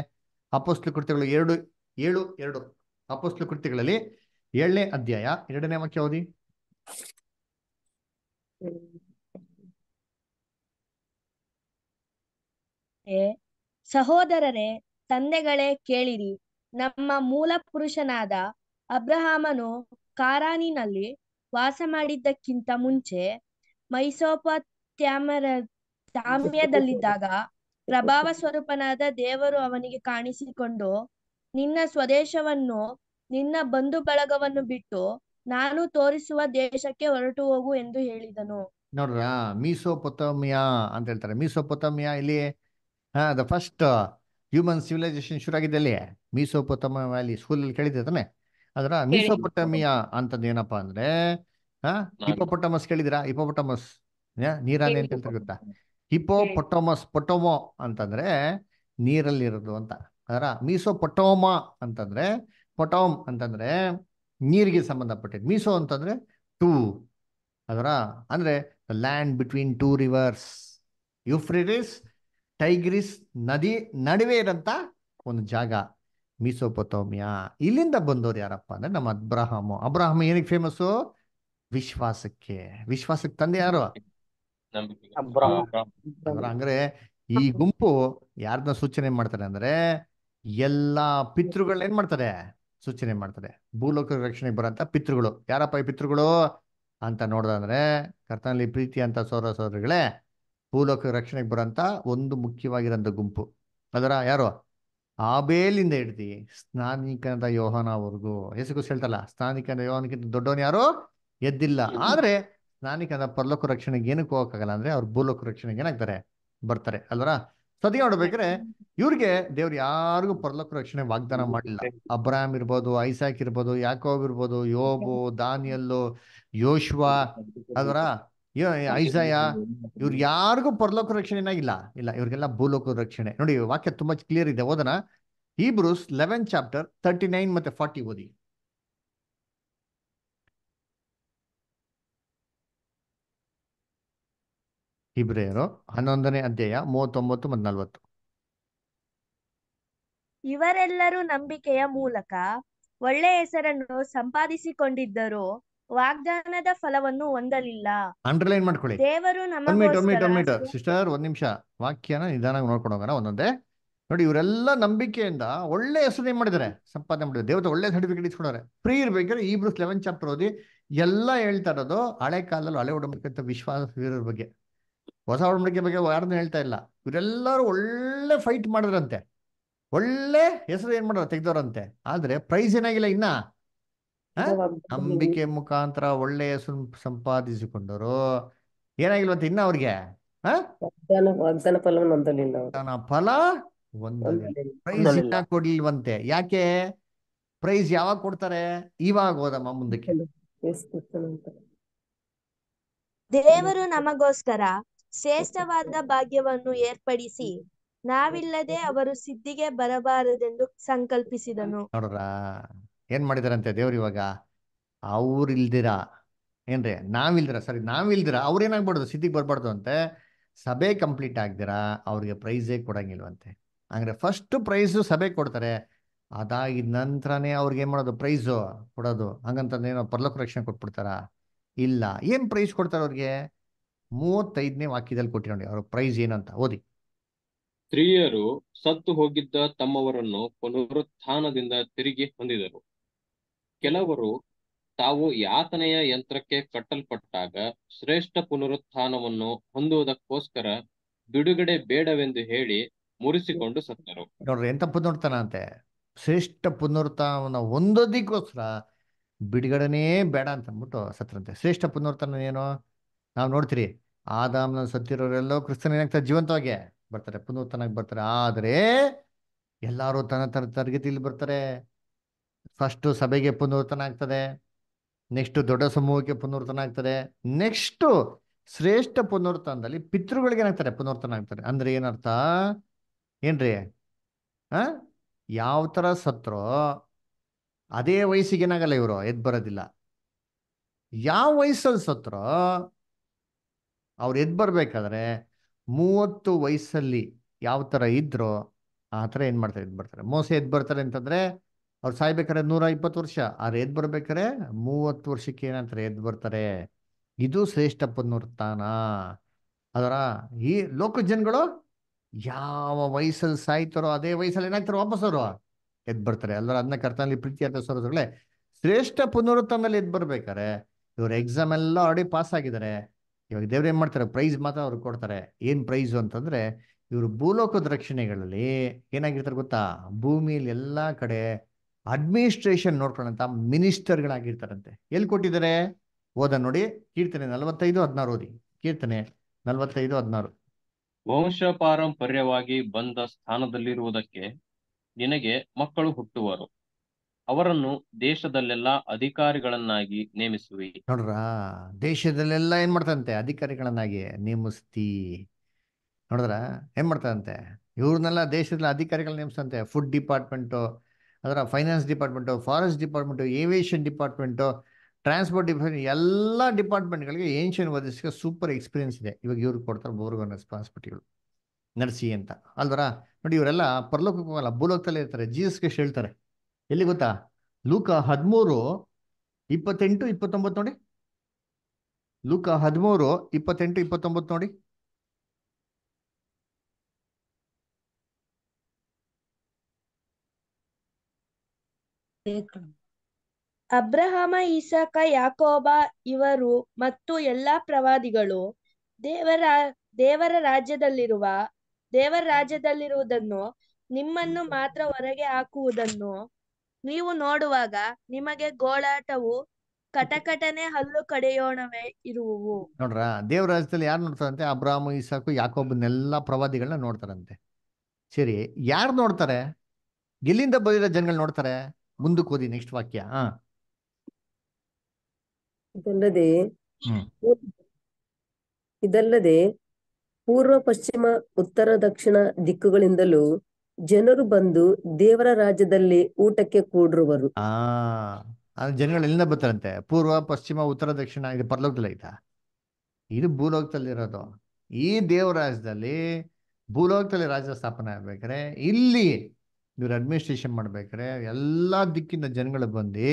ಅಪೋಸ್ಲು ಕೃತಿಗಳು ಎರಡು ಏಳು ಎರಡು ಅಪೋಸ್ಲು ಕೃತಿಗಳಲ್ಲಿ ಏಳನೇ ಅಧ್ಯಾಯ ಎರಡನೇ ವಾಕ್ಯ ಓದಿ ಸಹೋದರರೇ ತಂದೆಗಳೇ ಕೇಳಿರಿ ನಮ್ಮ ಮೂಲ ಪುರುಷನಾದ ಅಬ್ರಹಾಮನು ಕಾರಾನಿನಲ್ಲಿ ವಾಸ ಮಾಡಿದ್ದಕ್ಕಿಂತ ಮುಂಚೆ ಮೈಸೋಪ ತ್ಯಾಮ್ಯದಲ್ಲಿದ್ದಾಗ ಪ್ರಭಾವ ಸ್ವರೂಪನಾದ ದೇವರು ಅವನಿಗೆ ಕಾಣಿಸಿಕೊಂಡು ನಿನ್ನ ಸ್ವದೇಶವನ್ನು ನಿನ್ನ ಬಂಧು ಬಳಗವನ್ನು ಬಿಟ್ಟು ನಾನು ತೋರಿಸುವ ದೇಶಕ್ಕೆ ಹೊರಟು ಹೋಗು ಎಂದು ಹೇಳಿದನು ನೋಡ್ರ ಪೊತಮಿಯಾ ಅಂತ ಹೇಳ್ತಾರೆ ಪೊತಮಿಯಾ ಇಲ್ಲಿ ದ ಫಸ್ಟ್ ಹ್ಯೂಮನ್ ಸಿವಿಲೈಸೇಷನ್ ಶುರು ಆಗಿದೆ ಅಲ್ಲಿ ಅಲ್ಲಿ ಸ್ಕೂಲ್ ಸ್ಕೂಲಲ್ಲಿ ಕೇಳಿದ್ದೆ ತಾನೆ ಅದರ ಪೊಟಮಿಯಾ ಅಂತದ್ದು ಏನಪ್ಪಾ ಅಂದ್ರೆ ಹಾ ಇಪೊಪೊಟಮಸ್ ಕೇಳಿದಿರಾ ಇಪೊಪೊಟಮಸ್ ನೀರಾನೆ ಅಂತ ಗೊತ್ತಾ ಪೊಟೋಮಸ್ ಪೊಟೊಮೊ ಅಂತಂದ್ರೆ ನೀರಲ್ಲಿರೋದು ಅಂತ ಅದರ ಮೀಸೋ ಪೊಟೋಮ ಅಂತಂದ್ರೆ ಪೊಟೋಮ್ ಅಂತಂದ್ರೆ ನೀರಿಗೆ ಸಂಬಂಧಪಟ್ಟಿದ್ದು ಮೀಸೋ ಅಂತಂದ್ರೆ ಟೂ ಅದರ ಅಂದ್ರೆ land between two rivers Euphrates Tigris ನದಿ ನಡುವೆ ಇರೋಂಥ ಒಂದು ಜಾಗ ಮೀಸೋಪೊತೋಮಿಯಾ ಇಲ್ಲಿಂದ ಬಂದವರು ಯಾರಪ್ಪ ಅಂದ್ರೆ ನಮ್ಮ ಅಬ್ರಹಾಮು ಅಬ್ರಹಾಮ್ ಏನಕ್ಕೆ ಫೇಮಸ್ಸು ವಿಶ್ವಾಸಕ್ಕೆ ವಿಶ್ವಾಸಕ್ಕೆ ತಂದೆ ಯಾರು ಅಂದ್ರೆ ಈ ಗುಂಪು ಯಾರ್ದನ್ನ ಸೂಚನೆ ಮಾಡ್ತಾರೆ ಅಂದ್ರೆ ಎಲ್ಲಾ ಪಿತೃಗಳನ್ನ ಏನ್ ಮಾಡ್ತಾರೆ ಸೂಚನೆ ಮಾಡ್ತಾರೆ ಭೂಲೋಕ ರಕ್ಷಣೆಗೆ ಬರೋಂತ ಪಿತೃಗಳು ಯಾರಪ್ಪ ಈ ಪಿತೃಗಳು ಅಂತ ನೋಡ್ದಂದ್ರೆ ಕರ್ತನಲ್ಲಿ ಪ್ರೀತಿ ಅಂತ ಸೋದರ ಸೋದರಿಗಳೇ ಭೂಲೋಕ ರಕ್ಷಣೆಗೆ ಬರೋಂತ ಒಂದು ಮುಖ್ಯವಾಗಿರೋ ಗುಂಪು ಅದರ ಯಾರು ಆಬೇಲಿಂದ ಹಿಡ್ದು ಸ್ನಾನಿಕನದ ಯೋಹನವರೆಗೂ ಹೆಸರು ಹೇಳ್ತಲ್ಲ ಸ್ನಾನಿಕನ ಯೋಹನಕ್ಕಿಂತ ದೊಡ್ಡವನು ಯಾರು ಎದ್ದಿಲ್ಲ ಆದ್ರೆ ಸ್ನಾನಿಕ ಅಂದ್ರೆ ಪರಲೋಕ ರಕ್ಷಣೆಗೆ ಏನಕ್ಕೆ ಹೋಗಕ್ಕಾಗಲ್ಲ ಅಂದ್ರೆ ಅವ್ರು ಭೂಲೋಕ ರಕ್ಷಣೆಗೆ ಏನಾಗ್ತಾರೆ ಬರ್ತಾರೆ ಅಲ್ವರ ಸದ್ಯ ನೋಡ್ಬೇಕ್ರೆ ಇವ್ರಿಗೆ ದೇವ್ರು ಯಾರಿಗೂ ಪರಲೋಕ ರಕ್ಷಣೆ ವಾಗ್ದಾನ ಮಾಡಿಲ್ಲ ಅಬ್ರಾಹಂ ಇರ್ಬೋದು ಐಸಾಕ್ ಇರ್ಬೋದು ಯಾಕೋಬ್ ಇರ್ಬೋದು ಯೋಬು ದಾನಿಯಲ್ಲು ಯೋಶ್ವಾ ಅಲ್ವರ ಐಸಯ ಇವ್ರು ಯಾರಿಗೂ ಪರಲೋಕ ರಕ್ಷಣೆ ಏನಾಗಿಲ್ಲ ಇಲ್ಲ ಇವ್ರಿಗೆಲ್ಲ ಭೂಲೋಕ ರಕ್ಷಣೆ ನೋಡಿ ವಾಕ್ಯ ತುಂಬಾ ಕ್ಲಿಯರ್ ಇದೆ ಓದನ Hebrews eleven chapter thirty nine ಮತ್ತೆ ಫಾರ್ಟಿ ಓದಿ ಇಬ್ರಿಯರು ಹನ್ನೊಂದನೇ ಅಧ್ಯಾಯ ಮೂವತ್ತೊಂಬತ್ತು ಮತ್ತು ನಲ್ವತ್ತು ಇವರೆಲ್ಲರೂ ನಂಬಿಕೆಯ ಮೂಲಕ ಒಳ್ಳೆ ಹೆಸರನ್ನು ಸಂಪಾದಿಸಿಕೊಂಡಿದ್ದರು ವಾಗ್ದಾನದ ಫಲವನ್ನು ಹೊಂದಲಿಲ್ಲ ಅಂಡರ್ಲೈನ್ ಮಾಡ್ಕೊಳ್ಳಿ ದೇವರು ನಮ್ಮ ಸಿಸ್ಟರ್ ಒಂದ್ ನಿಮಿಷ ವಾಕ್ಯನ ನಿಧಾನ ನೋಡ್ಕೊಂಡು ಹೋಗೋಣ ಒಂದೊಂದೇ ನೋಡಿ ಇವರೆಲ್ಲ ನಂಬಿಕೆಯಿಂದ ಒಳ್ಳೆ ಹೆಸರು ಏನ್ ಮಾಡಿದ್ದಾರೆ ಸಂಪಾದನೆ ಮಾಡಿದ್ದಾರೆ ದೇವತೆ ಒಳ್ಳೆ ಸರ್ಟಿಫಿಕೇಟ್ ಇಸ್ಕೊಂಡವ್ರೆ ಫ್ರೀ ಇರ್ಬೇಕಾದ್ರೆ ಈ ಬ್ರೂಸ್ ಲೆವೆನ್ ಚಾಪ್ಟರ್ ಓದಿ ಎಲ್ಲ ಹೇಳ್ತಾ ಇರೋದು ಹಳೆ ಕಾಲದಲ್ಲಿ ಹಳೆ ಒಡಂಬ ವಿಶ್ವಾಸ ಬಗ್ಗೆ ಹೊಸ ಒಡಂಬಡಿಕೆ ಬಗ್ಗೆ ಯಾರನ್ನೂ ಹೇಳ್ತಾ ಇಲ್ಲ ಇವರೆಲ್ಲರೂ ಒಳ್ಳೆ ಫೈಟ್ ಮಾಡಿದ್ರಂತೆ ಒಳ್ಳೆ ಹೆಸರು ಏನ್ ಮಾಡಿದ್ರು ತೆಗ್ದವ್ರಂತೆ ಆದ್ರೆ ಪ್ರೈಸ್ ಏನಾಗಿಲ್ಲ ಇನ್ನ ನಂಬಿಕೆ ಮುಖಾಂತರ ಒಳ್ಳೆ ಹೆಸರು ಸಂಪಾದಿಸಿಕೊಂಡವರು ಏನಾಗಿಲ್ವಂತೆ ಇನ್ನ ಅವ್ರಿಗೆ ಫಲ ಪ್ರೈಸ್ ಕೊಡ್ಲಿಲ್ವಂತೆ ಯಾಕೆ ಪ್ರೈಸ್ ಯಾವಾಗ ಕೊಡ್ತಾರೆ ಇವಾಗ ಹೋದಮ್ಮ ಮುಂದಕ್ಕೆ ದೇವರು ನಮಗೋಸ್ಕರ ಶ್ರೇಷ್ಠವಾದ ಭಾಗ್ಯವನ್ನು ಏರ್ಪಡಿಸಿ ನಾವಿಲ್ಲದೆ ಅವರು ಸಿದ್ಧಿಗೆ ಬರಬಾರದೆಂದು ಸಂಕಲ್ಪಿಸಿದನು ನೋಡ್ರ ಏನ್ ಮಾಡಿದಾರಂತೆ ದೇವ್ರು ಇವಾಗ ಅವ್ರಿಲ್ದಿರ ಏನ್ರಿ ನಾವಿಲ್ದಿರ ಸರಿ ನಾವಿಲ್ದಿರ ಅವ್ರೇನಾಗ್ಬಾರ್ದು ಸಿದ್ಧಿಗೆ ಬರ್ಬಾರ್ದು ಅಂತೆ ಸಭೆ ಕಂಪ್ಲೀಟ್ ಆಗ್ದಿರ ಅವ್ರಿಗೆ ಪ್ರೈಸೇ ಕೊಡಂಗಿಲ್ವಂತೆ ಅಂದ್ರೆ ಫಸ್ಟ್ ಪ್ರೈಸ್ ಸಭೆ ಕೊಡ್ತಾರೆ ಅದಾಗಿದ ನಂತರನೇ ಅವ್ರಿಗೆ ಏನ್ ಮಾಡೋದು ಪ್ರೈಸ್ ಕೊಡೋದು ಹಂಗಂತ ಏನೋ ಪರ್ಲೋಕ ರಕ್ಷಣೆ ಕೊಟ್ಬಿಡ್ತಾರ ಇಲ್ಲ ಏನ್ ಪ್ರೈಸ್ ಕೊಡ್ತಾರ ಅವ್ರಿಗೆ ಮೂವತ್ತೈದನೇ ವಾಕ್ಯದಲ್ಲಿ ಕೊಟ್ಟಿರೋ ನೋಡಿ ಅವರ ಪ್ರೈಸ್ ಏನಂತ ಓದಿ ಸ್ತ್ರೀಯರು ಸತ್ತು ಹೋಗಿದ್ದ ತಮ್ಮವರನ್ನು ಪುನರುತ್ಥಾನದಿಂದ ತಿರುಗಿ ಹೊಂದಿದರು ಕೆಲವರು ತಾವು ಯಾತನೆಯ ಯಂತ್ರಕ್ಕೆ ಕಟ್ಟಲ್ಪಟ್ಟಾಗ ಶ್ರೇಷ್ಠ ಪುನರುತ್ಥಾನವನ್ನು ಹೊಂದುವುದಕ್ಕೋಸ್ಕರ ಬಿಡುಗಡೆ ಬೇಡವೆಂದು ಹೇಳಿ ಮುರಿಸಿಕೊಂಡು ಸತ್ತರು ನೋಡ್ರಿ ಎಂತ ಪುನರುತ್ಥಾನ ಅಂತೆ ಶ್ರೇಷ್ಠ ಪುನರುತ್ಥಾನವನ್ನು ಹೊಂದೋದಿಕ್ಕೋಸ್ಕರ ಬಿಡುಗಡೆನೇ ಬೇಡ ಅಂತ ಅಂದ್ಬಿಟ್ಟು ಸತ್ರಂತೆ ಶ್ರೇಷ್ಠ ಪುನರುತ್ಥಾನ ಏನು ನಾವು ನೋಡ್ತೀರಿ ಆದಾಮ್ನ ಸತ್ತಿರೋರೆಲ್ಲೋ ಏನಾಗ್ತಾರೆ ಜೀವಂತವಾಗಿ ಬರ್ತಾರೆ ಪುನರ್ತನಾಗಿ ಬರ್ತಾರೆ ಆದರೆ ಎಲ್ಲರೂ ತನ್ನ ತನ್ನ ತರಗತಿಯಲ್ಲಿ ಬರ್ತಾರೆ ಫಸ್ಟ್ ಸಭೆಗೆ ಪುನರ್ತನ ಆಗ್ತದೆ ನೆಕ್ಸ್ಟು ದೊಡ್ಡ ಸಮೂಹಕ್ಕೆ ಪುನರ್ತನ ಆಗ್ತದೆ ನೆಕ್ಸ್ಟು ಶ್ರೇಷ್ಠ ಪುನರ್ತನದಲ್ಲಿ ಪಿತೃಗಳಿಗೆ ಏನಾಗ್ತಾರೆ ಪುನರ್ತನ ಆಗ್ತಾರೆ ಅಂದ್ರೆ ಏನರ್ಥ ಏನ್ರಿ ಆ ಯಾವ ತರ ಸತ್ರೋ ಅದೇ ವಯಸ್ಸಿಗೆ ಏನಾಗಲ್ಲ ಇವರು ಎದ್ದು ಬರೋದಿಲ್ಲ ಯಾವ ವಯಸ್ಸಲ್ಲಿ ಸತ್ರೋ ಅವ್ರು ಎದ್ದು ಬರ್ಬೇಕಾದ್ರೆ ಮೂವತ್ತು ವಯಸ್ಸಲ್ಲಿ ಯಾವ ಥರ ಇದ್ರೋ ಆ ಥರ ಏನು ಮಾಡ್ತಾರೆ ಎದ್ದು ಬರ್ತಾರೆ ಮೋಸ ಎದ್ದು ಬರ್ತಾರೆ ಅಂತಂದರೆ ಅವ್ರು ಸಾಯ್ಬೇಕಾದ್ರೆ ನೂರ ಇಪ್ಪತ್ತು ವರ್ಷ ಅವ್ರು ಎದ್ದು ಬರ್ಬೇಕಾರೆ ಮೂವತ್ತು ವರ್ಷಕ್ಕೆ ಏನಂತಾರೆ ಎದ್ದು ಬರ್ತಾರೆ ಇದು ಶ್ರೇಷ್ಠ ಪುನರುತ್ಥಾನ ಅದರ ಈ ಲೋಕ ಜನಗಳು ಯಾವ ವಯಸ್ಸಲ್ಲಿ ಸಾಯ್ತಾರೋ ಅದೇ ವಯಸ್ಸಲ್ಲಿ ಏನಾಗ್ತಾರೋ ವಾಪಸ್ ಅವರು ಎದ್ದು ಬರ್ತಾರೆ ಅಲ್ಲರ ಅದನ್ನ ಕರ್ತನಲ್ಲಿ ಪ್ರೀತಿ ಅಂತ ಸರೋದಗಳೇ ಶ್ರೇಷ್ಠ ಪುನರುತ್ಥಾನದಲ್ಲಿ ಎದ್ದು ಬರ್ಬೇಕಾರೆ ಇವ್ರ ಎಕ್ಸಾಮ್ ಎಲ್ಲ ಆಲ್ರೆಡಿ ಪಾಸ್ ಆಗಿದ್ದಾರೆ ಇವಾಗ ದೇವ್ರು ಏನ್ ಮಾಡ್ತಾರೆ ಪ್ರೈಸ್ ಮಾತ್ರ ಅವ್ರಿಗೆ ಕೊಡ್ತಾರೆ ಏನ್ ಪ್ರೈಸು ಅಂತಂದ್ರೆ ಇವರು ಭೂಲೋಕದ ರಕ್ಷಣೆಗಳಲ್ಲಿ ಏನಾಗಿರ್ತಾರೆ ಗೊತ್ತಾ ಭೂಮಿಯಲ್ಲಿ ಎಲ್ಲಾ ಕಡೆ ಅಡ್ಮಿನಿಸ್ಟ್ರೇಷನ್ ನೋಡ್ಕೊಳ್ಳೋಂಥ ಮಿನಿಸ್ಟರ್ಗಳಾಗಿರ್ತಾರಂತೆ ಎಲ್ಲಿ ಕೊಟ್ಟಿದ್ದಾರೆ ಓದ ನೋಡಿ ಕೀರ್ತನೆ ನಲವತ್ತೈದು ಹದಿನಾರು ಓದಿ ಕೀರ್ತನೆ ನಲವತ್ತೈದು ಹದಿನಾರು ವಂಶ ಪಾರಂಪರ್ಯವಾಗಿ ಬಂದ ಸ್ಥಾನದಲ್ಲಿರುವುದಕ್ಕೆ ನಿನಗೆ ಮಕ್ಕಳು ಹುಟ್ಟುವರು ಅವರನ್ನು ದೇಶದಲ್ಲೆಲ್ಲ ಅಧಿಕಾರಿಗಳನ್ನಾಗಿ ನೇಮಿಸುವಿ ನೋಡ್ರ ದೇಶದಲ್ಲೆಲ್ಲ ಏನ್ ಮಾಡ್ತಂತೆ ಅಧಿಕಾರಿಗಳನ್ನಾಗಿ ನೇಮಿಸ್ತಿ ನೋಡಿದ್ರ ಏನ್ ಮಾಡ್ತಂತೆ ಇವ್ರನ್ನೆಲ್ಲ ದೇಶದ ಅಧಿಕಾರಿಗಳ ನೇಮಿಸ್ತಂತೆ ಫುಡ್ ಡಿಪಾರ್ಟ್ಮೆಂಟು ಅದರ finance department forest department aviation department transport department ಎಲ್ಲ ಡಿಪಾರ್ಟ್ಮೆಂಟ್ಗಳಿಗೆ ಏನ್ಷಿಯನ್ ವರಿಷ್ಠಕ್ಕೆ ಸೂಪರ್ ಎಕ್ಸ್ಪೀರಿಯನ್ಸ್ ಇದೆ ಇವಾಗ ಇವ್ರಿಗೆ ಕೊಡ್ತಾರೆ ಬೋರ್ಗನ್ ರೆಸ್ಪಾನ್ಸಿಬಿಲಿಟಿಗಳು ನರ್ಸಿ ಅಂತ ಅಲ್ವರ ನೋಡಿ ಇವರೆಲ್ಲ ಪರಲೋಕಕ್ಕೆ ಹೋಗಲ್ಲ ಭೂಲೋಕದಲ್ಲೇ ಇರ್ತಾರೆ ಜೀಸಸ್ಗೆ ಹೇಳ್ತಾರೆ ಎಲ್ಲಿ ಗೊತ್ತಾ ಲೂಕ ಹದಿಮೂರು ಇಪ್ಪತ್ತೆಂಟು ಇಪ್ಪತ್ತೊಂಬತ್ತು ನೋಡಿ ಲೂಕ ಹದಿಮೂರು ಇಪ್ಪತ್ತೆಂಟು ಇಪ್ಪತ್ತೊಂಬತ್ತು ನೋಡಿ ಅಬ್ರಹಾಮ ಈಸಾಕ ಯಾಕೋಬ ಇವರು ಮತ್ತು ಎಲ್ಲಾ ಪ್ರವಾದಿಗಳು ದೇವರ ದೇವರ ರಾಜ್ಯದಲ್ಲಿರುವ ದೇವರ ರಾಜ್ಯದಲ್ಲಿರುವುದನ್ನು ನಿಮ್ಮನ್ನು ಮಾತ್ರ ಹೊರಗೆ ಹಾಕುವುದನ್ನು ನೀವು ನೋಡುವಾಗ ನಿಮಗೆ ಗೋಳಾಟವು ಕಟಕಟನೆ ಹಲ್ಲು ಕಡೆಯೋಣವೇ ಇರುವುವು ನೋಡ್ರಾ ದೇವರಾಜದಲ್ಲಿ ಯಾರು ನೋಡ್ತಾರಂತೆ ಅಬ್ರಾಹ್ಮ ಇಸಾಕು ಯಾಕೊಬ್ಬನ್ನೆಲ್ಲ ಪ್ರವಾದಿಗಳನ್ನ ನೋಡ್ತಾರಂತೆ ಸರಿ ಯಾರು ನೋಡ್ತಾರೆ ಎಲ್ಲಿಂದ ಬಂದಿರೋ ಜನಗಳು ನೋಡ್ತಾರೆ ಮುಂದಕ್ಕೆ ಓದಿ ನೆಕ್ಸ್ಟ್ ವಾಕ್ಯ ಇದಲ್ಲದೆ ಇದಲ್ಲದೆ ಪೂರ್ವ ಪಶ್ಚಿಮ ಉತ್ತರ ದಕ್ಷಿಣ ದಿಕ್ಕುಗಳಿಂದಲೂ ಜನರು ಬಂದು ದೇವರ ರಾಜ್ಯದಲ್ಲಿ ಊಟಕ್ಕೆ ಕೂಡಿರುವರು ಆ ಜನಗಳು ಎಲ್ಲಿಂದ ಬರ್ತಾರಂತೆ ಪೂರ್ವ ಪಶ್ಚಿಮ ಉತ್ತರ ದಕ್ಷಿಣ ಇದು ಪರ್ಲೋಕದಲ್ಲಿ ಐತಾ ಇದು ಭೂಲೋಕದಲ್ಲಿರೋದು ಈ ದೇವರಾಜ್ಯದಲ್ಲಿ ಭೂಲೋಕದಲ್ಲಿ ರಾಜ್ಯ ಸ್ಥಾಪನೆ ಆಗ್ಬೇಕಾರೆ ಇಲ್ಲಿ ಇವ್ರ ಅಡ್ಮಿನಿಸ್ಟ್ರೇಷನ್ ಮಾಡ್ಬೇಕ್ರೆ ಎಲ್ಲಾ ದಿಕ್ಕಿನ ಜನಗಳು ಬಂದು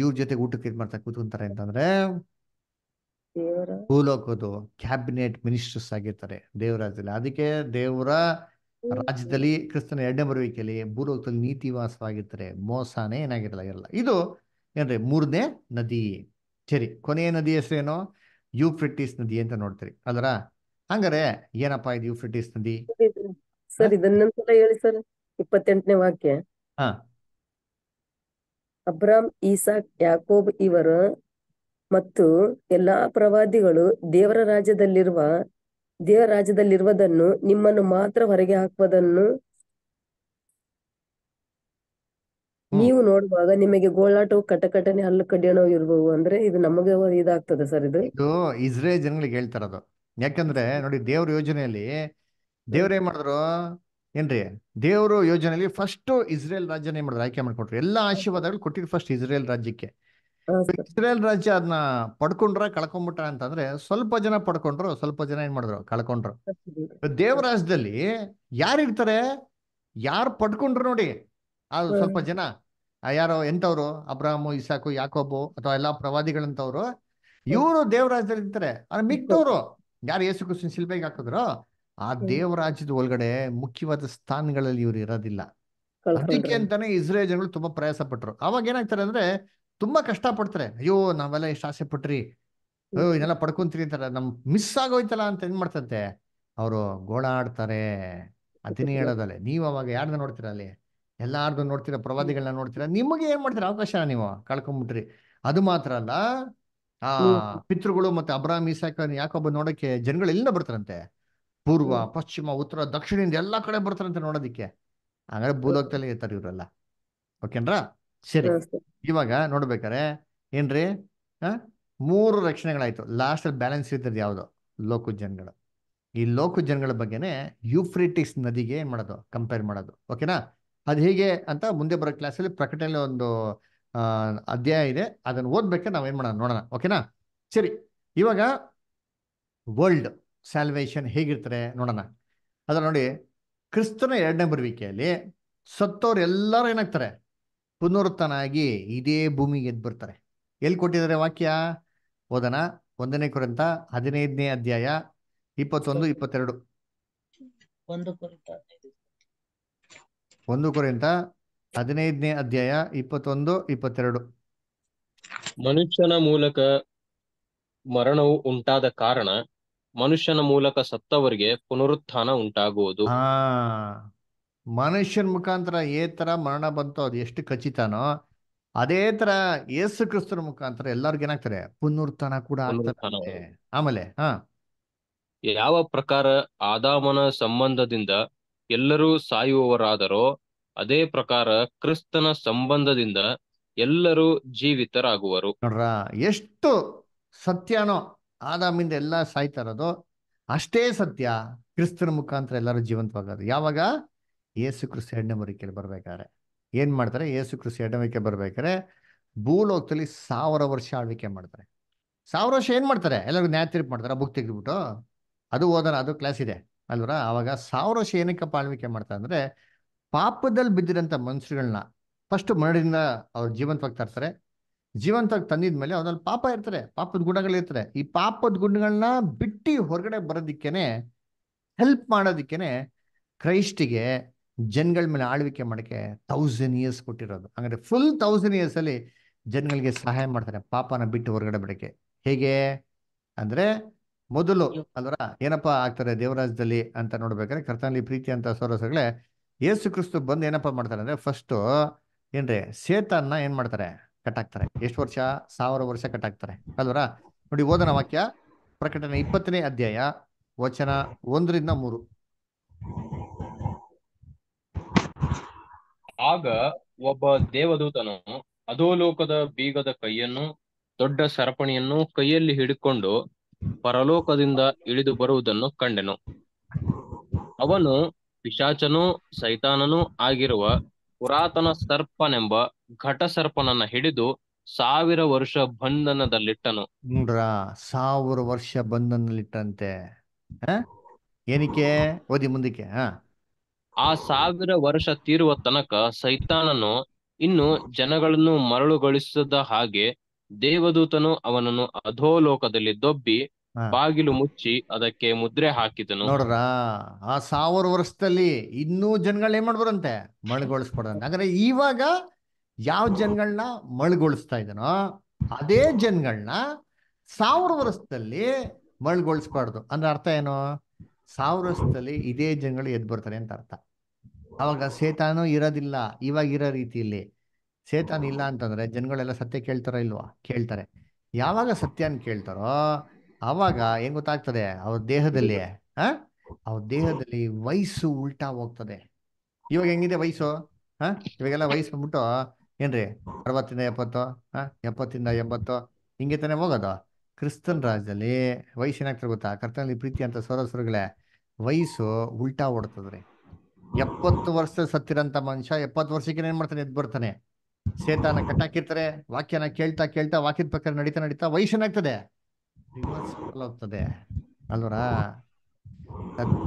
ಇವ್ರ ಜೊತೆ ಊಟಕ್ಕೆ ಇದ್ ಮಾಡ್ತಾ ಕೂತ್ಕೊಂತಾರೆ ಅಂತಂದ್ರೆ ಭೂಲೋಕದ್ದು ಕ್ಯಾಬಿನೆಟ್ ಮಿನಿಸ್ಟರ್ಸ್ ಆಗಿರ್ತಾರೆ ದೇವರಾಜ್ಯದಲ್ಲಿ ಅದಕ್ಕೆ ದೇವರ ರಾಜ್ಯದಲ್ಲಿ ಕ್ರಿಸ್ತನ ಎರಡನೇ ಬರುವಿಕೆಯಲ್ಲಿ ಭೂಲೋಕದಲ್ಲಿ ನೀತಿ ವಾಸವಾಗಿರ್ತಾರೆ ಮೋಸಾನೇ ಏನಾಗಿರಲ್ಲ ಇರಲ್ಲ ಇದು ಏನ್ರಿ ಮೂರನೇ ನದಿ ಸರಿ ಕೊನೆಯ ನದಿ ಹೆಸರೇನೋ ಯುಫ್ರಿಟಿಸ್ ನದಿ ಅಂತ ನೋಡ್ತೀರಿ ಅದರ ಹಂಗಾರೆ ಏನಪ್ಪಾ ಇದು ಯುಫ್ರಿಟಿಸ್ ನದಿ ಸರ್ ಇದನ್ನೊಂದ್ಸಲ ಹೇಳಿ ಸರ್ ಇಪ್ಪತ್ತೆಂಟನೇ ವಾಕ್ಯ ಹಾ ಅಬ್ರಾಮ್ ಈಸಾಕ್ ಯಾಕೋಬ್ ಇವರು ಮತ್ತು ಎಲ್ಲಾ ಪ್ರವಾದಿಗಳು ದೇವರ ರಾಜ್ಯದಲ್ಲಿರುವ ದೇವರ ರಾಜ್ಯದಲ್ಲಿರುವುದನ್ನು ನಿಮ್ಮನ್ನು ಮಾತ್ರ ಹೊರಗೆ ಹಾಕುವುದನ್ನು ನೀವು ನೋಡುವಾಗ ನಿಮಗೆ ಗೋಳಾಟವು ಕಟಕಟನೆ ಹಲ್ಲು ಕಡಿಯಣವು ಇರಬಹುದು ಅಂದ್ರೆ ಇದು ನಮಗೆ ಇದಾಗ್ತದೆ ಸರ್ ಇದು ಇಸ್ರೇಲ್ ಜನಗಳಿಗೆ ಹೇಳ್ತಾರದು ಯಾಕಂದ್ರೆ ನೋಡಿ ದೇವ್ರ ಯೋಜನೆಯಲ್ಲಿ ದೇವ್ರ ಏನ್ ಮಾಡಿದ್ರು ಏನ್ರಿ ದೇವ್ರ ಯೋಜನೆಯಲ್ಲಿ ಫಸ್ಟ್ ಇಸ್ರೇಲ್ ರಾಜ್ಯನ ಏನ್ ಮಾಡಿದ್ರು ಆಯ್ಕೆ ಮಾಡ್ಕೊಟ್ರು ಎಲ್ಲಾ ಆಶೀರ್ವಾದಗಳು ಕೊಟ್ಟಿದ್ರು ಫಸ್ಟ್ ಇಸ್ರೇಲ್ ರಾಜ್ಯಕ್ಕೆ ಇಸ್ರೇಲ್ ರಾಜ್ಯ ಅದನ್ನ ಪಡ್ಕೊಂಡ್ರ ಕಳ್ಕೊಂಡ್ಬಿಟ್ರ ಅಂತಂದ್ರೆ ಸ್ವಲ್ಪ ಜನ ಪಡ್ಕೊಂಡ್ರು ಸ್ವಲ್ಪ ಜನ ಏನ್ ಮಾಡಿದ್ರು ಕಳ್ಕೊಂಡ್ರು ದೇವರಾಜ್ಯದಲ್ಲಿ ಯಾರಿರ್ತಾರೆ ಯಾರು ಪಡ್ಕೊಂಡ್ರು ನೋಡಿ ಅದು ಸ್ವಲ್ಪ ಜನ ಯಾರೋ ಎಂತವ್ರು ಅಬ್ರಾಹ್ಮು ಇಸಾಕು ಯಾಕೋಬು ಅಥವಾ ಎಲ್ಲಾ ಪ್ರವಾದಿಗಳಂತವ್ರು ಇವರು ದೇವರಾಜ್ಯದಲ್ಲಿ ಇರ್ತಾರೆ ಆದ್ರೆ ಮಿಕ್ತವ್ರು ಯಾರು ಯೇಸು ಕೃಷ್ಣ ಶಿಲ್ಪೆಗೆ ಹಾಕಿದ್ರು ಆ ದೇವರಾಜ್ಯದ ಒಳಗಡೆ ಮುಖ್ಯವಾದ ಸ್ಥಾನಗಳಲ್ಲಿ ಇವ್ರು ಇರೋದಿಲ್ಲ ಅದಕ್ಕೆ ಅಂತಾನೆ ಇಸ್ರೇಲ್ ಜನಗಳು ತುಂಬಾ ಪ್ರಯಾಸ ಪಟ್ರು ಅವಾಗ ಏನಾಗ್ತಾರೆ ಅಂದ್ರೆ ತುಂಬಾ ಕಷ್ಟ ಪಡ್ತಾರೆ ಅಯ್ಯೋ ನಾವೆಲ್ಲ ಎಷ್ಟು ಆಸೆ ಪಟ್ರಿ ಅಯ್ಯೋ ಇದೆಲ್ಲ ಪಡ್ಕೊಂತೀರಿ ಅಂತಾರೆ ನಮ್ ಮಿಸ್ ಆಗೋಯ್ತಲ್ಲ ಅಂತ ಏನ್ ಮಾಡ್ತಂತೆ ಅವರು ಆಡ್ತಾರೆ ಅದನ್ನೇ ಹೇಳೋದಲ್ಲೇ ನೀವು ಅವಾಗ ಯಾರ್ದ ನೋಡ್ತೀರ ಅಲ್ಲಿ ಎಲ್ಲಾರ್ದು ನೋಡ್ತೀರ ಪ್ರವಾದಿಗಳನ್ನ ನೋಡ್ತೀರಾ ನಿಮಗೆ ಏನ್ ಮಾಡ್ತೀರ ಅವಕಾಶ ನೀವು ಕಳ್ಕೊಂಡ್ಬಿಟ್ರಿ ಅದು ಮಾತ್ರ ಅಲ್ಲ ಆ ಪಿತೃಗಳು ಮತ್ತೆ ಅಬ್ರಾಮ್ ಇಸಾಕ ಯಾಕೊಬ್ಬ ನೋಡಕ್ಕೆ ಜನಗಳು ಎಲ್ಲ ಬರ್ತಾರಂತೆ ಪೂರ್ವ ಪಶ್ಚಿಮ ಉತ್ತರ ದಕ್ಷಿಣದಿಂದ ಎಲ್ಲಾ ಕಡೆ ಬರ್ತಾರಂತೆ ನೋಡೋದಿಕ್ಕೆ ಹಂಗಾರೆ ಭೂಲೋಕದಲ್ಲಿ ಇರ್ತಾರೆ ಇವರೆಲ್ಲ ಓಕೆನ್ರಾ ಸರಿ ಇವಾಗ ನೋಡ್ಬೇಕಾರೆ ಏನ್ರಿ ಮೂರು ರಕ್ಷಣೆಗಳಾಯ್ತು ಲಾಸ್ಟ್ ಬ್ಯಾಲೆನ್ಸ್ ಇದ್ದದ್ದು ಯಾವುದು ಲೋಕು ಜನಗಳು ಈ ಲೋಕು ಜನಗಳ ಬಗ್ಗೆನೆ ಯುಫ್ರಿಟಿಸ್ ನದಿಗೆ ಏನ್ ಮಾಡೋದು ಕಂಪೇರ್ ಮಾಡೋದು ಓಕೆನಾ ಅದ್ ಹೀಗೆ ಅಂತ ಮುಂದೆ ಬರೋ ಅಲ್ಲಿ ಪ್ರಕಟಣೆ ಒಂದು ಅಧ್ಯಾಯ ಇದೆ ಅದನ್ನ ಓದ್ಬೇಕಾದ್ರೆ ನಾವೇನ್ ಮಾಡೋಣ ನೋಡೋಣ ಓಕೆನಾ ಸರಿ ಇವಾಗ ವರ್ಲ್ಡ್ ಸ್ಯಾಲ್ವೇಶನ್ ಹೇಗಿರ್ತಾರೆ ನೋಡೋಣ ಅದ್ರ ನೋಡಿ ಕ್ರಿಸ್ತನ ಎರಡನೇ ಬರುವಿಕೆಯಲ್ಲಿ ಸತ್ತೋರ್ ಎಲ್ಲಾರು ಏನಾಗ್ತಾರೆ ಪುನರ್ತನಾಗಿ ಇದೇ ಭೂಮಿಗೆ ಎದ್ದು ಬರ್ತಾರೆ ಎಲ್ಲಿ ಕೊಟ್ಟಿದ್ದಾರೆ ವಾಕ್ಯ ಓದನ ಒಂದನೇ ಕುರಿತ ಹದಿನೈದನೇ ಅಧ್ಯಾಯ ಇಪ್ಪತ್ತೊಂದು ಇಪ್ಪತ್ತೆರಡು ಒಂದು ಕುರಿತ ಹದಿನೈದನೇ ಅಧ್ಯಾಯ ಇಪ್ಪತ್ತೊಂದು ಇಪ್ಪತ್ತೆರಡು ಮನುಷ್ಯನ ಮೂಲಕ ಮರಣವು ಉಂಟಾದ ಕಾರಣ ಮನುಷ್ಯನ ಮೂಲಕ ಸತ್ತವರಿಗೆ ಪುನರುತ್ಥಾನ ಉಂಟಾಗುವುದು ಮನುಷ್ಯನ ಮುಖಾಂತರ ಏ ತರ ಮರಣ ಬಂತೋ ಅದು ಎಷ್ಟು ಖಚಿತನೋ ಅದೇ ತರ ಯೇಸು ಕ್ರಿಸ್ತರ ಮುಖಾಂತರ ಎಲ್ಲರಿಗೂ ಏನಾಗ್ತಾರೆ ಪುನರ್ತನ ಕೂಡ ಆಮೇಲೆ ಹಾ ಯಾವ ಪ್ರಕಾರ ಆದಾಮನ ಸಂಬಂಧದಿಂದ ಎಲ್ಲರೂ ಸಾಯುವವರಾದರೋ ಅದೇ ಪ್ರಕಾರ ಕ್ರಿಸ್ತನ ಸಂಬಂಧದಿಂದ ಎಲ್ಲರೂ ಜೀವಿತರಾಗುವರು ನೋಡ್ರ ಎಷ್ಟು ಸತ್ಯನೋ ಆದಾಮಿಂದ ಎಲ್ಲ ಸಾಯ್ತಾರದು ಅಷ್ಟೇ ಸತ್ಯ ಕ್ರಿಸ್ತನ ಮುಖಾಂತರ ಎಲ್ಲರೂ ಜೀವಂತವಾಗೋದು ಯಾವಾಗ ಏಸು ಕೃಷಿ ಎರಡನೇ ಬರ್ಬೇಕಾದ್ರೆ ಏನು ಮಾಡ್ತಾರೆ ಏಸು ಕೃಷಿ ಎರಡನೇ ಬರ್ಬೇಕಾದ್ರೆ ಭೂಲೋಕದಲ್ಲಿ ಸಾವಿರ ವರ್ಷ ಆಳ್ವಿಕೆ ಮಾಡ್ತಾರೆ ಸಾವಿರ ವರ್ಷ ಏನು ಮಾಡ್ತಾರೆ ಎಲ್ಲರಿಗೂ ನ್ಯಾಯ ತೀರ್ಪು ಮಾಡ್ತಾರೆ ಬುಕ್ ತೆಗೆದ್ಬಿಟ್ಟು ಅದು ಓದೋಣ ಅದು ಕ್ಲಾಸ್ ಇದೆ ಅಲ್ವರ ಆವಾಗ ಸಾವಿರ ವರ್ಷ ಏನಕ್ಕೆ ಆಳ್ವಿಕೆ ಮಾಡ್ತಾರೆ ಅಂದ್ರೆ ಪಾಪದಲ್ಲಿ ಬಿದ್ದಿರಂತ ಮನುಷ್ಯರುಗಳನ್ನ ಫಸ್ಟ್ ಮರಡಿಂದ ಅವ್ರು ಜೀವಂತವಾಗಿ ತರ್ತಾರೆ ಜೀವಂತವಾಗಿ ತಂದಿದ್ಮೇಲೆ ಮೇಲೆ ಪಾಪ ಇರ್ತಾರೆ ಪಾಪದ ಗುಣಗಳಿರ್ತಾರೆ ಈ ಪಾಪದ ಗುಣಗಳನ್ನ ಬಿಟ್ಟು ಹೊರಗಡೆ ಬರೋದಿಕ್ಕೇನೆ ಹೆಲ್ಪ್ ಮಾಡೋದಿಕ್ಕೇನೆ ಕ್ರೈಸ್ಟಿಗೆ ಜನ್ಗಳ ಮೇಲೆ ಆಳ್ವಿಕೆ ಮಾಡಕ್ಕೆ ತೌಸಂಡ್ ಇಯರ್ಸ್ ಕೊಟ್ಟಿರೋದು ಹಂಗಂದ್ರೆ ಫುಲ್ ತೌಸಂಡ್ ಇಯರ್ಸ್ ಅಲ್ಲಿ ಜನ್ಗಳಿಗೆ ಸಹಾಯ ಮಾಡ್ತಾರೆ ಪಾಪನ ಬಿಟ್ಟು ಹೊರಗಡೆ ಬಿಡಕ್ಕೆ ಹೇಗೆ ಅಂದ್ರೆ ಮೊದಲು ಅಲ್ವರ ಏನಪ್ಪಾ ಆಗ್ತಾರೆ ದೇವರಾಜದಲ್ಲಿ ಅಂತ ನೋಡ್ಬೇಕಾದ್ರೆ ಕರ್ತನಲ್ಲಿ ಪ್ರೀತಿ ಅಂತ ಸೋರಸಗಳೇ ಯೇಸು ಕ್ರಿಸ್ತು ಬಂದು ಏನಪ್ಪಾ ಮಾಡ್ತಾರೆ ಅಂದ್ರೆ ಫಸ್ಟು ಏನ್ರಿ ಸೇತನ್ನ ಏನ್ ಮಾಡ್ತಾರೆ ಕಟ್ಟಾಕ್ತಾರೆ ಎಷ್ಟು ವರ್ಷ ಸಾವಿರ ವರ್ಷ ಕಟ್ಟಾಕ್ತಾರೆ ಅಲ್ವರ ನೋಡಿ ಓದನ ವಾಕ್ಯ ಪ್ರಕಟಣೆ ಇಪ್ಪತ್ತನೇ ಅಧ್ಯಾಯ ವಚನ ಒಂದರಿಂದ ಮೂರು ಆಗ ಒಬ್ಬ ದೇವದೂತನು ಅಧೋಲೋಕದ ಬೀಗದ ಕೈಯನ್ನು ದೊಡ್ಡ ಸರಪಣಿಯನ್ನು ಕೈಯಲ್ಲಿ ಹಿಡಿಕೊಂಡು ಪರಲೋಕದಿಂದ ಇಳಿದು ಬರುವುದನ್ನು ಕಂಡೆನು ಅವನು ಪಿಶಾಚನೂ ಸೈತಾನನೂ ಆಗಿರುವ ಪುರಾತನ ಸರ್ಪನೆಂಬ ಘಟ ಸರ್ಪನನ್ನ ಹಿಡಿದು ಸಾವಿರ ವರ್ಷ ಬಂಧನದಲ್ಲಿಟ್ಟನು ನೋಡ್ರ ಸಾವಿರ ವರ್ಷ ಬಂಧನದಲ್ಲಿಟ್ಟಂತೆ ಏನಿಕೆ ಓದಿ ಮುಂದಕ್ಕೆ ಹಾ ಆ ಸಾವಿರ ವರ್ಷ ತೀರುವ ತನಕ ಸೈತಾನನು ಇನ್ನು ಜನಗಳನ್ನು ಮರಳುಗೊಳಿಸದ ಹಾಗೆ ದೇವದೂತನು ಅವನನ್ನು ಅಧೋಲೋಕದಲ್ಲಿ ದೊಬ್ಬಿ ಬಾಗಿಲು ಮುಚ್ಚಿ ಅದಕ್ಕೆ ಮುದ್ರೆ ಹಾಕಿದನು ನೋಡ್ರ ಆ ಸಾವಿರ ವರ್ಷದಲ್ಲಿ ಇನ್ನೂ ಜನಗಳು ಏನ್ ಮಾಡ್ಬಾರಂತೆ ಮಳುಗೊಳಿಸ್ಬಾರ್ದಂತೆ ಅಂದ್ರೆ ಇವಾಗ ಯಾವ ಜನಗಳನ್ನ ಮಳುಗೊಳಿಸ್ತಾ ಇದನೋ ಅದೇ ಜನಗಳನ್ನ ಸಾವಿರ ವರ್ಷದಲ್ಲಿ ಮಳುಗೊಳಿಸ್ಬಾರ್ದು ಅಂದ್ರೆ ಅರ್ಥ ಏನು ಸಾವಿರ ವರ್ಷದಲ್ಲಿ ಇದೇ ಜನಗಳು ಎದ್ದು ಬರ್ತಾರೆ ಅಂತ ಅರ್ಥ ಅವಾಗ ಸೇತಾನು ಇರೋದಿಲ್ಲ ಇವಾಗ ಇರೋ ರೀತಿಯಲ್ಲಿ ಸೇತಾನ್ ಇಲ್ಲ ಅಂತಂದ್ರೆ ಜನಗಳೆಲ್ಲ ಸತ್ಯ ಕೇಳ್ತಾರೋ ಇಲ್ವಾ ಕೇಳ್ತಾರೆ ಯಾವಾಗ ಸತ್ಯನ್ ಕೇಳ್ತಾರೋ ಅವಾಗ ಏನ್ ಗೊತ್ತಾಗ್ತದೆ ಅವ್ರ ದೇಹದಲ್ಲಿ ಹ ಅವ್ರ ದೇಹದಲ್ಲಿ ವಯಸ್ಸು ಉಲ್ಟಾ ಹೋಗ್ತದೆ ಇವಾಗ ಹೆಂಗಿದೆ ವಯಸ್ಸು ಹ ಇವಾಗೆಲ್ಲ ವಯಸ್ಸು ಬಂದ್ಬಿಟ್ಟು ಏನ್ರಿ ಅರವತ್ತಿಂದ ಎಪ್ಪತ್ತು ಹ ಎಪ್ಪತ್ತಿಂದ ಎಂಬತ್ತು ಹಿಂಗೆ ತಾನೇ ಹೋಗೋದು ಕ್ರಿಸ್ತನ್ ರಾಜ್ಯದಲ್ಲಿ ವಯಸ್ಸು ಗೊತ್ತಾ ಕರ್ತನಲ್ಲಿ ಪ್ರೀತಿ ಅಂತ ಸೋದರ ವಯಸ್ಸು ಉಲ್ಟಾ ಓಡ್ತದ್ರಿ ಎಪ್ಪತ್ತು ವರ್ಷ ಸತ್ತಿರಂತ ಮನುಷ್ಯ ಎಪ್ಪತ್ತು ವರ್ಷಕ್ಕೆ ಏನ್ ಮಾಡ್ತಾನೆ ಎದ್ ಬರ್ತಾನೆ ಸೇತಾನ ಕಟ್ಟಾಕಿರ್ತಾರೆ ವಾಕ್ಯನ ಕೇಳ್ತಾ ಕೇಳ್ತಾ ವಾಕ್ಯದ ಪ್ರಕಾರ ನಡೀತಾ ನಡೀತಾ ವಯಸ್ಸು ಏನಾಗ್ತದೆ ಅಲ್ವರ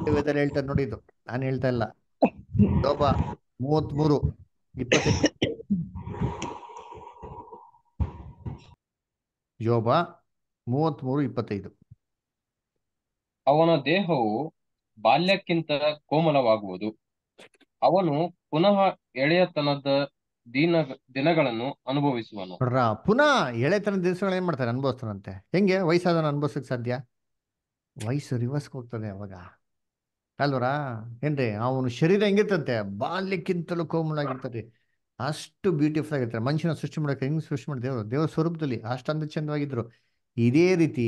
ಹೇಳ್ತ ಹೇಳ್ತಾರೆ ನೋಡಿದ್ದು ನಾನು ಹೇಳ್ತಾ ಇಲ್ಲ ಜೋಬಾ ಮೂವತ್ ಮೂರು ಯೋಬ ಮೂವತ್ಮೂರು ಇಪ್ಪತ್ತೈದು ಅವನ ದೇಹವು ಬಾಲ್ಯಕ್ಕಿಂತ ಕೋಮಲವಾಗುವುದು ಅವನು ಪುನಃ ಎಳೆಯತನದ ದಿನ ದಿನಗಳನ್ನು ಅನುಭವಿಸುವನು ಪುನಃ ಎಳೆತನ ದಿವಸಗಳು ಏನ್ ಮಾಡ್ತಾರೆ ಅನುಭವಿಸ್ತಾನಂತೆ ಹೆಂಗೆ ವಯಸ್ಸಾದ ಅನುಭವಿಸಕ್ ಸಾಧ್ಯ ವಯಸ್ಸು ರಿವರ್ಸ್ ಹೋಗ್ತದೆ ಅವಾಗ ಅಲ್ವರಾ ಏನ್ರಿ ಅವನು ಶರೀರ ಹೆಂಗಿರ್ತಂತೆ ಬಾಲ್ಯಕ್ಕಿಂತಲೂ ಕೋಮಲ ಆಗಿರ್ತದೆ ಅಷ್ಟು ಬ್ಯೂಟಿಫುಲ್ ಆಗಿರ್ತಾರೆ ಮನುಷ್ಯನ ಸೃಷ್ಟಿ ಮಾಡಕ್ಕೆ ಹೆಂಗ್ ಸೃಷ್ಟಿ ಮಾಡಿ ದೇವ್ರ ದೇವರ ಸ್ವರೂಪದಲ್ಲಿ ಅಷ್ಟು ಅಂದ ಚಂದವಾಗಿದ್ರು ಇದೇ ರೀತಿ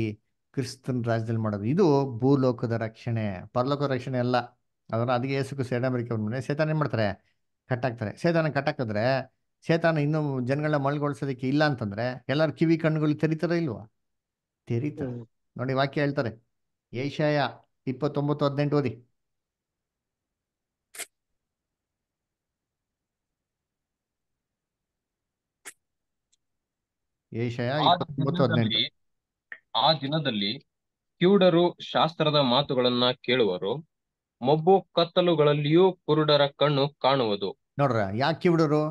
ಕ್ರಿಸ್ತನ್ ರಾಜ್ಯದಲ್ಲಿ ಮಾಡೋದು ಇದು ಭೂಲೋಕದ ರಕ್ಷಣೆ ಪರಲೋಕ ರಕ್ಷಣೆ ಅಲ್ಲ ಅದನ್ನು ಅದಕ್ಕೆ ಯೇಸುಕು ಸೇಡಂಬರಿಕೆ ಮೇಲೆ ಸೇತಾನ ಏನು ಮಾಡ್ತಾರೆ ಕಟ್ಟಾಕ್ತಾರೆ ಸೇತಾನ ಕಟ್ಟಾಕಿದ್ರೆ ಸೇತಾನ ಇನ್ನೂ ಜನಗಳನ್ನ ಮಳ್ಗೊಳಿಸೋದಕ್ಕೆ ಇಲ್ಲ ಅಂತಂದ್ರೆ ಎಲ್ಲರೂ ಕಿವಿ ಕಣ್ಣುಗಳು ತೆರಿತಾರ ಇಲ್ವಾ ತೆರಿತಾರೆ ನೋಡಿ ವಾಕ್ಯ ಹೇಳ್ತಾರೆ ಏಷ್ಯಾಯ ಇಪ್ಪತ್ತೊಂಬತ್ತು ಹದಿನೆಂಟು ಓದಿ ಏಷ್ಯಾಯ ಇಪ್ಪತ್ತೊಂಬತ್ತು ಹದಿನೆಂಟು ಆ ದಿನದಲ್ಲಿ ಕಿವುಡರು ಶಾಸ್ತ್ರದ ಮಾತುಗಳನ್ನ ಕೇಳುವರು ಮಬ್ಬು ಕತ್ತಲುಗಳಲ್ಲಿಯೂ ಕುರುಡರ ಕಣ್ಣು ಕಾಣುವುದು ನೋಡ್ರ ಯಾಕೆ ಕಿವಿಡರು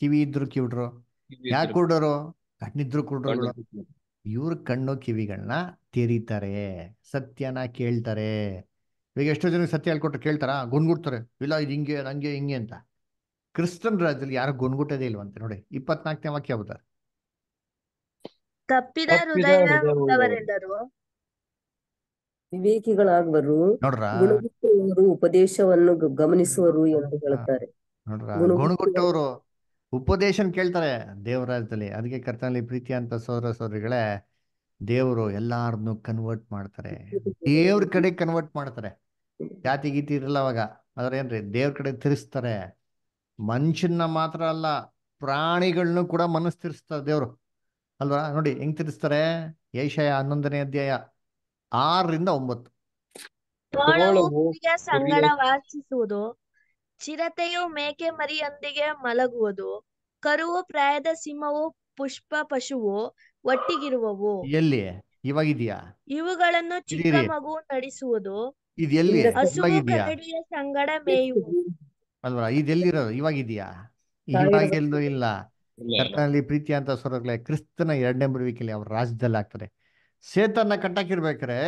ಕಿವಿ ಇದ್ರು ಕಿವಿಡ್ರು ಯಾಕೆ ಕುರುಡರು ಕಣ್ಣಿದ್ರು ಕುರುಡ್ರ ಇವ್ರ ಕಣ್ಣು ಕಿವಿಗಳನ್ನ ತೆರೀತಾರೆ ಸತ್ಯನ ಕೇಳ್ತಾರೆ ಈಗ ಎಷ್ಟೋ ಜನ ಸತ್ಯ ಹೇಳ್ಕೊಟ್ರೆ ಕೇಳ್ತಾರ ಗುನ್ಗುಡ್ತಾರೆ ಇಲ್ಲ ಇದು ಹಿಂಗೆ ನಂಗೆ ಹಿಂಗೆ ಅಂತ ಕ್ರಿಸ್ತನ್ ರಾಜ್ಯದಲ್ಲಿ ಯಾರು ಗುನ್ಗುಟ್ಟದೇ ಇಲ್ವಂತೆ ನೋಡಿ ಇಪ್ಪತ್ನಾಲ್ಕನೇ ವಾಕ್ಯ ಹೋಗ್ತಾರೆ ತಪ್ಪಿದ ವಿವೇಕಿಗಳಾಗುವರು ಉಪದೇಶವನ್ನು ಗಮನಿಸುವರು ಎಂದು ಹೇಳುತ್ತಾರೆ ಗುಣಗುಟ್ಟವರು ಉಪದೇಶನ್ ಕೇಳ್ತಾರೆ ದೇವರಾಜದಲ್ಲಿ ಅದಕ್ಕೆ ಕರ್ತನಲ್ಲಿ ಪ್ರೀತಿ ಅಂತ ಸೋದರ ಸೋದರಿಗಳೇ ದೇವರು ಎಲ್ಲಾರನ್ನು ಕನ್ವರ್ಟ್ ಮಾಡ್ತಾರೆ ದೇವ್ರ ಕಡೆ ಕನ್ವರ್ಟ್ ಮಾಡ್ತಾರೆ ಜಾತಿ ಗೀತಿ ಇರಲ್ಲ ಅವಾಗ ಆದ್ರೆ ಏನ್ರಿ ದೇವ್ರ ಕಡೆ ತಿರ್ಸ್ತಾರೆ ಮನುಷ್ಯನ ಮಾತ್ರ ಅಲ್ಲ ಪ್ರಾಣಿಗಳನ್ನು ಕೂಡ ಮನಸ್ ತಿರ್ಸ್ತಾರೆ ದೇವ್ರು ಅಲ್ವಾ ನೋಡಿ ಹೆಂಗ್ ತಿಳಿಸ್ತಾರೆ ಏಷಯ ಹನ್ನೊಂದನೇ ಅಧ್ಯಾಯ ಆರರಿಂದ ಒಂಬತ್ತು ಸಂಗಡ ವಾಸಿಸುವುದು ಚಿರತೆಯು ಮೇಕೆ ಮರಿಯೊಂದಿಗೆ ಮಲಗುವುದು ಕರುವು ಪ್ರಾಯದ ಸಿಂಹವು ಪುಷ್ಪ ಪಶುವು ಒಟ್ಟಿಗಿರುವವು ಎಲ್ಲಿ ಇವಾಗಿದ್ಯಾ ಇವುಗಳನ್ನು ಚಿಕ್ಕ ಮಗು ನಡೆಸುವುದು ಇದೆಲ್ಲಿ ಸಂಗಡ ಮೇಯುವುದು ಅಲ್ವಾ ಇದೆಲ್ಲಿರೋದು ಇವಾಗಿದ್ಯಾ ಇವಾಗೆಲ್ಲೂ ಇಲ್ಲ ಕರ್ತನಲ್ಲಿ ಪ್ರೀತಿ ಅಂತ ಸ್ವರ್ಗಲೇ ಕ್ರಿಸ್ತನ ಎರಡನೇ ಮರುವಿಕೆಯಲ್ಲಿ ಅವ್ರ ರಾಜ್ಯದಲ್ಲಿ ಆಗ್ತಾರೆ ಸೇತನ್ನ ಕಟ್ಟಾಕಿರ್ಬೇಕ್ರೆ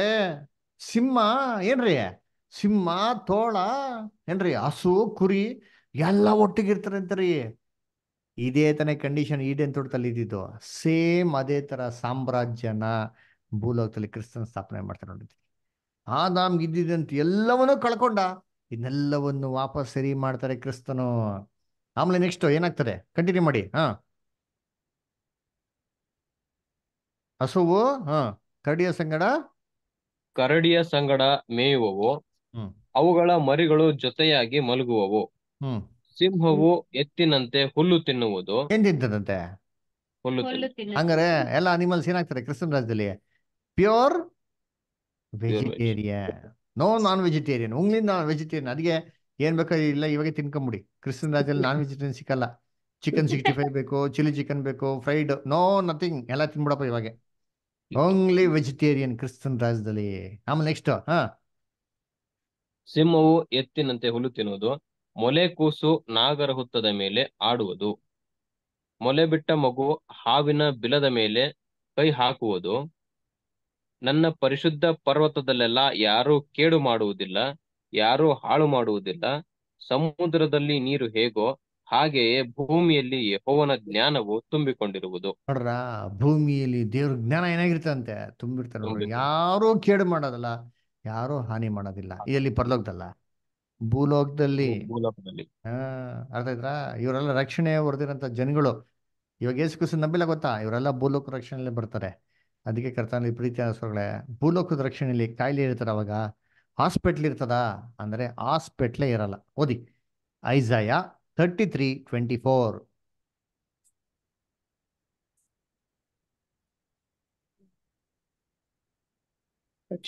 ಸಿಂಹ ಏನ್ರಿ ಸಿಂಹ ತೋಳ ಏನ್ರಿ ಹಸು ಕುರಿ ಎಲ್ಲ ಒಟ್ಟಿಗಿರ್ತಾರೆ ರೀ ಇದೇ ತಾನೇ ಕಂಡೀಷನ್ ಈಡೇನ್ ತೋಟದಲ್ಲಿ ಇದ್ದಿದ್ದು ಸೇಮ್ ಅದೇ ತರ ಸಾಮ್ರಾಜ್ಯನ ಭೂಲೋಕದಲ್ಲಿ ಕ್ರಿಸ್ತನ್ ಸ್ಥಾಪನೆ ಮಾಡ್ತಾರೆ ನೋಡಿದ್ವಿ ಆ ನಮ್ಗೆ ಇದ್ದಿದ್ದಂತ ಎಲ್ಲವನ್ನೂ ಕಳ್ಕೊಂಡ ಇನ್ನೆಲ್ಲವನ್ನು ವಾಪಸ್ ಸರಿ ಮಾಡ್ತಾರೆ ಕ್ರಿಸ್ತನು ಆಮೇಲೆ ನೆಕ್ಸ್ಟ್ ಏನಾಗ್ತದೆ ಕಂಟಿನ್ಯೂ ಮಾಡಿ ಹಾ ಹಸುವು ಹಾ ಕರಡಿಯ ಸಂಗಡ ಕರಡಿಯ ಸಂಗಡ ಮೇಯುವವು ಅವುಗಳ ಮರಿಗಳು ಜೊತೆಯಾಗಿ ಮಲಗುವವು ಸಿಂಹವು ಎತ್ತಿನಂತೆ ಹುಲ್ಲು ತಿನ್ನುವುದು ಎಂದಿದ್ದದಂತೆ ಹುಲ್ಲು ತಿನ್ನು- ಹಂಗಾರೆ ಎಲ್ಲ ಅನಿಮಲ್ಸ್ ಏನಾಗ್ತಾರೆ ಕ್ರಿಶ್ಚಿಯನ್ ರಾಜ್ಯದಲ್ಲಿ pure vegetarian no non vegetarian ಉಂಗ್ಲಿಂದ ನಾನ್ ವೆಜಿಟೇರಿಯನ್ ಅದಕ್ಕೆ ಏನ್ ಬೇಕೋ ಇಲ್ಲ ಇವಾಗೆ ತಿನ್ಕೊಂಬಿಡಿ ಕ್ರಿಶ್ಚನ್ ರಾಜ್ಯದಲ್ಲಿ ನಾನ್ ವೆಜಿಟೇರಿಯನ್ ಸಿಕ್ಕಲ್ಲ ಚಿಕನ್ ಸಿಕ್ಸ್ಟಿ ಫೈವ್ ಬೇಕು ಚಿಲ್ಲಿ ಚಿಕನ್ ಬೇಕು ಫ್ರೈಡ್ ನೋ ನಥಿಂಗ್ ಎಲ್ಲ ತಿನ್ಬಿಡಪ್ಪ ಇವಾಗೆ ಓನ್ಲಿ ವೆಜಿಟೇರಿಯನ್ ಕ್ರಿಶ್ಚನ್ ರಾಜ್ಯದಲ್ಲಿ ಆಮೇಲೆ ನೆಕ್ಸ್ಟ್ ಹಾ ಸಿಂಹವು ಎತ್ತಿನಂತೆ ಹುಲ್ಲು ತಿನ್ನುವುದು ಮೊಲೆ ಕೂಸು ನಾಗರ ಹುತ್ತದ ಮೇಲೆ ಆಡುವುದು ಮೊಲೆ ಬಿಟ್ಟ ಮಗು ಹಾವಿನ ಬಿಲದ ಮೇಲೆ ಕೈ ಹಾಕುವುದು ನನ್ನ ಪರಿಶುದ್ಧ ಪರ್ವತದಲ್ಲೆಲ್ಲ ಯಾರೂ ಕೇಡು ಮಾಡುವುದಿಲ್ಲ ಯಾರು ಹಾಳು ಮಾಡುವುದಿಲ್ಲ ಸಮುದ್ರದಲ್ಲಿ ನೀರು ಹೇಗೋ ಹಾಗೆಯೇ ಭೂಮಿಯಲ್ಲಿ ಯಹೋವನ ಜ್ಞಾನವು ತುಂಬಿಕೊಂಡಿರುವುದು ನೋಡ್ರ ಭೂಮಿಯಲ್ಲಿ ದೇವ್ರ ಜ್ಞಾನ ಏನಾಗಿರ್ತಂತೆ ತುಂಬಿರ್ತಾರೆ ಯಾರು ಕೇಡು ಮಾಡೋದಲ್ಲ ಯಾರು ಹಾನಿ ಮಾಡೋದಿಲ್ಲ ಇದಲ್ಲಿ ಪರಲೋಕದಲ್ಲ ಭೂಲೋಕದಲ್ಲಿ ಭೂಲೋಕದಲ್ಲಿ ಹಾ ಅರ್ಥ ಆಯ್ತಾ ಇವರೆಲ್ಲ ರಕ್ಷಣೆ ಹೊಡೆದಿರೋಂಥ ಜನಗಳು ಇವಾಗ ಏಸು ಕುಸು ನಂಬಿಲ್ಲ ಗೊತ್ತಾ ಇವರೆಲ್ಲ ಭೂಲೋಕ ರಕ್ಷಣೆಯಲ್ಲಿ ಬರ್ತಾರೆ ಅದಕ್ಕೆ ಕರ್ತನಲ್ಲಿ ಪ್ರೀತಿ ಅನಿಸ್ಗಳೇ ಭೂಲೋಕದ ರಕ್ಷಣೆಯಲ್ಲಿ ಕಾಯಿಲೆ ಇರ್ತಾರೆ ಅವಾಗ ಹಾಸ್ಪಿಟ್ಲ್ ಇರ್ತದ ಅಂದರೆ ಹಾಸ್ಪಿಟ್ಲೇ ಇರಲ್ಲ ಓದಿ Isaiah thirty three twenty four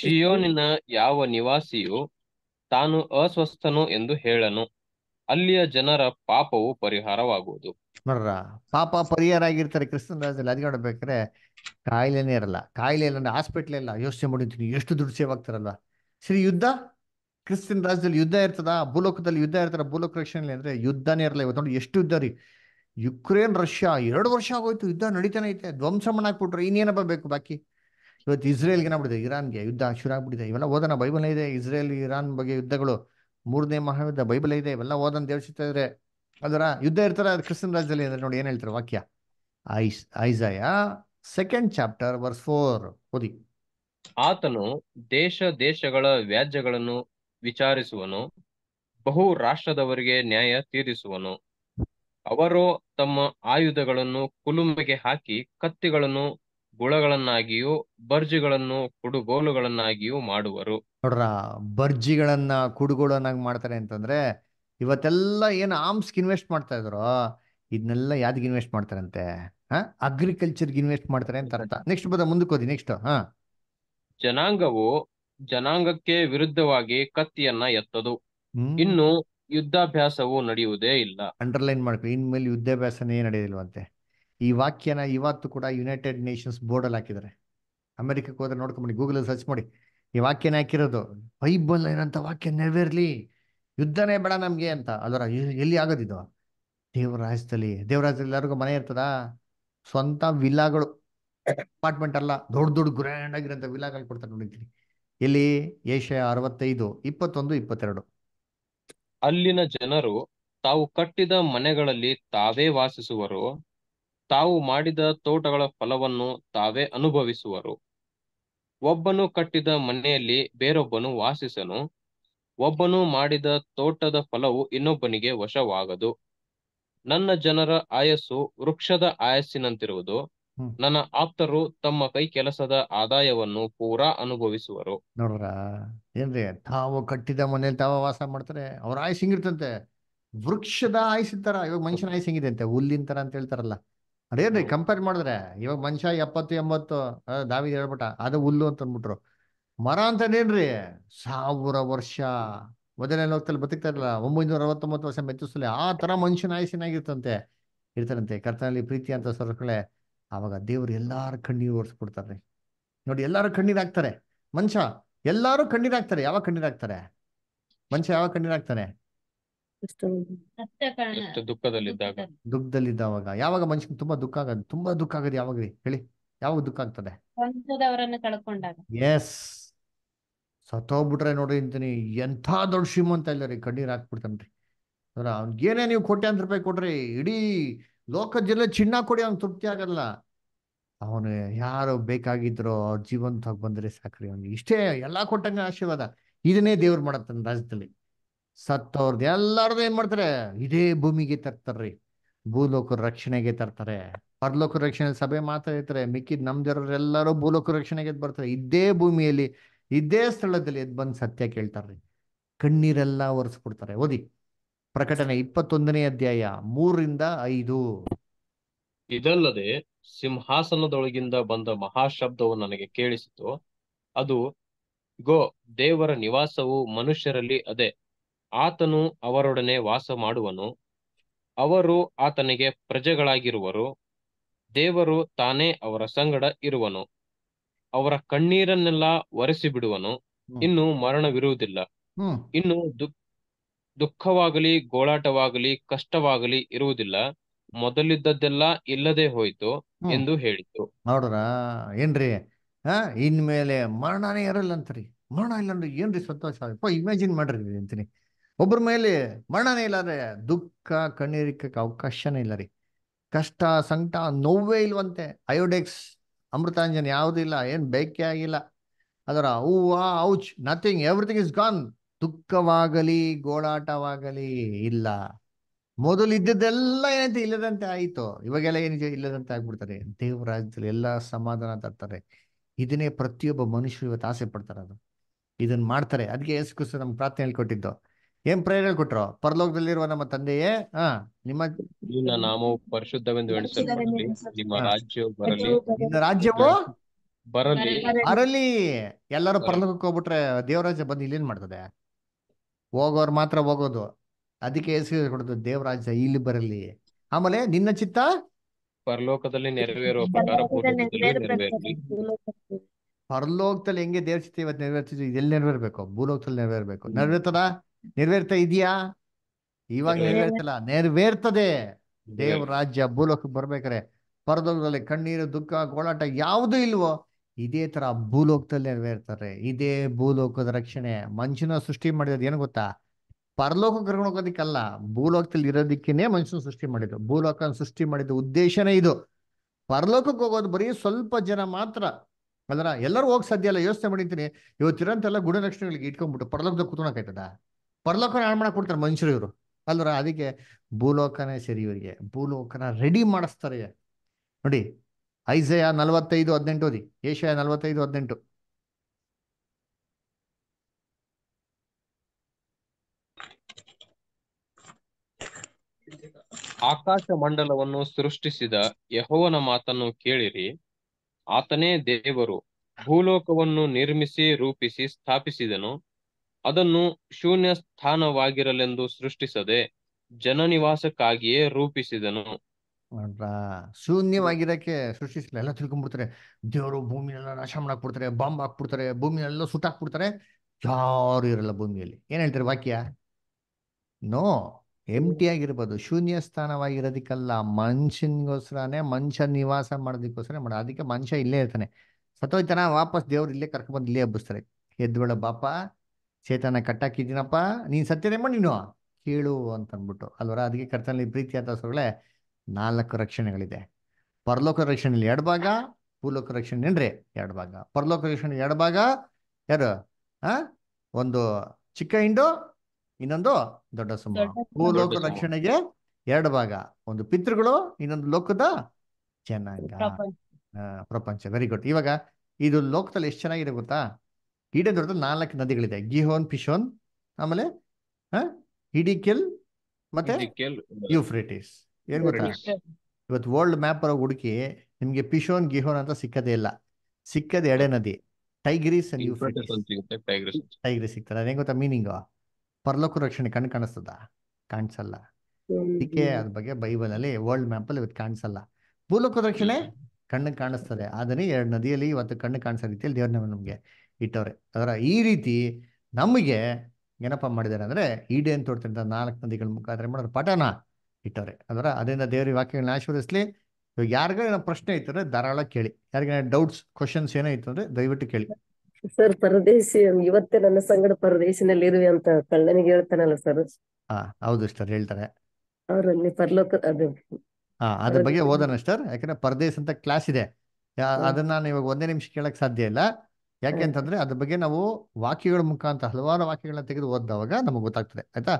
ಚಿಯೋನಿನ ಯಾವ ನಿವಾಸಿಯು ತಾನು ಅಸ್ವಸ್ಥನು ಎಂದು ಹೇಳನು ಅಲ್ಲಿಯ ಜನರ ಪಾಪವು ಪರಿಹಾರವಾಗುವುದು ನೋಡ್ರ ಪಾಪ ಪರಿಹಾರ ಆಗಿರ್ತಾರೆ ಕ್ರಿಸ್ತನ್ ರಾಜ್ಯದಲ್ಲಿ ಅದ್ ನೋಡ್ಬೇಕಾದ್ರೆ ಕಾಯಿಲೆನೇ ಇರಲ್ಲ ಕಾಯಿಲೆ ಇಲ್ಲ ಅಂದ್ರೆ ಹಾಸ್ಪಿಟ್ಲ್ ಇಲ್ಲ ಯೋಚನೆ ಮಾಡಿರ್ತೀನಿ ಎಷ್ಟು ದುಡ್ಡು ಸೇವ್ ಆಗ್ತಾರಲ್ವಾ ಶ್ರೀ ಯುದ್ಧ ಕ್ರಿಶ್ಚಿಯನ್ ರಾಜ್ಯದಲ್ಲಿ ಯುದ್ಧ ಇರ್ತದ ಭೂಲೋಕದಲ್ಲಿ ಯುದ್ಧ ಇರ್ತಾರ ಭೂಲೋಕ ರಕ್ಷಣೆಯಲ್ಲಿ ಅಂದ್ರೆ ಯುದ್ಧನೇ ಇರಲ್ಲ ಇವತ್ತು ನೋಡಿ ಎಷ್ಟು ಯುದ್ಧ ರೀ ಯುಕ್ರೇನ್ ರಷ್ಯಾ ಎರಡು ವರ್ಷ ಆಗೋಯ್ತು ಯುದ್ಧ ನಡೀತಾನೆ ಐತೆ ಧ್ವಂಸ ಮಾಡಾಕ್ಬಿಟ್ರೆ ಇನ್ನೇನಪ್ಪ ಬೇಕು ಬಾಕಿ ಇವತ್ತು ಇಸ್ರೇಲ್ಗೆ ಏನಾಗ್ಬಿಡಿದೆ ಇರಾನ್ಗೆ ಯುದ್ಧ ಶುರು ಆಗ್ಬಿಟ್ಟಿದೆ ಇವೆಲ್ಲ ಓದೋಣ ಬೈಬಲ್ ಇದೆ ಇಸ್ರೇಲ್ ಇರಾನ್ ಬಗ್ಗೆ ಯುದ್ಧಗಳು ಮೂರನೇ ಮಹಾಯುದ್ಧ ಬೈಬಲ್ ಇದೆ ಇವೆಲ್ಲ ಓದನ್ ದೇವಸ್ಥಿತ ಅದರ ಯುದ್ಧ ಇರ್ತಾರ ಕ್ರಿಶ್ಚಿಯನ್ ರಾಜ್ಯದಲ್ಲಿ ಅಂದ್ರೆ ನೋಡಿ ಏನ್ ಹೇಳ್ತಾರೆ ವಾಕ್ಯ ಐಸ್ Isaiah second chapter verse four ಓದಿ ಆತನು ದೇಶ ದೇಶಗಳ ವ್ಯಾಜ್ಯಗಳನ್ನು ವಿಚಾರಿಸುವನು ಬಹು ರಾಷ್ಟ್ರದವರಿಗೆ ನ್ಯಾಯ ತೀರಿಸುವನು ಅವರು ತಮ್ಮ ಆಯುಧಗಳನ್ನು ಕುಲುಮೆಗೆ ಹಾಕಿ ಕತ್ತಿಗಳನ್ನು ಗುಳಗಳನ್ನಾಗಿಯೂ ಬರ್ಜಿಗಳನ್ನು ಕುಡುಗೋಲುಗಳನ್ನಾಗಿಯೂ ಮಾಡುವರು ನೋಡ್ರ ಬರ್ಜಿಗಳನ್ನ ಕುಡುಗೋಲನ್ನಾಗಿ ಮಾಡ್ತಾರೆ ಅಂತಂದ್ರೆ ಇವತ್ತೆಲ್ಲ ಏನು ಆರ್ಮ್ಸ್ಗೆ ಇನ್ವೆಸ್ಟ್ ಮಾಡ್ತಾ ಇದ್ರು ಇದನ್ನೆಲ್ಲ ಯಾವ್ದಕ್ಕೆ ಇನ್ವೆಸ್ಟ್ ಮಾಡ್ತಾರಂತೆ ಅಗ್ರಿಕಲ್ಚರ್ಗೆ ಇನ್ವೆಸ್ಟ್ ಮಾಡ್ತಾರೆ ಅಂತ ಅರ್ಥ ನೆಕ್ಸ್ಟ್ ಬದ ಮುಂದಕ್ಕೆ ಹೋದಿ ನೆಕ್ಸ್ಟ್ ಹಾ ಜನಾಂಗವು ಜನಾಂಗಕ್ಕೆ ವಿರುದ್ಧವಾಗಿ ಕತ್ತಿಯನ್ನ ಎತ್ತದು ಇನ್ನು ಯುದ್ಧಾಭ್ಯಾಸವು ನಡೆಯುವುದೇ ಇಲ್ಲ ಅಂಡರ್ಲೈನ್ ಮಾಡ್ಕೊಳ್ಳಿ ಇನ್ಮೇಲೆ ಯುದ್ಧಾಭ್ಯಾಸನೇ ನಡೆಯಲಿಲ್ವಂತೆ ಈ ವಾಕ್ಯನ ಇವತ್ತು ಕೂಡ ಯುನೈಟೆಡ್ ನೇಷನ್ಸ್ ಬೋರ್ಡ್ ಅಲ್ಲಿ ಹಾಕಿದ್ದಾರೆ ಅಮೆರಿಕಕ್ಕೆ ಹೋದ್ರೆ ನೋಡ್ಕೊಂಬಿಡಿ ಗೂಗಲ್ ಸರ್ಚ್ ಮಾಡಿ ಈ ವಾಕ್ಯನ ಹಾಕಿರೋದು ಬೈಬಲ್ ಏನಂತ ವಾಕ್ಯ ನೆರವೇರ್ಲಿ ಯುದ್ಧನೇ ಬೇಡ ನಮ್ಗೆ ಅಂತ ಅದರ ಎಲ್ಲಿ ದೇವ್ರ ದೇವರಾಜ್ಯದಲ್ಲಿ ದೇವರಾಜ್ಯದಲ್ಲಿ ಎಲ್ಲರಿಗೂ ಮನೆ ಇರ್ತದ ಸ್ವಂತ ವಿಲ್ಲಾಗಳು ಅಪಾರ್ಟ್ಮೆಂಟ್ ಅಲ್ಲ ದೊಡ್ಡ ದೊಡ್ಡ ಗ್ರ್ಯಾಂಡ್ ಆಗಿರೋಂಥ ವಿಲಾಗಳು ಕೊಡ್ತಾರೆ ನೋಡಿದ್ದೀನಿ ಇಲ್ಲಿ ಏಷ್ಯಾ ಅರವತ್ತೈದು ಇಪ್ಪತ್ತೊಂದು ಇಪ್ಪತ್ತೆರಡು ಅಲ್ಲಿನ ಜನರು ತಾವು ಕಟ್ಟಿದ ಮನೆಗಳಲ್ಲಿ ತಾವೇ ವಾಸಿಸುವರು ತಾವು ಮಾಡಿದ ತೋಟಗಳ ಫಲವನ್ನು ತಾವೇ ಅನುಭವಿಸುವರು ಒಬ್ಬನು ಕಟ್ಟಿದ ಮನೆಯಲ್ಲಿ ಬೇರೊಬ್ಬನು ವಾಸಿಸನು ಒಬ್ಬನು ಮಾಡಿದ ತೋಟದ ಫಲವು ಇನ್ನೊಬ್ಬನಿಗೆ ವಶವಾಗದು ನನ್ನ ಜನರ ಆಯಸ್ಸು ವೃಕ್ಷದ ಆಯಸ್ಸಿನಂತಿರುವುದು ನನ್ನ ಆಪ್ತರು ತಮ್ಮ ಕೈ ಕೆಲಸದ ಆದಾಯವನ್ನು ಪೂರಾ ಅನುಭವಿಸುವರು ನೋಡ್ರ ಏನ್ರಿ ತಾವು ಕಟ್ಟಿದ ಮನೇಲಿ ತಾವ ವಾಸ ಮಾಡ್ತಾರೆ ಅವ್ರ ಆಯಸ್ ಹಿಂಗಿರ್ತಂತೆ ವೃಕ್ಷದ ಆಯಸ್ ತರ ಇವಾಗ ಮನುಷ್ಯನ ಆಯಸ್ ಹಿಂಗಿದೆ ಅಂತೆ ಹುಲ್ಲಿನ ತರ ಅಂತ ಹೇಳ್ತಾರಲ್ಲ ಅದೇನ್ರಿ ಕಂಪೇರ್ ಮಾಡಿದ್ರೆ ಇವಾಗ ಮನುಷ್ಯ ಎಪ್ಪತ್ತು ಎಂಬತ್ತು ದಾವಿದ ಹೇಳ್ಬಿಟ್ಟ ಅದು ಹುಲ್ಲು ಅಂತ ಅಂದ್ಬಿಟ್ರು ಮರ ಅಂತದೇನ್ರಿ ಸಾವಿರ ವರ್ಷ ಮೊದಲನೇ ಹೋಗ್ತಲ್ಲಿ ಬದುಕ್ತಾರಲ್ಲ ಒಂಬೈನೂರ ಅರವತ್ತೊಂಬತ್ತು ವರ್ಷ ಮೆಚ್ಚುಸಲಿ ಆ ತರ ಮನುಷ್ಯನ ಆಯಸ್ಸಿನಾಗಿರ್ತಂತೆ ಇರ್ತಾರಂತೆ ಕರ್ತನಲ್ಲಿ ಪ್ರೀತಿ ಅಂತ ಸರ್ಕಳೆ ಆವಾಗ ದೇವರು ಎಲ್ಲಾರು ಕಣ್ಣೀರು ಒರೆಸ್ಬಿಡ್ತಾರೆ ನೋಡಿ ಎಲ್ಲಾರು ಕಣ್ಣೀರು ಹಾಕ್ತಾರೆ ಮನುಷ್ಯ ಎಲ್ಲಾರು ಕಣ್ಣೀರ್ ಯಾವಾಗ ಕಣ್ಣೀರ್ ಹಾಕ್ತಾರೆ ಮನುಷ್ಯ ಯಾವಾಗ ಕಣ್ಣೀರ್ ದುಃಖದಲ್ಲಿದ್ದಾಗ ಯಾವಾಗ ಮನುಷ್ಯನ್ ತುಂಬಾ ದುಃಖ ಆಗೋದು ತುಂಬಾ ದುಃಖ ಆಗದ್ ಯಾವಾಗ ಹೇಳಿ ಯಾವಾಗ ದುಃಖ ಆಗ್ತದೆ ಎಸ್ ಸತ್ತೋಗ್ಬಿಟ್ರೆ ನೋಡ್ರಿ ಅಂತೀನಿ ಎಂಥ ದೊಡ್ಡ ಶ್ರೀಮಂತ ಇಲ್ಲ ರೀ ಕಣ್ಣೀರ್ ಹಾಕ್ಬಿಡ್ತಾನ್ರಿ ಅವ್ರ ಏನೇ ನೀವು ಕೋಟ್ಯಾಂತರ ರೂಪಾಯಿ ಕೊಡ್ರಿ ಇಡೀ ಲೋಕ ಜಲ ಚಿನ್ನ ಕೊಡಿ ಅವ್ನು ತೃಪ್ತಿ ಆಗಲ್ಲ ಅವನು ಯಾರು ಬೇಕಾಗಿದ್ರು ಅವ್ರ ತಗ ಬಂದರೆ ಸಾಕ್ರಿ ಅವ್ನಿಗೆ ಇಷ್ಟೇ ಎಲ್ಲ ಕೊಟ್ಟಂಗ ಆಶೀರ್ವಾದ ಇದನ್ನೇ ದೇವ್ರು ಮಾಡತ್ತಾನ ರಾಜ್ಯದಲ್ಲಿ ಸತ್ತವ್ರದ್ದು ಎಲ್ಲಾರ್ದು ಏನ್ ಮಾಡ್ತಾರೆ ಇದೇ ಭೂಮಿಗೆ ತರ್ತಾರ್ರಿ ಭೂಲೋಕ ರಕ್ಷಣೆಗೆ ತರ್ತಾರೆ ಪರಲೋಕ ರಕ್ಷಣೆ ಸಭೆ ಮಾತಾಡ್ತಾರೆ ಮಿಕ್ಕಿದ್ ನಮ್ದಿರೋರೆಲ್ಲರೂ ಭೂಲೋಕ ರಕ್ಷಣೆಗೆ ಬರ್ತಾರೆ ಇದೇ ಭೂಮಿಯಲ್ಲಿ ಇದೇ ಸ್ಥಳದಲ್ಲಿ ಎದ್ ಬಂದು ಸತ್ಯ ಕೇಳ್ತಾರ್ರಿ ಕಣ್ಣೀರೆಲ್ಲ ಒರೆಸ್ಬಿಡ್ತಾರೆ ಓದಿ ಪ್ರಕಟಣೆ ಇಪ್ಪತ್ತೊಂದನೇ ಅಧ್ಯಾಯ ಮೂರರಿಂದ ಐದು ಇದಲ್ಲದೆ ಸಿಂಹಾಸನದೊಳಗಿಂದ ಬಂದ ಮಹಾಶಬ್ದವು ನನಗೆ ಕೇಳಿಸಿತು ಅದು ಗೋ ದೇವರ ನಿವಾಸವು ಮನುಷ್ಯರಲ್ಲಿ ಅದೇ ಆತನು ಅವರೊಡನೆ ವಾಸ ಮಾಡುವನು ಅವರು ಆತನಿಗೆ ಪ್ರಜೆಗಳಾಗಿರುವರು ದೇವರು ತಾನೇ ಅವರ ಸಂಗಡ ಇರುವನು ಅವರ ಕಣ್ಣೀರನ್ನೆಲ್ಲ ಒರೆಸಿ ಬಿಡುವನು ಇನ್ನು ಮರಣವಿರುವುದಿಲ್ಲ ಇನ್ನು ದುಃಖ ದುಃಖವಾಗಲಿ ಗೋಳಾಟವಾಗಲಿ ಕಷ್ಟವಾಗಲಿ ಇರುವುದಿಲ್ಲ ಮೊದಲಿದ್ದದ್ದೆಲ್ಲ ಇಲ್ಲದೆ ಹೋಯ್ತು ಎಂದು ಹೇಳಿತು ನೋಡ್ರ ಏನ್ರಿ ಇನ್ಮೇಲೆ ಮರಣನೇ ಇರಲ್ಲ ಅಂತರಿ ಮರಣ ಇಲ್ಲ ಅಂದ್ರೆ ಏನ್ರಿ ಸಂತೋಷ ಇಮ್ಯಾಜಿನ್ ಮಾಡ್ರಿ ಅಂತೀನಿ ಒಬ್ಬರ ಮೇಲೆ ಮರಣನೇ ಇಲ್ಲ ಅಂದ್ರೆ ದುಃಖ ಕಣ್ಣೀರಿಕಕ್ಕೆ ಅವಕಾಶನೇ ಇಲ್ಲ ರೀ ಕಷ್ಟ ಸಂಕಟ ನೋವೇ ಇಲ್ವಂತೆ ಅಯೋಡೆಕ್ಸ್ ಅಮೃತಾಂಜನ್ ಯಾವುದೂ ಇಲ್ಲ ಏನ್ ಬೇಕೇ ಆಗಿಲ್ಲ ಅದರ ಹೂವು ouch nothing everything is gone ದುಃಖವಾಗಲಿ ಗೋಳಾಟವಾಗಲಿ ಇಲ್ಲ ಮೊದಲು ಇದ್ದದ್ದೆಲ್ಲ ಏನಂತ ಇಲ್ಲದಂತೆ ಆಯಿತು ಇವಾಗೆಲ್ಲ ಏನು ಇಲ್ಲದಂತೆ ಆಗ್ಬಿಡ್ತಾರೆ ದೇವ್ರ ರಾಜ್ಯದಲ್ಲಿ ಎಲ್ಲ ಸಮಾಧಾನ ತರ್ತಾರೆ ಇದನ್ನೇ ಪ್ರತಿಯೊಬ್ಬ ಮನುಷ್ಯರು ಇವತ್ತು ಆಸೆ ಪಡ್ತಾರೆ ಅದು ಇದನ್ನ ಮಾಡ್ತಾರೆ ಅದಕ್ಕೆ ಯೇಸು ಕ್ರಿಸ್ತ ನಮ್ಗೆ ಪ್ರಾರ್ಥನೆ ಹೇಳ್ಕೊಟ್ಟಿದ್ದು ಏನ್ ಪ್ರೇರಣೆ ಕೊಟ್ರು ಪರಲೋಕದಲ್ಲಿರುವ ನಮ್ಮ ತಂದೆಯೇ ಹಾ ನಿಮ್ಮ ನಾಮವು ಪರಿಶುದ್ಧವೆಂದು ನಿಮ್ಮ ರಾಜ್ಯವು ಬರಲಿ ಬರಲಿ ಎಲ್ಲರೂ ಪರಲೋಕಕ್ಕೆ ಹೋಗ್ಬಿಟ್ರೆ ದೇವರಾಜ್ಯ ಬಂದು ಇಲ್ಲೇನ್ ಮಾಡ್ತದೆ ಹೋಗೋರು ಮಾತ್ರ ಹೋಗೋದು ಅದಕ್ಕೆ ಹೆಸರು ಕೊಡೋದು ದೇವರಾಜ ಇಲ್ಲಿ ಬರಲಿ ಆಮೇಲೆ ನಿನ್ನ ಚಿತ್ತ ಪರಲೋಕದಲ್ಲಿ ಪರಲೋಕದಲ್ಲಿ ಹೆಂಗೆ ದೇವ್ರ ಚಿತ್ತ ಇವತ್ತು ನೆರವೇರ್ತಿದ್ವಿ ಎಲ್ಲಿ ನೆರವೇರ್ಬೇಕು ಭೂಲೋಕದಲ್ಲಿ ನೆರವೇರ್ಬೇಕು ನೆರವೇರ್ತದ ನೆರವೇರ್ತಾ ಇದೆಯಾ ಇವಾಗ ನೆರವೇರ್ತಲ್ಲ ನೆರವೇರ್ತದೆ ದೇವರಾಜ್ಯ ಭೂಲೋಕಕ್ಕೆ ಬರ್ಬೇಕಾರೆ ಪರಲೋಕದಲ್ಲಿ ಕಣ್ಣೀರು ದುಃಖ ಗೋಳಾಟ ಯಾವುದು ಇಲ್ವೋ ಇದೇ ತರ ಭೂಲೋಕದಲ್ಲಿ ನೆರವೇರ್ತಾರೆ ಇದೇ ಭೂಲೋಕದ ರಕ್ಷಣೆ ಮನುಷ್ಯನ ಸೃಷ್ಟಿ ಮಾಡಿದ್ ಏನು ಗೊತ್ತಾ ಪರಲೋಕ ಕರ್ಕೊಂಡು ಹೋಗೋದಿಕ್ಕಲ್ಲ ಭೂಲೋಕದಲ್ಲಿ ಇರೋದಿಕ್ಕೇನೆ ಮನುಷ್ಯನ ಸೃಷ್ಟಿ ಮಾಡಿದ್ದು ಭೂಲೋಕ ಸೃಷ್ಟಿ ಮಾಡಿದ ಉದ್ದೇಶನೇ ಇದು ಪರಲೋಕಕ್ಕೆ ಹೋಗೋದು ಬರೀ ಸ್ವಲ್ಪ ಜನ ಮಾತ್ರ ಅದರ ಎಲ್ಲರೂ ಹೋಗಿ ಸಾಧ್ಯ ಅಲ್ಲ ವ್ಯವಸ್ಥೆ ಮಾಡಿದ್ದೀನಿ ಇವತ್ತಿರೋಂತೆಲ್ಲ ಗುಣಲಕ್ಷಣಗಳಿಗೆ ಇಟ್ಕೊಂಡ್ಬಿಟ್ಟು ಪರಲೋಕದಾಗ ಕುತ್ಕೊಳಕಾಯ್ತದ ಪರಲೋಕನ ಹಾಳು ಕೊಡ್ತಾರೆ ಮನುಷ್ಯರು ಇವರು ಅಲ್ಲರ ಅದಕ್ಕೆ ಭೂಲೋಕನೇ ಸರಿ ಇವರಿಗೆ ಭೂಲೋಕನ ರೆಡಿ ಮಾಡಿಸ್ತಾರೆ ನೋಡಿ ಐಸಯ ನಲವತ್ತೈದು ಹದಿನೆಂಟು ಓದಿ ಏಷ್ಯಾ ನಲವತ್ತೈದು ಹದಿನೆಂಟು ಆಕಾಶ ಮಂಡಲವನ್ನು ಸೃಷ್ಟಿಸಿದ ಯಹೋವನ ಮಾತನ್ನು ಕೇಳಿರಿ ಆತನೇ ದೇವರು ಭೂಲೋಕವನ್ನು ನಿರ್ಮಿಸಿ ರೂಪಿಸಿ ಸ್ಥಾಪಿಸಿದನು ಅದನ್ನು ಶೂನ್ಯ ಸ್ಥಾನವಾಗಿರಲೆಂದು ಸೃಷ್ಟಿಸದೆ ಜನನಿವಾಸಕ್ಕಾಗಿಯೇ ರೂಪಿಸಿದನು ಶೂನ್ಯವಾಗಿರಕ್ಕೆ ಸೃಷ್ಟಿಸಿಲ್ಲ ಎಲ್ಲ ತಿಳ್ಕೊಂಡ್ಬಿಡ್ತಾರೆ ದೇವರು ಭೂಮಿನೆಲ್ಲ ನಾಶ ಮಾಡಾಕ್ಬಿಡ್ತಾರೆ ಬಾಂಬ್ ಹಾಕ್ಬಿಡ್ತಾರೆ ಭೂಮಿನೆಲ್ಲ ಹಾಕ್ಬಿಡ್ತಾರೆ ಯಾರು ಇರಲ್ಲ ಭೂಮಿಯಲ್ಲಿ ಏನ್ ಹೇಳ್ತಾರೆ ವಾಕ್ಯ ನೋ ಎಂಟಿ ಆಗಿರ್ಬೋದು ಶೂನ್ಯ ಸ್ಥಾನವಾಗಿರೋದಿಕ್ಕಲ್ಲ ಮನುಷ್ಯನಿಗೋಸ್ಕರನೇ ಮನುಷ್ಯ ನಿವಾಸ ಮಾಡೋದಕ್ಕೋಸ್ಕರ ಮಾಡ ಅದಕ್ಕೆ ಮನುಷ್ಯ ಇಲ್ಲೇ ಇರ್ತಾನೆ ಸತ್ತೋಯ್ತಾನ ವಾಪಸ್ ದೇವ್ರು ಇಲ್ಲೇ ಕರ್ಕೊಂಡ್ಬಂದು ಇಲ್ಲೇ ಹಬ್ಬಿಸ್ತಾರೆ ಎದ್ಬೇಡ ಬಾಪ ಚೇತನ ಕಟ್ಟಾಕಿದ್ದೀನಪ್ಪ ನೀನ್ ಸತ್ಯನೇಮ್ಮ ನೀನು ಕೇಳು ಅಂತ ಅಂದ್ಬಿಟ್ಟು ಅಲ್ವರ ಅದಕ್ಕೆ ಕರ್ತನಲ್ಲಿ ಪ್ರೀತಿ ಆದ ನಾಲ್ಕು ರಕ್ಷಣೆಗಳಿದೆ ಪರಲೋಕ ರಕ್ಷಣೆಯಲ್ಲಿ ಎರಡು ಭಾಗ ಭೂಲೋಕ ರಕ್ಷಣೆ ಏನ್ರಿ ಎರಡು ಭಾಗ ಪರಲೋಕ ರಕ್ಷಣೆ ಎರಡು ಭಾಗ ಯಾರು ಆ ಒಂದು ಚಿಕ್ಕ ಹಿಂಡು ಇನ್ನೊಂದು ದೊಡ್ಡ ಸುಮ್ಮ ಭೂಲೋಕ ರಕ್ಷಣೆಗೆ ಎರಡು ಭಾಗ ಒಂದು ಪಿತೃಗಳು ಇನ್ನೊಂದು ಲೋಕದ ಚೆನ್ನಾಗ ಪ್ರಪಂಚ ವೆರಿ ಗುಡ್ ಇವಾಗ ಇದು ಲೋಕದಲ್ಲಿ ಎಷ್ಟು ಚೆನ್ನಾಗಿದೆ ಗೊತ್ತಾ ಇಡೀ ದೊಡ್ಡದ ನಾಲ್ಕು ನದಿಗಳಿದೆ ಗಿಹೋನ್ ಪಿಶೋನ್ ಆಮೇಲೆ ಹಿಡಿಕೆಲ್ ಮತ್ತೆ ಯುಫ್ರಿಟಿಸ್ ಏನ್ ಗೊತ್ತಾ ಇವತ್ತು ವರ್ಲ್ಡ್ ಮ್ಯಾಪ್ ಹುಡುಕಿ ನಿಮ್ಗೆ ಪಿಶೋನ್ ಗಿಹೋನ್ ಅಂತ ಸಿಕ್ಕದೇ ಇಲ್ಲ ಸಿಕ್ಕದ ಎಡೆ ನದಿ ಟೈಗ್ರೀಸ್ ಟೈಗ್ರೀಸ್ ಸಿಕ್ತಾರೆ ಅದೇನ್ ಗೊತ್ತಾ ಮೀನಿಂಗ್ ಪರ್ಲೋಕ ರಕ್ಷಣೆ ಕಣ್ ಕಾಣಿಸ್ತದ ಕಾಣಿಸಲ್ಲ ಅದಕ್ಕೆ ಅದ್ರ ಬಗ್ಗೆ ಬೈಬಲ್ ಅಲ್ಲಿ ವರ್ಲ್ಡ್ ಮ್ಯಾಪ್ ಅಲ್ಲಿ ಇವತ್ತು ಕಾಣಿಸಲ್ಲ ಭೂಲೋಕ ರಕ್ಷಣೆ ಕಣ್ಣು ಕಾಣಿಸ್ತದೆ ಆದ್ರೆ ಎರಡು ನದಿಯಲ್ಲಿ ಇವತ್ತು ಕಣ್ಣು ಕಾಣಿಸೋ ರೀತಿಯಲ್ಲಿ ದೇವ್ರ ನಮ್ಗೆ ಇಟ್ಟವ್ರೆ ಅದರ ಈ ರೀತಿ ನಮಗೆ ಏನಪ್ಪ ಮಾಡಿದಾರೆ ಅಂದ್ರೆ ಈಡೇನ್ ತೋಡ್ತಿರ್ತಾರೆ ನಾಲ್ಕು ನದಿಗಳ ಮುಖಾಂತರ ಮಾಡೋರು ಪಠನ ಇಟ್ಟವ್ರೆ ಅಂದ್ರೆ ಅದರಿಂದ ದೇವ್ರ ವಾಕ್ಯಗಳನ್ನ ಆಶೀರ್ವದಿಸ್ಲಿ ಇವಾಗ ಯಾರಿಗಾರ ಪ್ರಶ್ನೆ ಇತ್ತಂದ್ರೆ ಧಾರಾಳ ಕೇಳಿ ಯಾರಿಗಾರ ಡೌಟ್ಸ್ ಕ್ವಶನ್ಸ್ ಏನೋ ಇತ್ತು ಅಂದ್ರೆ ದಯವಿಟ್ಟು ಕೇಳಿ ಸರ್ ಪರದೇಶಿ ಇವತ್ತೇ ನನ್ನ ಸಂಗಡ ಪರದೇಶಿನಲ್ಲಿ ಇರುವೆ ಅಂತ ಕಳ್ಳನಿಗೆ ಹೇಳ್ತಾನಲ್ಲ ಸರ್ ಹಾ ಹೌದು ಸರ್ ಹೇಳ್ತಾರೆ ಅವರಲ್ಲಿ ಪರಲೋಕ ಅದು ಹಾ ಅದ್ರ ಬಗ್ಗೆ ಓದೋಣ ಸರ್ ಯಾಕಂದ್ರೆ ಪರದೇಶ ಅಂತ ಕ್ಲಾಸ್ ಇದೆ ಅದನ್ನ ನಾನು ಇವಾಗ ಒಂದೇ ನಿಮಿಷ ಕೇಳಕ್ ಸಾಧ್ಯ ಇಲ್ಲ ಯಾಕೆ ಅಂತಂದ್ರೆ ಅದ್ರ ಬಗ್ಗೆ ನಾವು ವಾಕ್ಯಗಳ ಮುಖಾಂತರ ಹಲವಾರು ವಾಕ್ಯಗಳನ್ನ ತೆಗೆದು ಓದ್ದವಾಗ ನಮಗೆ ಗೊತ್ತಾಗ್ತದೆ ಆಯ್ತಾ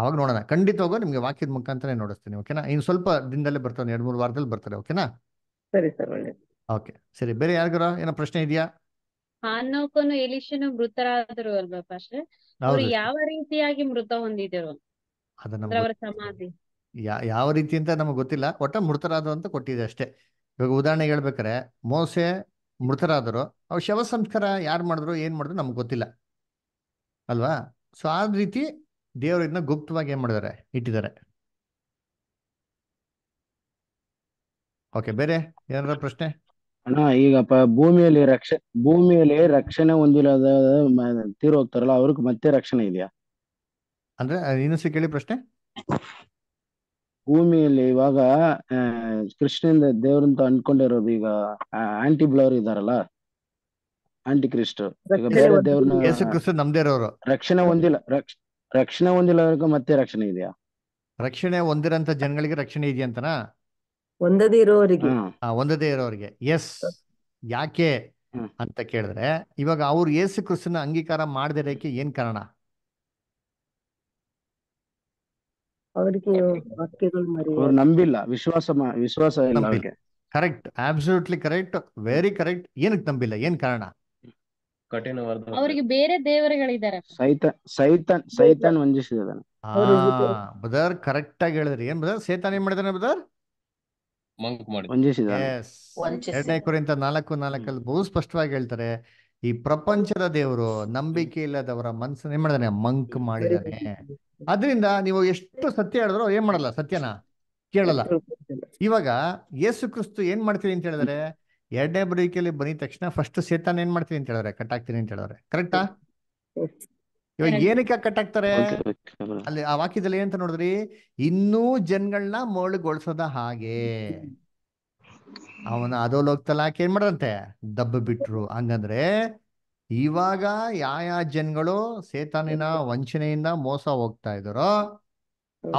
ಆವಾಗ ನೋಡೋಣ ಹೋಗೋ ನಿಮಗೆ ವಾಕ್ಯದ ಮುಖಾಂತರ ನೋಡಿಸ್ತೀನಿ ಓಕೆನಾ ಇನ್ನು ಸ್ವಲ್ಪ ದಿನದಲ್ಲೇ ಬರ್ತಾನೆ ಎರಡು ಮೂರು ವಾರದಲ್ಲಿ ಬರ್ತಾರೆ ಓಕೆನಾ ಸರಿ ಸರ್ ಓಕೆ ಸರಿ ಬೇರೆ ಯಾರಿಗಾರ ಏನೋ ಪ್ರಶ್ನೆ ಇದೆಯಾ ಹಾನೋಕನು ಎಲಿಶನು ಮೃತರಾದರು ಅಲ್ವಾ ಅವರು ಯಾವ ರೀತಿಯಾಗಿ ಮೃತ ಹೊಂದಿದರು ಅವರ ಯಾವ ರೀತಿ ಅಂತ ನಮಗೆ ಗೊತ್ತಿಲ್ಲ ಒಟ್ಟ ಮೃತರಾದರು ಅಂತ ಕೊಟ್ಟಿದೆ ಅಷ್ಟೇ ಇವಾಗ ಉದಾಹರಣೆ ಹೇಳ್ಬೇಕಾರೆ ಮೋಸೆ ಮೃತರಾದರು ಅವ್ರ ಶವ ಸಂಸ್ಕಾರ ಯಾರು ಮಾಡಿದ್ರು ಏನ್ ಮಾಡಿದ್ರು ನಮ್ಗೆ ಗೊತ್ತಿಲ್ಲ ಅಲ್ವಾ ಸೊ ಆ ರೀತಿ ದೇವರು ಇದನ್ನ ಗುಪ್ತವಾಗಿ ಏನ್ ಮಾಡಿದ್ದಾರೆ ಇಟ್ಟಿದ್ದಾರೆ ಓಕೆ ಬೇರೆ ಏನಾರ ಪ್ರಶ್ನೆ ಅಣ್ಣ ಈಗ ಭೂಮಿಯಲ್ಲಿ ರಕ್ಷ ಭೂಮಿಯಲ್ಲಿ ರಕ್ಷಣೆ ಹೊಂದಿಲ್ಲದ ಮ- ತೀರ್ ಹೋಗ್ತಾರಲ್ಲ ಅವ್ರಿಗೆ ಮತ್ತೆ ರಕ್ಷಣೆ ಇದೆಯಾ ಅಂದ್ರೆ ಇನ್ನೊಂದ್ಸರಿ ಕೇಳಿ ಪ್ರಶ್ನೆ ಭೂಮಿಯಲ್ಲಿ ಇವಾಗ ಕೃಷ್ಣಿಂದ ದೇವ್ರಂತ ಅನ್ಕೊಂಡಿರೋದು ಈಗ ಆಂಟಿ ಬ್ಲವರ್ ಇದಾರಲ್ಲ ಆಂಟಿ ಕ್ರಿಸ್ಟ್ ಈಗ ಬೇರೆ ದೇವ್ರನ್ನ ಯೇಸು ಕ್ರಿಸ್ತ ರಕ್ಷಣೆ ಹೊಂದಿಲ್ಲ ರಕ್ಷ ರಕ್ಷಣೆ ಹೊಂದಿಲ್ಲವರೆಗೂ ಮತ್ತೆ ರಕ್ಷಣೆ ಇದೆಯಾ ರಕ್ಷಣೆ ಹೊಂದಿರಂತ ಜನಗಳಿಗೆ ರಕ್ಷಣೆ ಇದೆಯಂತನಾ ಒಂದದೇ ಇರೋರಿಗೆ ಆ, ಒಂದದೇ ಇರೋರಿಗೆ ಎಸ್ ಯಾಕೆ ಅಂತ ಕೇಳಿದ್ರೆ ಇವಾಗ ಅವ್ರು ಯೇಸು ಕ್ರಿಸ್ತನ ಅಂಗೀಕಾರ ಮಾಡದಿರಕ್ಕೆ ಏನ್ ಕಾರಣ ಅವ್ರಿಗೆ ವಾಕ್ಯಗಳು ನಂಬಿಲ್ಲ ವಿಶ್ವಾಸ ವಿಶ್ವಾಸ correct absolutely correct very correct ಏನಕ್ಕೆ ನಂಬಿಲ್ಲ ಏನ್ ಕಾರಣ ಕಠಿಣವಾದ ಅವರಿಗೆ ಬೇರೆ ದೇವರುಗಳಿದ್ದಾರೆ ಸೈತನ್ ಸೈತನ್ ಬ್ರದರ್ ಕರೆಕ್ಟ್ ಆಗಿ ಹೇಳಿದ್ರಿ ಏನ್ ಬ್ರದರ್ ಸೈತನ್ ಏನ್ ಮಾಡಿದಾನೆ ಬ್ರದರ್ ಮಾಡಿ ಎರಡನೇ ಕುರಿತ ನಾಲ್ಕು ನಾಲ್ಕಲ್ಲಿ ಬಹು ಸ್ಪಷ್ಟವಾಗಿ ಹೇಳ್ತಾರೆ ಈ ಪ್ರಪಂಚದ ದೇವರು ನಂಬಿಕೆ ಇಲ್ಲದವರ ಮನ್ಸನ್ನ ಏನ್ ಮಾಡಿದಾನೆ ಮಂಕ್ ಮಾಡಿದಾನೆ ಅದರಿಂದ ನೀವು ಎಷ್ಟು ಸತ್ಯ ಹೇಳಿದ್ರು ಏನ್ ಮಾಡಲ್ಲ ಸತ್ಯನ ಕೇಳಲ್ಲ ಇವಾಗ ಯೇಸು ಕ್ರಿಸ್ತು ಏನ್ ಮಾಡ್ತೀರಿ ಅಂತ ಹೇಳಿದ್ರೆ ಎರಡನೇ ಬರೀಕೆಯಲ್ಲಿ ಬಂದ ತಕ್ಷಣ ಫಸ್ಟ್ ಸೇತಾನ್ ಏನ್ ಮಾಡ್ತೀನಿ ಅಂತ ಹೇಳಿದ್ರೆ ಕಟ್ ಆಗ್ತೀನಿ ಅಂತ ಹೇಳಿದ್ರೆ ಕರೆಕ್ಟಾ ಇವಾಗ ಏನಕ್ಕೆ ಕಟ್ ಆಗ್ತಾರೆ ಅಲ್ಲಿ ಆ ವಾಕ್ಯದಲ್ಲಿ ಏನಂತ ನೋಡಿದ್ರಿ ಇನ್ನೂ ಜನಗಳನ್ನ ಮರಳುಗೊಳಿಸೋದ ಹಾಗೆ ಅವನ ಲೋಕದಲ್ಲಿ ಹಾಕಿ ಏನ್ ಮಾಡ್ರಂತೆ ದಬ್ಬ ಬಿಟ್ರು ಹಂಗಂದ್ರೆ ಇವಾಗ ಯಾವ ಯಾವ ಜನ್ಗಳು ಸೇತಾನಿನ ವಂಚನೆಯಿಂದ ಮೋಸ ಹೋಗ್ತಾ ಇದಾರೋ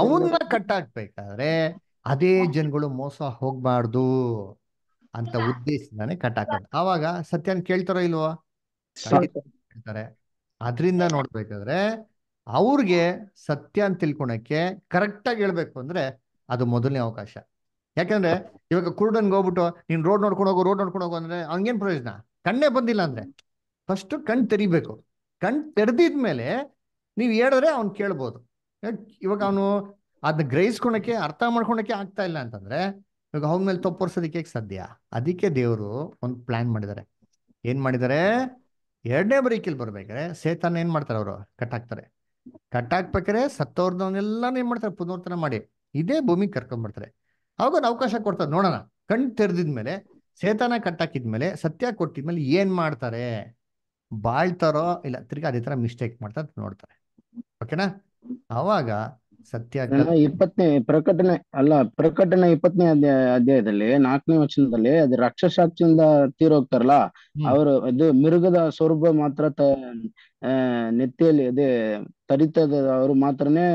ಅವನ್ನ ಕಟ್ ಅದೇ ಜನ್ಗಳು ಮೋಸ ಹೋಗ್ಬಾರ್ದು ಅಂತ ಉದ್ದೇಶದಾನೆ ಕಟ್ ಹಾಕೋದು ಅವಾಗ ಸತ್ಯನ್ ಕೇಳ್ತಾರೋ ಇಲ್ವೋ ಕೇಳ್ತಾರೆ ಅದರಿಂದ ನೋಡ್ಬೇಕಾದ್ರೆ ಅವ್ರಿಗೆ ಸತ್ಯ ಅಂತ ತಿಳ್ಕೊಳಕ್ಕೆ ಕರೆಕ್ಟ್ ಆಗಿ ಹೇಳ್ಬೇಕು ಅಂದ್ರೆ ಅದು ಮೊದಲನೇ ಅವಕಾಶ ಯಾಕಂದ್ರೆ ಇವಾಗ ಕುರುಡನ್ಗೆ ಹೋಗ್ಬಿಟ್ಟು ನೀನ್ ರೋಡ್ ನೋಡ್ಕೊಂಡು ಹೋಗೋ ರೋಡ್ ನೋಡ್ಕೊಂಡು ಹೋಗೋ ಅಂದ್ರೆ ಅವ್ನಿಗೇನ್ ಪ್ರಯೋಜನ ಕಣ್ಣೇ ಬಂದಿಲ್ಲ ಅಂದ್ರೆ ಫಸ್ಟ್ ಕಣ್ ತೆರಿಬೇಕು ಕಣ್ ತೆರೆದಿದ್ಮೇಲೆ ನೀವ್ ಹೇಳಿದ್ರೆ ಅವ್ನು ಕೇಳ್ಬೋದು ಇವಾಗ ಅವನು ಅದನ್ನ ಗ್ರಹಿಸ್ಕೊಳಕ್ಕೆ ಅರ್ಥ ಮಾಡ್ಕೊಳಕ್ಕೆ ಆಗ್ತಾ ಇಲ್ಲ ಅಂತಂದ್ರೆ ಇವಾಗ ಹೋಗ್ಮೇಲೆ ತಪ್ಪರ್ಸೋದಕ್ಕೆ ಸಾಧ್ಯ ಅದಕ್ಕೆ ದೇವ್ರು ಒಂದು ಪ್ಲಾನ್ ಮಾಡಿದ್ದಾರೆ ಏನ್ ಮಾಡಿದ್ದಾರೆ ಎರಡನೇ ಬರೀಕಿಲ್ ಬರ್ಬೇಕಾರೆ ಸೇತಾನ ಏನ್ ಮಾಡ್ತಾರೆ ಅವರು ಕಟ್ ಹಾಕ್ತಾರೆ ಕಟ್ ಹಾಕ್ಬೇಕಾರೆ ಸತ್ತವ್ರದವನ್ನೆಲ್ಲಾನು ಏನ್ ಮಾಡ್ತಾರೆ ಪುನರ್ತನ ಮಾಡಿ ಇದೇ ಭೂಮಿಗೆ ಕರ್ಕೊಂಡ್ಬರ್ತಾರೆ ಅವಾಗ ಅವಕಾಶ ಕೊಡ್ತಾರೆ ನೋಡೋಣ ಕಣ್ ತೆರೆದಿದ್ಮೇಲೆ ಸೇತಾನ ಕಟ್ ಹಾಕಿದ್ಮೇಲೆ ಸತ್ಯ ಕೊಟ್ಟಿದ್ಮೇಲೆ ಏನ್ ಮಾಡ್ತಾರೆ ಬಾಳ್ತಾರೋ ಇಲ್ಲ ತಿರ್ಗಿ ಅದೇ ತರ ಮಿಸ್ಟೇಕ್ ಮಾಡ್ತಾರೆ ನೋಡ್ತಾರೆ ಓಕೆನಾ ಅವಾಗ ಸತ್ಯ ಇಪ್ಪತ್ತನೇ ಪ್ರಕಟಣೆ ಅಲ್ಲ ಪ್ರಕಟಣೆ ಇಪ್ಪತ್ತನೇ ಅಧ್ಯಾಯ ಅಧ್ಯಾಯದಲ್ಲಿ ನಾಲ್ಕನೇ ವಚನದಲ್ಲಿ ಅದು ರಕ್ಷಸಾಕ್ಷಿಯಿಂದ ತೀರೋಗ್ತಾರಲ್ಲ ಅವರು ಅದು ಮಿರುಗದ ಸ್ವರೂಪ ಮಾತ್ರ ತ ನೆತ್ತಿಯಲ್ಲಿ ಅದೇ ತರಿತದ ಅವರು ಮಾತ್ರನೇ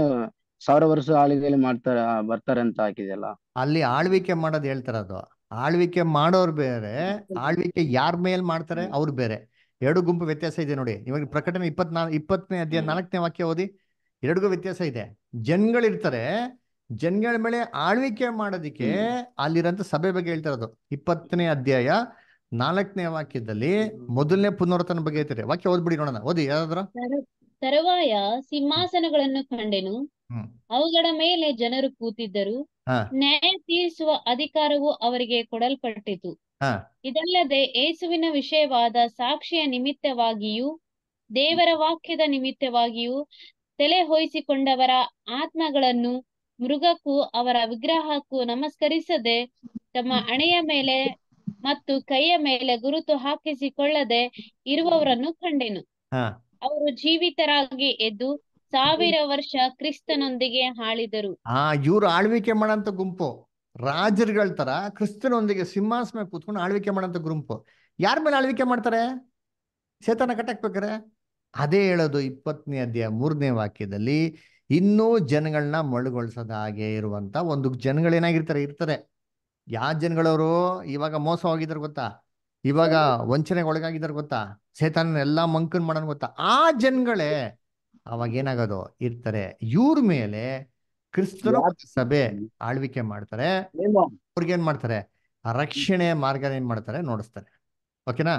ಸಾವಿರ ವರ್ಷ ಆಳ್ವಿಕೆಯಲ್ಲಿ ಮಾಡ್ತಾರೆ ಬರ್ತಾರೆ ಅಂತ ಹಾಕಿದೆಯಲ್ಲ ಅಲ್ಲಿ ಆಳ್ವಿಕೆ ಮಾಡೋದು ಹೇಳ್ತಾರ ಅದು ಆಳ್ವಿಕೆ ಮಾಡೋರು ಬೇರೆ ಆಳ್ವಿಕೆ ಯಾರ ಮೇಲೆ ಮಾಡ್ತಾರೆ ಅವ್ರು ಬೇರೆ ಎರಡು ಗುಂಪು ವ್ಯತ್ಯಾಸ ಇದೆ ನೋಡಿ ಇವಾಗ ಪ್ರಕಟಣೆ ಇಪ್ಪತ್ನಾಲ್ ಇಪ್ಪತ್ತನೇ ಅಧ್ಯಾಯ ನಾಲ್ಕನೇ ವಾಕ್ಯ ಓದಿ ಎರಡಿಗೂ ವ್ಯತ್ಯಾಸ ಇದೆ ಜನ್ಗಳಿರ್ತಾರೆ ಜನ್ಗಳ ಮೇಲೆ ಆಳ್ವಿಕೆ ಮಾಡೋದಕ್ಕೆ ಅಲ್ಲಿರೋಂಥ ಸಭೆ ಬಗ್ಗೆ ಹೇಳ್ತಾ ಇರೋದು ಇಪ್ಪತ್ತನೇ ಅಧ್ಯಾಯ ನಾಲ್ಕನೇ ವಾಕ್ಯದಲ್ಲಿ ಮೊದಲನೇ ಪುನರ್ತನ ಬಗ್ಗೆ ಹೇಳ್ತಾರೆ ವಾಕ್ಯ ಓದ್ಬಿಡಿ ನೋಡೋಣ ಓದಿ ಯಾವ್ದ್ರ ತರುವಾಯ ಸಿಂಹಾಸನಗಳನ್ನು ಕಂಡೆನು ಅವುಗಳ ಮೇಲೆ ಜನರು ಕೂತಿದ್ದರು ನ್ಯಾಯ ತೀರಿಸುವ ಅಧಿಕಾರವು ಅವರಿಗೆ ಕೊಡಲ್ಪಟ್ಟಿತು ಇದಲ್ಲದೆ ಏಸುವಿನ ವಿಷಯವಾದ ಸಾಕ್ಷಿಯ ನಿಮಿತ್ತವಾಗಿಯೂ ದೇವರ ವಾಕ್ಯದ ನಿಮಿತ್ತವಾಗಿಯೂ ತಲೆ ಹೋಯಿಸಿಕೊಂಡವರ ಆತ್ಮಗಳನ್ನು ಮೃಗಕ್ಕೂ ಅವರ ವಿಗ್ರಹಕ್ಕೂ ನಮಸ್ಕರಿಸದೆ ತಮ್ಮ ಅಣೆಯ ಮೇಲೆ ಮತ್ತು ಕೈಯ ಮೇಲೆ ಗುರುತು ಹಾಕಿಸಿಕೊಳ್ಳದೆ ಇರುವವರನ್ನು ಕಂಡೆನು ಅವರು ಜೀವಿತರಾಗಿ ಎದ್ದು ಸಾವಿರ ವರ್ಷ ಕ್ರಿಸ್ತನೊಂದಿಗೆ ಹಾಳಿದರು ಆ ಇವ್ರು ಆಳ್ವಿಕೆ ಮಾಡಂತ ಗುಂಪು ರಾಜರುಗಳ ತರ ಕ್ರಿಸ್ತನೊಂದಿಗೆ ಸಿಂಹಾಸನ ಕೂತ್ಕೊಂಡು ಆಳ್ವಿಕೆ ಮಾಡಂತ ಗುಂಪು ಯಾರ ಮೇಲೆ ಆಳ್ವಿಕೆ ಮಾಡ್ತಾರೆ ಚೇತನ ಅದೇ ಹೇಳೋದು ಇಪ್ಪತ್ತನೇ ಅಧ್ಯಾಯ ಮೂರನೇ ವಾಕ್ಯದಲ್ಲಿ ಇನ್ನೂ ಜನಗಳನ್ನ ಮಳುಗೊಳಿಸದ ಹಾಗೆ ಇರುವಂತ ಒಂದು ಜನಗಳೇನಾಗಿರ್ತಾರೆ ಇರ್ತಾರೆ ಯಾವ ಜನಗಳವರು ಇವಾಗ ಮೋಸ ಹೋಗಿದ್ರು ಗೊತ್ತಾ ಇವಾಗ ವಂಚನೆಗೆ ಒಳಗಾಗಿದ್ದಾರೆ ಗೊತ್ತಾ ಸೇತಾನ ಎಲ್ಲಾ ಮಂಕನ್ ಮಾಡೋನ್ ಗೊತ್ತಾ ಆ ಜನಗಳೇ ಅವಾಗ ಏನಾಗೋದು ಇರ್ತಾರೆ ಇವ್ರ ಮೇಲೆ ಕ್ರಿಸ್ತನ ಸಭೆ ಆಳ್ವಿಕೆ ಮಾಡ್ತಾರೆ ಅವ್ರಿಗೇನ್ ಮಾಡ್ತಾರೆ ರಕ್ಷಣೆ ಮಾರ್ಗ ಏನ್ ಮಾಡ್ತಾರೆ ನೋಡಿಸ್ತಾರೆ ಓಕೆನಾ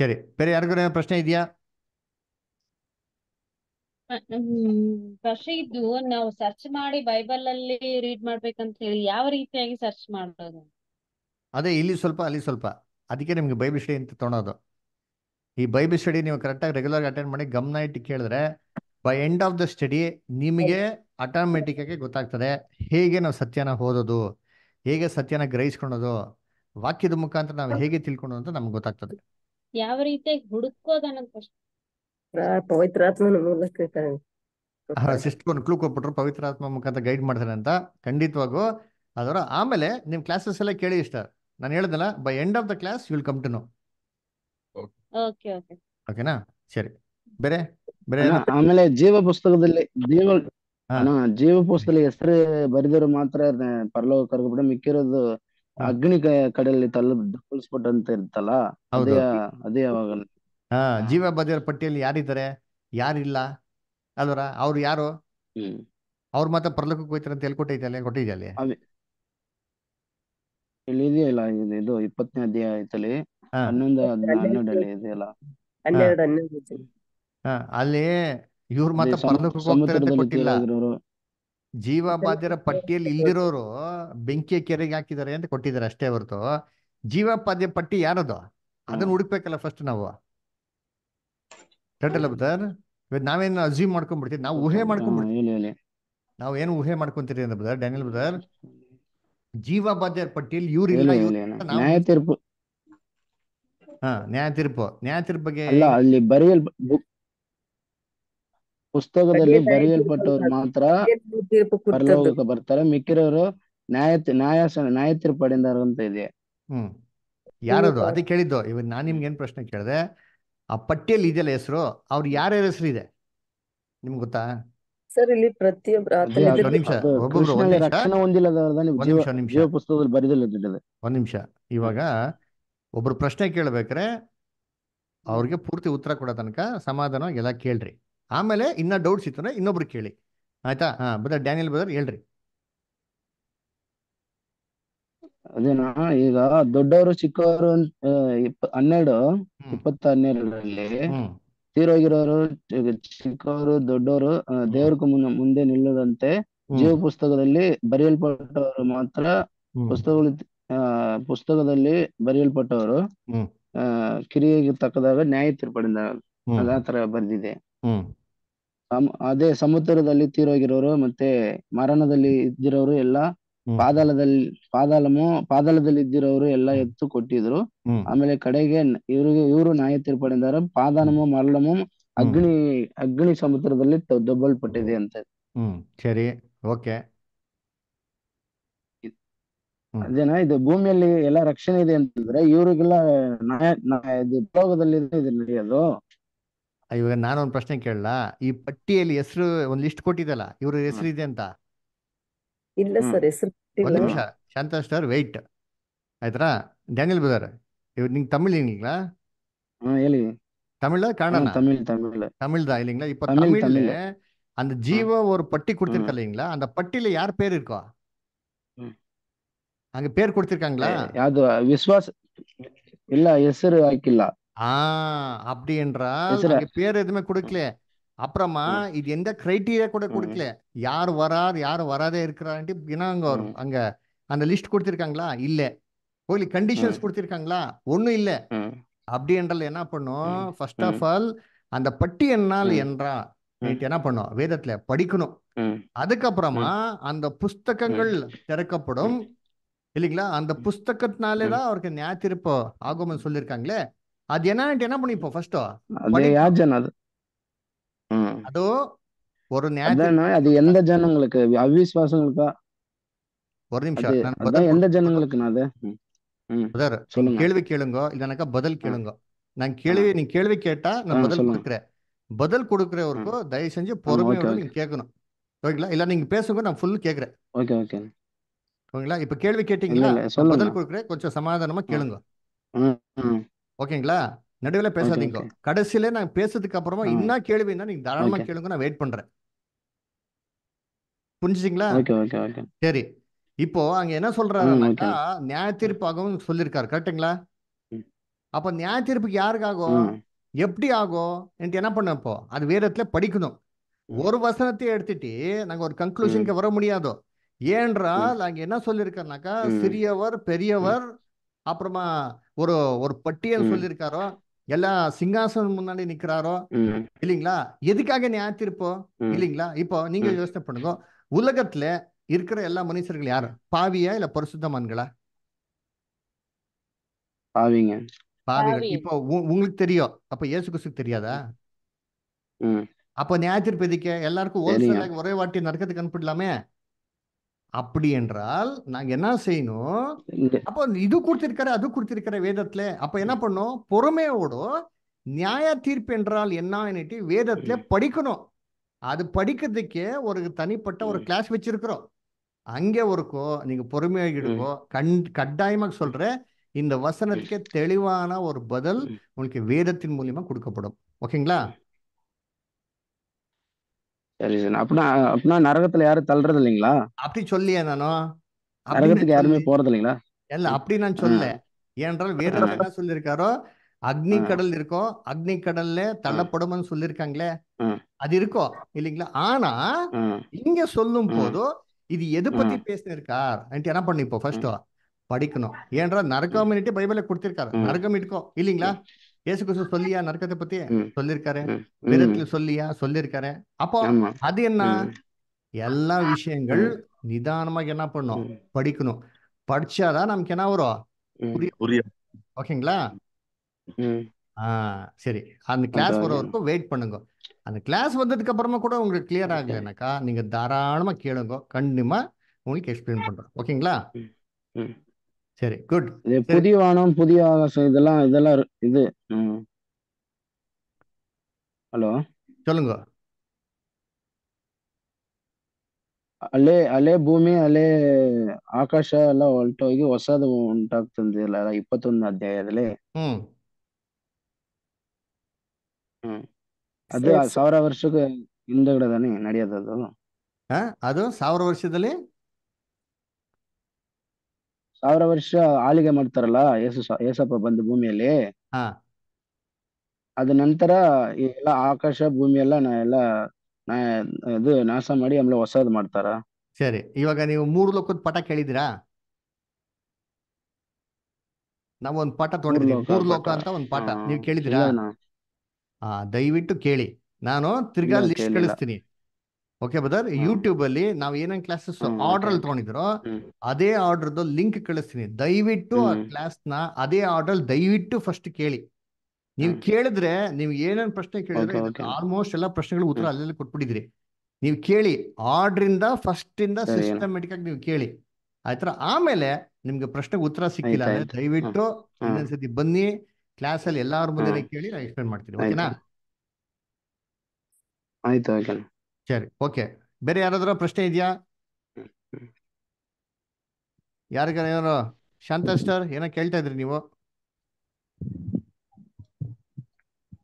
ಸರಿ ಬೇರೆ ಯಾರಿಗೂ ಪ್ರಶ್ನೆ ಇದೆಯಾ ಪ್ರಶ್ನೆ ಇದ್ದು ನಾವು ಸರ್ಚ್ ಮಾಡಿ ಬೈಬಲ್ ಅಲ್ಲಿ ರೀಡ್ ಮಾಡ್ಬೇಕಂತ ಹೇಳಿ ಯಾವ ರೀತಿಯಾಗಿ ಸರ್ಚ್ ಮಾಡೋದು ಅದೇ ಇಲ್ಲಿ ಸ್ವಲ್ಪ ಅಲ್ಲಿ ಸ್ವಲ್ಪ ಅದಕ್ಕೆ ನಿಮ್ಗೆ ಬೈಬಲ್ ಸ್ಟಡಿ ಅಂತ ತೊಗೊಳೋದು ಈ ಬೈಬಲ್ ಸ್ಟಡಿ ನೀವು ಕರೆಕ್ಟಾಗಿ ರೆಗ್ಯುಲರ್ ಅಟೆಂಡ್ ಮಾಡಿ ಗಮನ ಇಟ್ಟು ಕೇಳಿದ್ರೆ by end of the study ನಿಮಗೆ ಆಟೋಮೆಟಿಕ್ ಆಗಿ ಗೊತ್ತಾಗ್ತದೆ ಹೇಗೆ ನಾವು ಸತ್ಯನ ಓದೋದು ಹೇಗೆ ಸತ್ಯನ ಗ್ರಹಿಸ್ಕೊಳೋದು ವಾಕ್ಯದ ಮುಖಾಂತರ ನಾವು ಹೇಗೆ ತಿಳ್ಕೊಳೋದು ಅಂತ ನಮ್ಗೆ ಗೊತ್ತಾಗ್ತದೆ ಯಾವ ರೀತಿಯಾಗಿ ಹುಡುಕೋದ ಪವಿತ್ರಾತ್ಮನ ಮೂಲಕ ಸಿಸ್ಟ್ ಮಕ್ಕಳು ಕೊಟ್ಬಿಟ್ರು ಪವಿತ್ರಾತ್ಮ ಮುಖಾಂತರ ಗೈಡ್ ಮಾಡ್ತಾರೆ ಅಂತ ಖಂಡಿತವಾಗೂ ಅದರ ಆಮೇಲೆ ನಿಮ್ ಕ್ಲಾಸಸ್ ಎಲ್ಲ ಕೇಳಿ ಇಷ್ಟ ನಾನು ಹೇಳ್ದಲ್ಲ by end of the class you will come to know okay okay ಓಕೆನಾ ಸರಿ ಬೇರೆ ಬೇರೆ ಆಮೇಲೆ ಜೀವ ಪುಸ್ತಕದಲ್ಲಿ ಜೀವ ಜೀವ ಪುಸ್ತಕದಲ್ಲಿ ಹೆಸರು ಬರೆದಿರೋ ಮಾತ್ರ ಪರಲೋಕ ಕರ್ಗ್ಬಿಡ ಮಿಕ್ಕಿರೋದು ಅಗ್ನಿ ಕಡೆಯಲ್ಲಿ ತಲ್ ತಪ್ಪಿಸ್ಬಿಟ್ಟು ಅಂತ ಇರ್ತಲ್ಲ ಅದೇ ಅದೇ ಯಾವಾಗ ಹಾ ಜೀವ ಬದಿಯರ ಪಟ್ಟಿಯಲ್ಲಿ ಯಾರಿದ್ದಾರೆ ಯಾರಿಲ್ಲ ಅಲ್ವರ ಅವ್ರು ಯಾರು ಅವ್ರ ಮಾತ್ರ ಪರಲೋಕಕ್ಕೆ ಹೋಯ್ತಾರೆ ಅಂತ ಹೇಳ್ಕೊಟ್ಟೈತಲ್ಲ ಕೊಟ್ಟಿದ್ಯಲ್ಲಿ ಇಲ್ಲಿ ಇದೆಯಲ್ಲ ಇದು ಇಪ್ಪತ್ತನೇ ಅಧ್ಯಾಯ ಐತಲ್ಲಿ ಹನ್ನೊಂದು ಹನ್ನೆರಡಲ್ಲಿ ಇದೆಯಲ್ಲ ಹನ್ನೆರಡು ಹನ್ನೆರಡು ಅಲ್ಲಿ ಇವ್ರ ಮಾತ್ರ ಪರಲೋಕಕ್ಕೆ ಹೋಗ್ತಾರೆ ಅಂತ ಕೊಟ್ಟಿಲ್ಲ ಜೀವಾಪಾದ್ಯರ ಪಟ್ಟಿಯಲ್ಲಿ ಇಲ್ದಿರೋರು ಬೆಂಕಿಯ ಕೆರೆಗೆ ಹಾಕಿದ್ದಾರೆ ಅಂತ ಕೊಟ್ಟಿದ್ದಾರೆ ಅಷ್ಟೇ ಹೊರತು ಜೀವಪಾದ್ಯ ಪಟ್ಟಿ ಯಾರದು ಅದನ್ನ ಹುಡುಕ್ಬೇಕಲ್ಲ ಫಸ್ಟ್ ನಾವು ಕರೆಕ್ಟ್ ಬ್ರದರ್ ನಾವೇನು ಅಸ್ಯೂಮ್ ಮಾಡ್ಕೊಂಡ್ಬಿಡ್ತೀವಿ ನಾವು ಊಹೆ ಮಾಡ್ಕೊಂಡ್ಬಿಡ್ತೀವಿ ನಾವು ಏನು ಊಹೆ ಮಾಡ್ಕೊಂತೀರಿ ಅಂತ ಬ್ರದರ್ ಡ್ಯಾನಿಯಲ್ ಬ್ರದರ್ ಪಟ್ಟಿಯಲ್ಲಿ ಇವ್ರು ಇಲ್ಲ ನ್ಯಾಯ ತೀರ್ಪು ಹಾ ನ್ಯಾಯ ತೀರ್ಪು ನ್ಯಾಯ ತೀರ್ಪು ಬಗ್ಗೆ ಅಲ್ಲಿ ಪುಸ್ತಕದಲ್ಲಿ ಬರೆಯಲ್ಪಟ್ಟವರು ಮಾತ್ರ ಪರಲೋಕಕ್ಕೆ ಬರ್ತಾರೆ ಮಿಕ್ಕಿರೋರು ನ್ಯಾಯ ನ್ಯಾಯ ನ್ಯಾಯ ತೀರ್ಪಡಿಂದರು ಅಂತ ಇದೆ ಹ್ಮ್ ಯಾರದು ಅದಕ್ಕೆ ಕೇಳಿದ್ದು ಇವಾಗ ನಾನ್ ನಿಮ್ಗೆ ಏನ್ ಪ್ರಶ್ನೆ ಕೇಳಿದೆ ಆ ಪಟ್ಟಿಯಲ್ಲಿ ಇದೆಯಲ್ಲ ಹೆಸರು ಅವ್ರ ಯಾರ್ಯಾರ ಹೆಸರು ಇದೆ ನಿಮ್ಗೆ ಗೊತ್ತಾ ಸರ್ ಇಲ್ಲಿ ಒಂದ್ ನಿಮಿಷ ಇವಾಗ ಒಬ್ರು ಪ್ರಶ್ನೆ ಕೇಳ್ಬೇಕ್ರೆ ಅವ್ರಿಗೆ ಪೂರ್ತಿ ಉತ್ತರ ಕೊಡೋ ತನಕ ಸಮಾಧಾನ ಎಲ್ಲ ಕೇಳ್ರಿ ಆಮೇಲೆ ಇನ್ನ ಡೌಟ್ಸ್ ಇತ್ತಂದ್ರೆ ಇನ್ನೊಬ್ರು ಕೇಳಿ ಆಯ್ತಾ ಹಾ ಬ್ರದರ್ ಡ್ಯಾನಿಯಲ್ ಬ್ರದರ್ ಹೇಳ್ರಿ ಅದೇನಾ ಈಗ ದೊಡ್ಡವರು ಚಿಕ್ಕವರು ಹನ್ನೆರಡು ಇಪ್ಪತ್ತ ಹನ್ನೆರಡರಲ್ಲಿ ತೀರೋಗಿರೋರು ಚಿಕ್ಕವರು ದೊಡ್ಡವರು ದೇವ್ರಿಗೆ ಮುನ್ನ ಮುಂದೆ ನಿಲ್ಲದಂತೆ ಜೀವ ಪುಸ್ತಕದಲ್ಲಿ ಬರೆಯಲ್ಪಟ್ಟವರು ಮಾತ್ರ ಪುಸ್ತಕಗಳು ಪುಸ್ತಕದಲ್ಲಿ ಬರೆಯಲ್ಪಟ್ಟವರು ಕಿರಿಯರಿಗೆ ತಕ್ಕದಾಗ ನ್ಯಾಯ ತೀರ್ಪಡಿದ ತರ ಬರ್ದಿದೆ ಹ್ಮ್ ಅದೇ ಸಮುದ್ರದಲ್ಲಿ ತೀರೋಗಿರೋರು ಮತ್ತೆ ಮರಣದಲ್ಲಿ ಇದ್ದಿರೋರು ಎಲ್ಲ ಪಾದಾಳದಲ್ಲಿ ಪಾದಾಳಮು ಪಾದಾಳದಲ್ಲಿ ಇದ್ದಿರೋರು ಎಲ್ಲ ಎತ್ತು ಕೊಟ್ಟಿದ್ರು ಆಮೇಲೆ ಕಡೆಗೆ ಇವ್ರಿಗೆ ಇವರು ನ್ಯಾಯ ತೀರ್ಪಡೆ ಪಾದಾಳಮು ಮರಣಮು ಅಗ್ನಿ ಅಗ್ನಿ ಸಮುದ್ರದಲ್ಲಿ ದೊಬ್ಬಲ್ಪಟ್ಟಿದೆ ಅಂತ ಸರಿ ಓಕೆ ಅದೇನಾ ಇದು ಭೂಮಿಯಲ್ಲಿ ಎಲ್ಲ ರಕ್ಷಣೆ ಇದೆ ಅಂತಂದ್ರೆ ಇವ್ರಿಗೆಲ್ಲ ನ್ಯಾಯ ನಡೆಯೋದು ಇವಾಗ ನಾನೊಂದು ಪ್ರಶ್ನೆ ಕೇಳಲ್ಲ ಈ ಪಟ್ಟಿಯಲ್ಲಿ ಹೆಸರು ಒಂದು ಲಿಸ್ಟ್ ಕೊಟ್ಟಿದ್ದಲ್ಲ ಇವ್ರ ಹೆಸರು ಇದೆ ಅಂತ ಇಲ್ಲ ಸರ್ ಹೆಸರು ಒಂದು ನಿಮಿಷ ಶಾಂತ ಸ್ಟಾರ್ ವೆಯ್ಟ್ ಆಯ್ತಾ ಡ್ಯಾನಿಯಲ್ ಬ್ರದರ್ ಇವ್ರು ನಿಂಗೆ ತಮಿಳ್ ಏನಿಲ್ಲ ಹೇಳಿ தமிழ்ல கன்னடா தமிழ் தமிழ்ல தமிழ் தான் இல்லைங்களா இப்ப தமிழ்ல அந்த ஜீவ ஒரு பட்டி கொடுத்திருக்கா இல்லைங்களா அந்த பட்டியல யார் பேர் இருக்கோ அங்க பேர் கொடுத்திருக்காங்களா விஸ்வாஸ் இல்ல ಹೆಸರು ಹಾಕಿಲ್ಲ ஆஹ் அப்படி என்றால் பேர் எதுவுமே கொடுக்கல அப்புறமா இது எந்த கிரைட்டீரியா கூட குடுக்கல கொடுக்கல யார் வரார் யார் வராதே இருக்கிறான்ட்டு அங்க வரும் அங்க அந்த லிஸ்ட் கொடுத்திருக்காங்களா இல்ல கோலி கண்டிஷன்ஸ் கொடுத்திருக்காங்களா ஒண்ணும் இல்ல அப்படி என்றால் என்ன பண்ணும் ஃபர்ஸ்ட் ஆஃப் ஆல் அந்த பட்டி என்னால் என்றா நேற்று என்ன பண்ணும் வேதத்துல படிக்கணும் அதுக்கப்புறமா அந்த புஸ்தகங்கள் திறக்கப்படும் இல்லைங்களா அந்த புஸ்தகத்தினாலே தான் அவருக்கு நியாயத்திருப்பு ஆகும் சொல்லியிருக்காங்களே ஒரு அது எந்த ஜனங்களுக்கு ஒரு நிமிஷம் எந்த ஜனங்களுக்கு நான் கேள்வி கேளுங்க பதில் கேளுங்க நான் கேள்வி கேள்வி கேட்டா நான் பதில் பதில் தயவு செஞ்சு பொறுமையோட நீங்க கேட்கணும் இல்ல நீங்க பேசுங்க நான் ஃபுல் கேக்குறேன் ஓகேங்களா இப்ப கேள்வி கேட்டீங்களா பதில் கொஞ்சம் சமாதானமா கேளுங்க ஓகேங்களா நடுவில் பேசாதீங்க கடைசியில நான் பேசுறதுக்கு அப்புறமா இன்னும் கேள்வி என்ன நீங்க தாராளமா கேளுங்க நான் வெயிட் பண்றேன் புரிஞ்சுச்சிங்களா சரி இப்போ அங்க என்ன சொல்றாருன்னா நியாய தீர்ப்பாகவும் சொல்லியிருக்காரு கரெக்டுங்களா அப்ப நியாய தீர்ப்புக்கு யாருக்கு ஆகும் எப்படி ஆகும் என்ன பண்ண இப்போ அது வேதத்துல படிக்கணும் ஒரு வசனத்தை எடுத்துட்டு நாங்க ஒரு கன்க்ளூஷனுக்கு வர முடியாதோ ஏன்றால் அங்க என்ன சொல்லியிருக்காருனாக்கா சிறியவர் பெரியவர் அப்புறமா ஒரு ஒரு பட்டியல் சொல்லியிருக்காரோ எல்லா சிங்காசனம் முன்னாடி நிக்கிறாரோ இல்லைங்களா எதுக்காக நியாய தீர்ப்போ இல்லைங்களா இப்போ நீங்க யோசனை பண்ணுங்க உலகத்துல இருக்கிற எல்லா மனுஷர்கள் யாரு பாவியா இல்ல பரிசுத்தமான்களா பாவிங்க பாவிகள் இப்போ உங்களுக்கு தெரியும் அப்ப இயேசு கிறிஸ்துக்கு தெரியாதா அப்ப நியாய தீர்ப்பு எல்லாருக்கும் ஒரே வாட்டி நரக்கத்துக்கு அனுப்பிடலாமே அப்படி என்றால் நாங்க என்ன செய்யணும் அப்போ இது கொடுத்திருக்கிற அது கொடுத்திருக்கிற வேதத்துல அப்ப என்ன பண்ணும் பொறுமையோட நியாய தீர்ப்பு என்றால் என்னன்னுட்டு வேதத்துல படிக்கணும் அது படிக்கிறதுக்கே ஒரு தனிப்பட்ட ஒரு கிளாஸ் வச்சிருக்கிறோம் அங்கே இருக்கோ நீங்க பொறுமையா இருக்கோ கண் கட்டாயமாக சொல்ற இந்த வசனத்துக்கே தெளிவான ஒரு பதில் உங்களுக்கு வேதத்தின் மூலியமா கொடுக்கப்படும் ஓகேங்களா சரி சரி அப்படின்னா அப்படின்னா நரகத்துல யாரும் தள்ளுறது இல்லைங்களா அப்படி சொல்லியே நானும் நரகத்துக்கு யாருமே போறது இல்லைங்களா இல்ல அப்படி நான் சொல்ல ஏனென்றால் வேதம் என்ன சொல்லியிருக்காரோ அக்னி கடல் இருக்கோ அக்னி கடல்ல தள்ளப்படும்னு சொல்லிருக்காங்களே அது இருக்கோ இல்லைங்களா ஆனா இங்க சொல்லும் போதும் இது எது பத்தி பேசினிருக்கார் என்ன பண்ணு இப்போ ஃபர்ஸ்ட் படிக்கணும் ஏன்றா நரகம் பைபிளை கொடுத்திருக்காரு நரகம் இருக்கும் இல்லைங்களா ஏசு கிறிஸ்து சொல்லியா நரக்கத்தை பத்தி சொல்லிருக்காரு விதத்துல சொல்லியா சொல்லிருக்காரு அப்போ அது என்ன எல்லா விஷயங்கள் நிதானமாக என்ன பண்ணும் படிக்கணும் படிச்சாதான் நமக்கு என்ன வரும் புரியும் ஓகேங்களா ஆஹ் சரி அந்த கிளாஸ் வர வரைக்கும் வெயிட் பண்ணுங்க அந்த கிளாஸ் வந்ததுக்கு அப்புறமா கூட உங்களுக்கு கிளியர் ஆகலைனாக்கா நீங்க தாராளமா கேளுங்க கண்டிப்பா உங்களுக்கு எக்ஸ்பிளைன் பண்றோம் ஓகேங்களா சரி குட் புதிய வானம் புதிய ஆகாசம் இதெல்லாம் இதெல்லாம் இது ஹலோ சொல்லுங்க ಅಲ್ಲೇ ಅಲೆ ಭೂಮಿ ಅಲೆ ಆಕಾಶ ಎಲ್ಲ ಹೊರಟೋಗಿ ಹೊಸದು ಉಂಟಾಗ್ತದೆ ಅಲ್ಲ ಇಪ್ಪತ್ತೊಂದನೇ ಅಧ್ಯಾಯದಲ್ಲಿ ಹ್ಮ್ ಅದು ಸಾವಿರ ವರ್ಷಕ್ಕೆ ಹಿಂದಗಡೆದಾನೆ ನಡೆಯೋದದು ಅದು ಸಾವಿರ ವರ್ಷದಲ್ಲಿ ಸಾವಿರ ವರ್ಷ ಆಳಿಗೆ ಮಾಡ್ತಾರಲ್ಲ ಯೇಸು ಯೇಸಪ್ಪ ಬಂದು ಭೂಮಿಯಲ್ಲಿ ಹಾ ಅದ ನಂತರ ಈ ಎಲ್ಲ ಆಕಾಶ ಭೂಮಿ ಎಲ್ಲ ನಾ ಎಲ್ಲ ಇದು ನಾಶ ಮಾಡಿ ಆಮೇಲೆ ಹೊಸದ್ ಮಾಡ್ತಾರ ಸರಿ ಇವಾಗ ನೀವು ಮೂರು ಲೋಕದ ಪಟ ಕೇಳಿದಿರಾ ನಾವು ಒಂದು ಪಾಠ ತೊಗೊಂಡಿದ್ದೀವಿ ಲೋಕ ಮೂರು ಲೋಕ ಅಂತ ಒಂದು ಪಾಠ ನೀವು ಕೇಳಿದಿರಾ ದಯವಿಟ್ಟು ಕೇಳಿ ನಾನು ತಿರ್ಗಾ ಲಿಸ್ಟ್ ಕಳಿಸ್ತೀನಿ ಓಕೆ ಬ್ರದರ್ ಯೂಟ್ಯೂಬ್ ಅಲ್ಲಿ ನಾವ್ ಏನೇನ್ ಕ್ಲಾಸಸ್ ಆರ್ಡರ್ ಅಲ್ಲಿ ತಗೊಂಡಿದ್ರು ಅದೇ ಆರ್ಡರ್ದು ಲಿಂಕ್ ಕಳಿಸ್ತೀನಿ ದಯವಿಟ್ಟು ಆ ಕ್ಲಾಸ್ ನ ಅದೇ ಆರ್ಡರ್ ದಯವಿಟ್ಟು ಫಸ್ಟ್ ಕೇಳಿ ನೀವು ಕೇಳಿದ್ರೆ ನೀವು ಏನೇನ್ ಪ್ರಶ್ನೆ ಕೇಳಿದ್ರೆ ಆಲ್ಮೋಸ್ಟ್ ಎಲ್ಲಾ ಪ್ರಶ್ನೆಗಳು ಉತ್ತರ ಅಲ್ಲೆಲ್ಲ ಕೊಟ್ಬಿಟ್ಟಿದ್ರಿ ನೀವು ಕೇಳಿ ಆರ್ಡರ್ ಇಂದ ಫಸ್ಟ್ ಇಂದ ಸಿಸ್ಟಮೆಟಿಕ್ ಆಗಿ ನೀವು ಕೇಳಿ ಆಯ್ತರ ಆಮೇಲೆ ನಿಮ್ಗೆ ಪ್ರಶ್ನೆಗೆ ಉತ್ತರ ಸಿಕ್ಕಿಲ್ಲ ಅಂದ್ರೆ ದಯವಿಟ್ಟು ಇನ್ನೊಂದ್ಸತಿ ಬನ್ನಿ ಕ್ಲಾಸ್ ಅಲ್ಲಿ ಎಲ್ಲಾರ ಮುಂದೆ ಕೇಳಿ ನಾನು ಎಕ್ಸ್ಪ್ಲೇನ್ ಮಾಡ್ತೀನಿ ಓಕೆನಾ ಆಯ್ತು ಸರಿ ಓಕೆ ಬೇರೆ ಯಾರಾದರೂ ಪ್ರಶ್ನೆ ಇದೆಯಾ ಯಾರಿಗಾರ ಏನಾರು ಶಾಂತ ಸ್ಟಾರ್ ಏನೋ ಕೇಳ್ತಾ ಇದ್ರಿ ನೀವು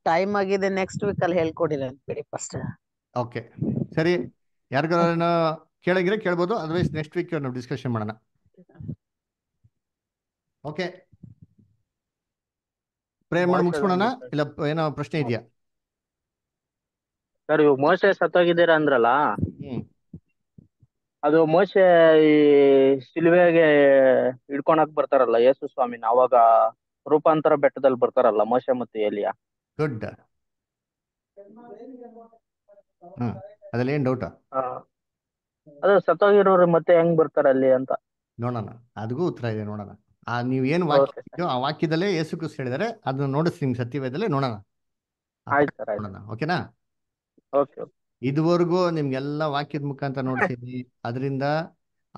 ಟೈಮ್ ಆಗಿದೆ ನೆಕ್ಸ್ಟ್ ವೀಕ್ ಅಲ್ಲಿ ಹೇಳ್ಕೊಡಿ ಬಿಡಿ ಫಸ್ಟ್ ಓಕೆ ಸರಿ ಯಾರಿಗಾರ ಕೇಳಂಗಿದ್ರೆ ಕೇಳ್ಬೋದು ಅದರ್ವೈಸ್ ನೆಕ್ಸ್ಟ್ ವೀಕ್ ನಾವು ಡಿಸ್ಕಷನ್ ಮಾಡೋಣ ಓಕೆ ಪ್ರೇ ಮಾಡಿ ಮುಗಿಸ್ಕೊಳ್ಳೋಣ ಇಲ್ಲ ಏನೋ ಪ್ರಶ್ನೆ ಇದೆಯಾ ಸರ್ ಇವಾಗ ಮೋಸೆ ಸತ್ತೋಗಿದ್ದೀರಾ ಅಂದ್ರಲ್ಲ ಅದು ಮೋಸೆ ಈ ಶಿಲ್ವೆಗೆ ಹಿಡ್ಕೊಳಕ್ ಬರ್ತಾರಲ್ಲ ಯೇಸು ಸ್ವಾಮಿನ ಅವಾಗ ರೂಪಾಂತರ ಬೆಟ್ಟದಲ್ಲಿ ಬರ್ತಾರಲ್ಲ ಮೋಸೆ ಮತ್ತು ಎಲಿಯ ಗುಡ್ ಹ್ಮ್ ಅದ್ರಲ್ಲಿ ಏನ್ ಡೌಟ್ ಆ, ಅದು ಸತ್ತೋಗಿರೋರು ಮತ್ತೆ ಹೆಂಗ್ ಬರ್ತಾರೆ ಅಲ್ಲಿ ಅಂತ ನೋಡೋಣ ಅದಕ್ಕೂ ಉತ್ತರ ಇದೆ ನೋಡೋಣ ಆ ನೀವು ಏನ್ ವಾಕ್ಯ ಆ ವಾಕ್ಯದಲ್ಲೇ ಯೇಸು ಕ್ರಿಸ್ತ ಹೇಳಿದಾರೆ ಅದನ್ನ ನೋಡಿಸ್ತೀನಿ ಸತ್ಯವೇದಲ್ಲೇ ನೋಡೋಣ ಆಯ್ತು ಸರ್ ನೋಡೋಣ ಓಕೆನಾ ಇದುವರೆಗೂ ನಿಮ್ಗೆಲ್ಲ ವಾಕ್ಯದ ಮುಖಾಂತರ ನೋಡ್ತೀನಿ ಅದರಿಂದ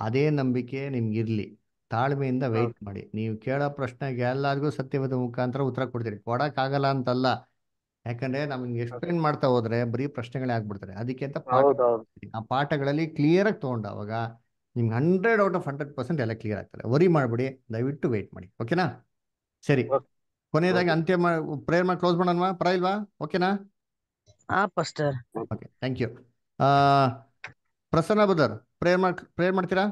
ಅದೇ ನಂಬಿಕೆ ಇರ್ಲಿ ತಾಳ್ಮೆಯಿಂದ ವೆಯ್ಟ್ ಮಾಡಿ ನೀವು ಕೇಳೋ ಪ್ರಶ್ನೆಗೆ ಎಲ್ಲರಿಗೂ ಸತ್ಯವಾದ ಮುಖಾಂತರ ಉತ್ತರ ಕೊಡ್ತೀರಿ ಕೊಡಕ್ಕಾಗಲ್ಲ ಅಂತಲ್ಲ ಯಾಕಂದ್ರೆ ನಮ್ಗೆ ಎಕ್ಸ್ಪ್ಲೈನ್ ಮಾಡ್ತಾ ಹೋದ್ರೆ ಬರೀ ಪ್ರಶ್ನೆಗಳೇ ಆಗ್ಬಿಡ್ತಾರೆ ಅದಕ್ಕೆ ಅಂತ ಆ ಪಾಠಗಳಲ್ಲಿ ಕ್ಲಿಯರ್ ಆಗಿ ತಗೊಂಡ ಅವಾಗ ನಿಮ್ಗೆ hundred out of hundred percent ಎಲ್ಲ ಕ್ಲಿಯರ್ ಆಗ್ತಾರೆ ವರಿ ಮಾಡ್ಬಿಡಿ ದಯವಿಟ್ಟು ವೆಯ್ಟ್ ಮಾಡಿ ಓಕೆನಾ ಸರಿ ಕೊನೆಯದಾಗಿ ಅಂತ್ಯ ಪ್ರೇಯರ್ ಮಾಡಿ ಕ್ಲೋಸ್ ಮಾಡೋಣವಾ ಪರ ಇಲ್ವಾ ಓಕೆನಾ ಹಾ pastor okay thank you Prasanna brother prayer ಮಾಡ್ ಮಾಡ್ತೀರಾ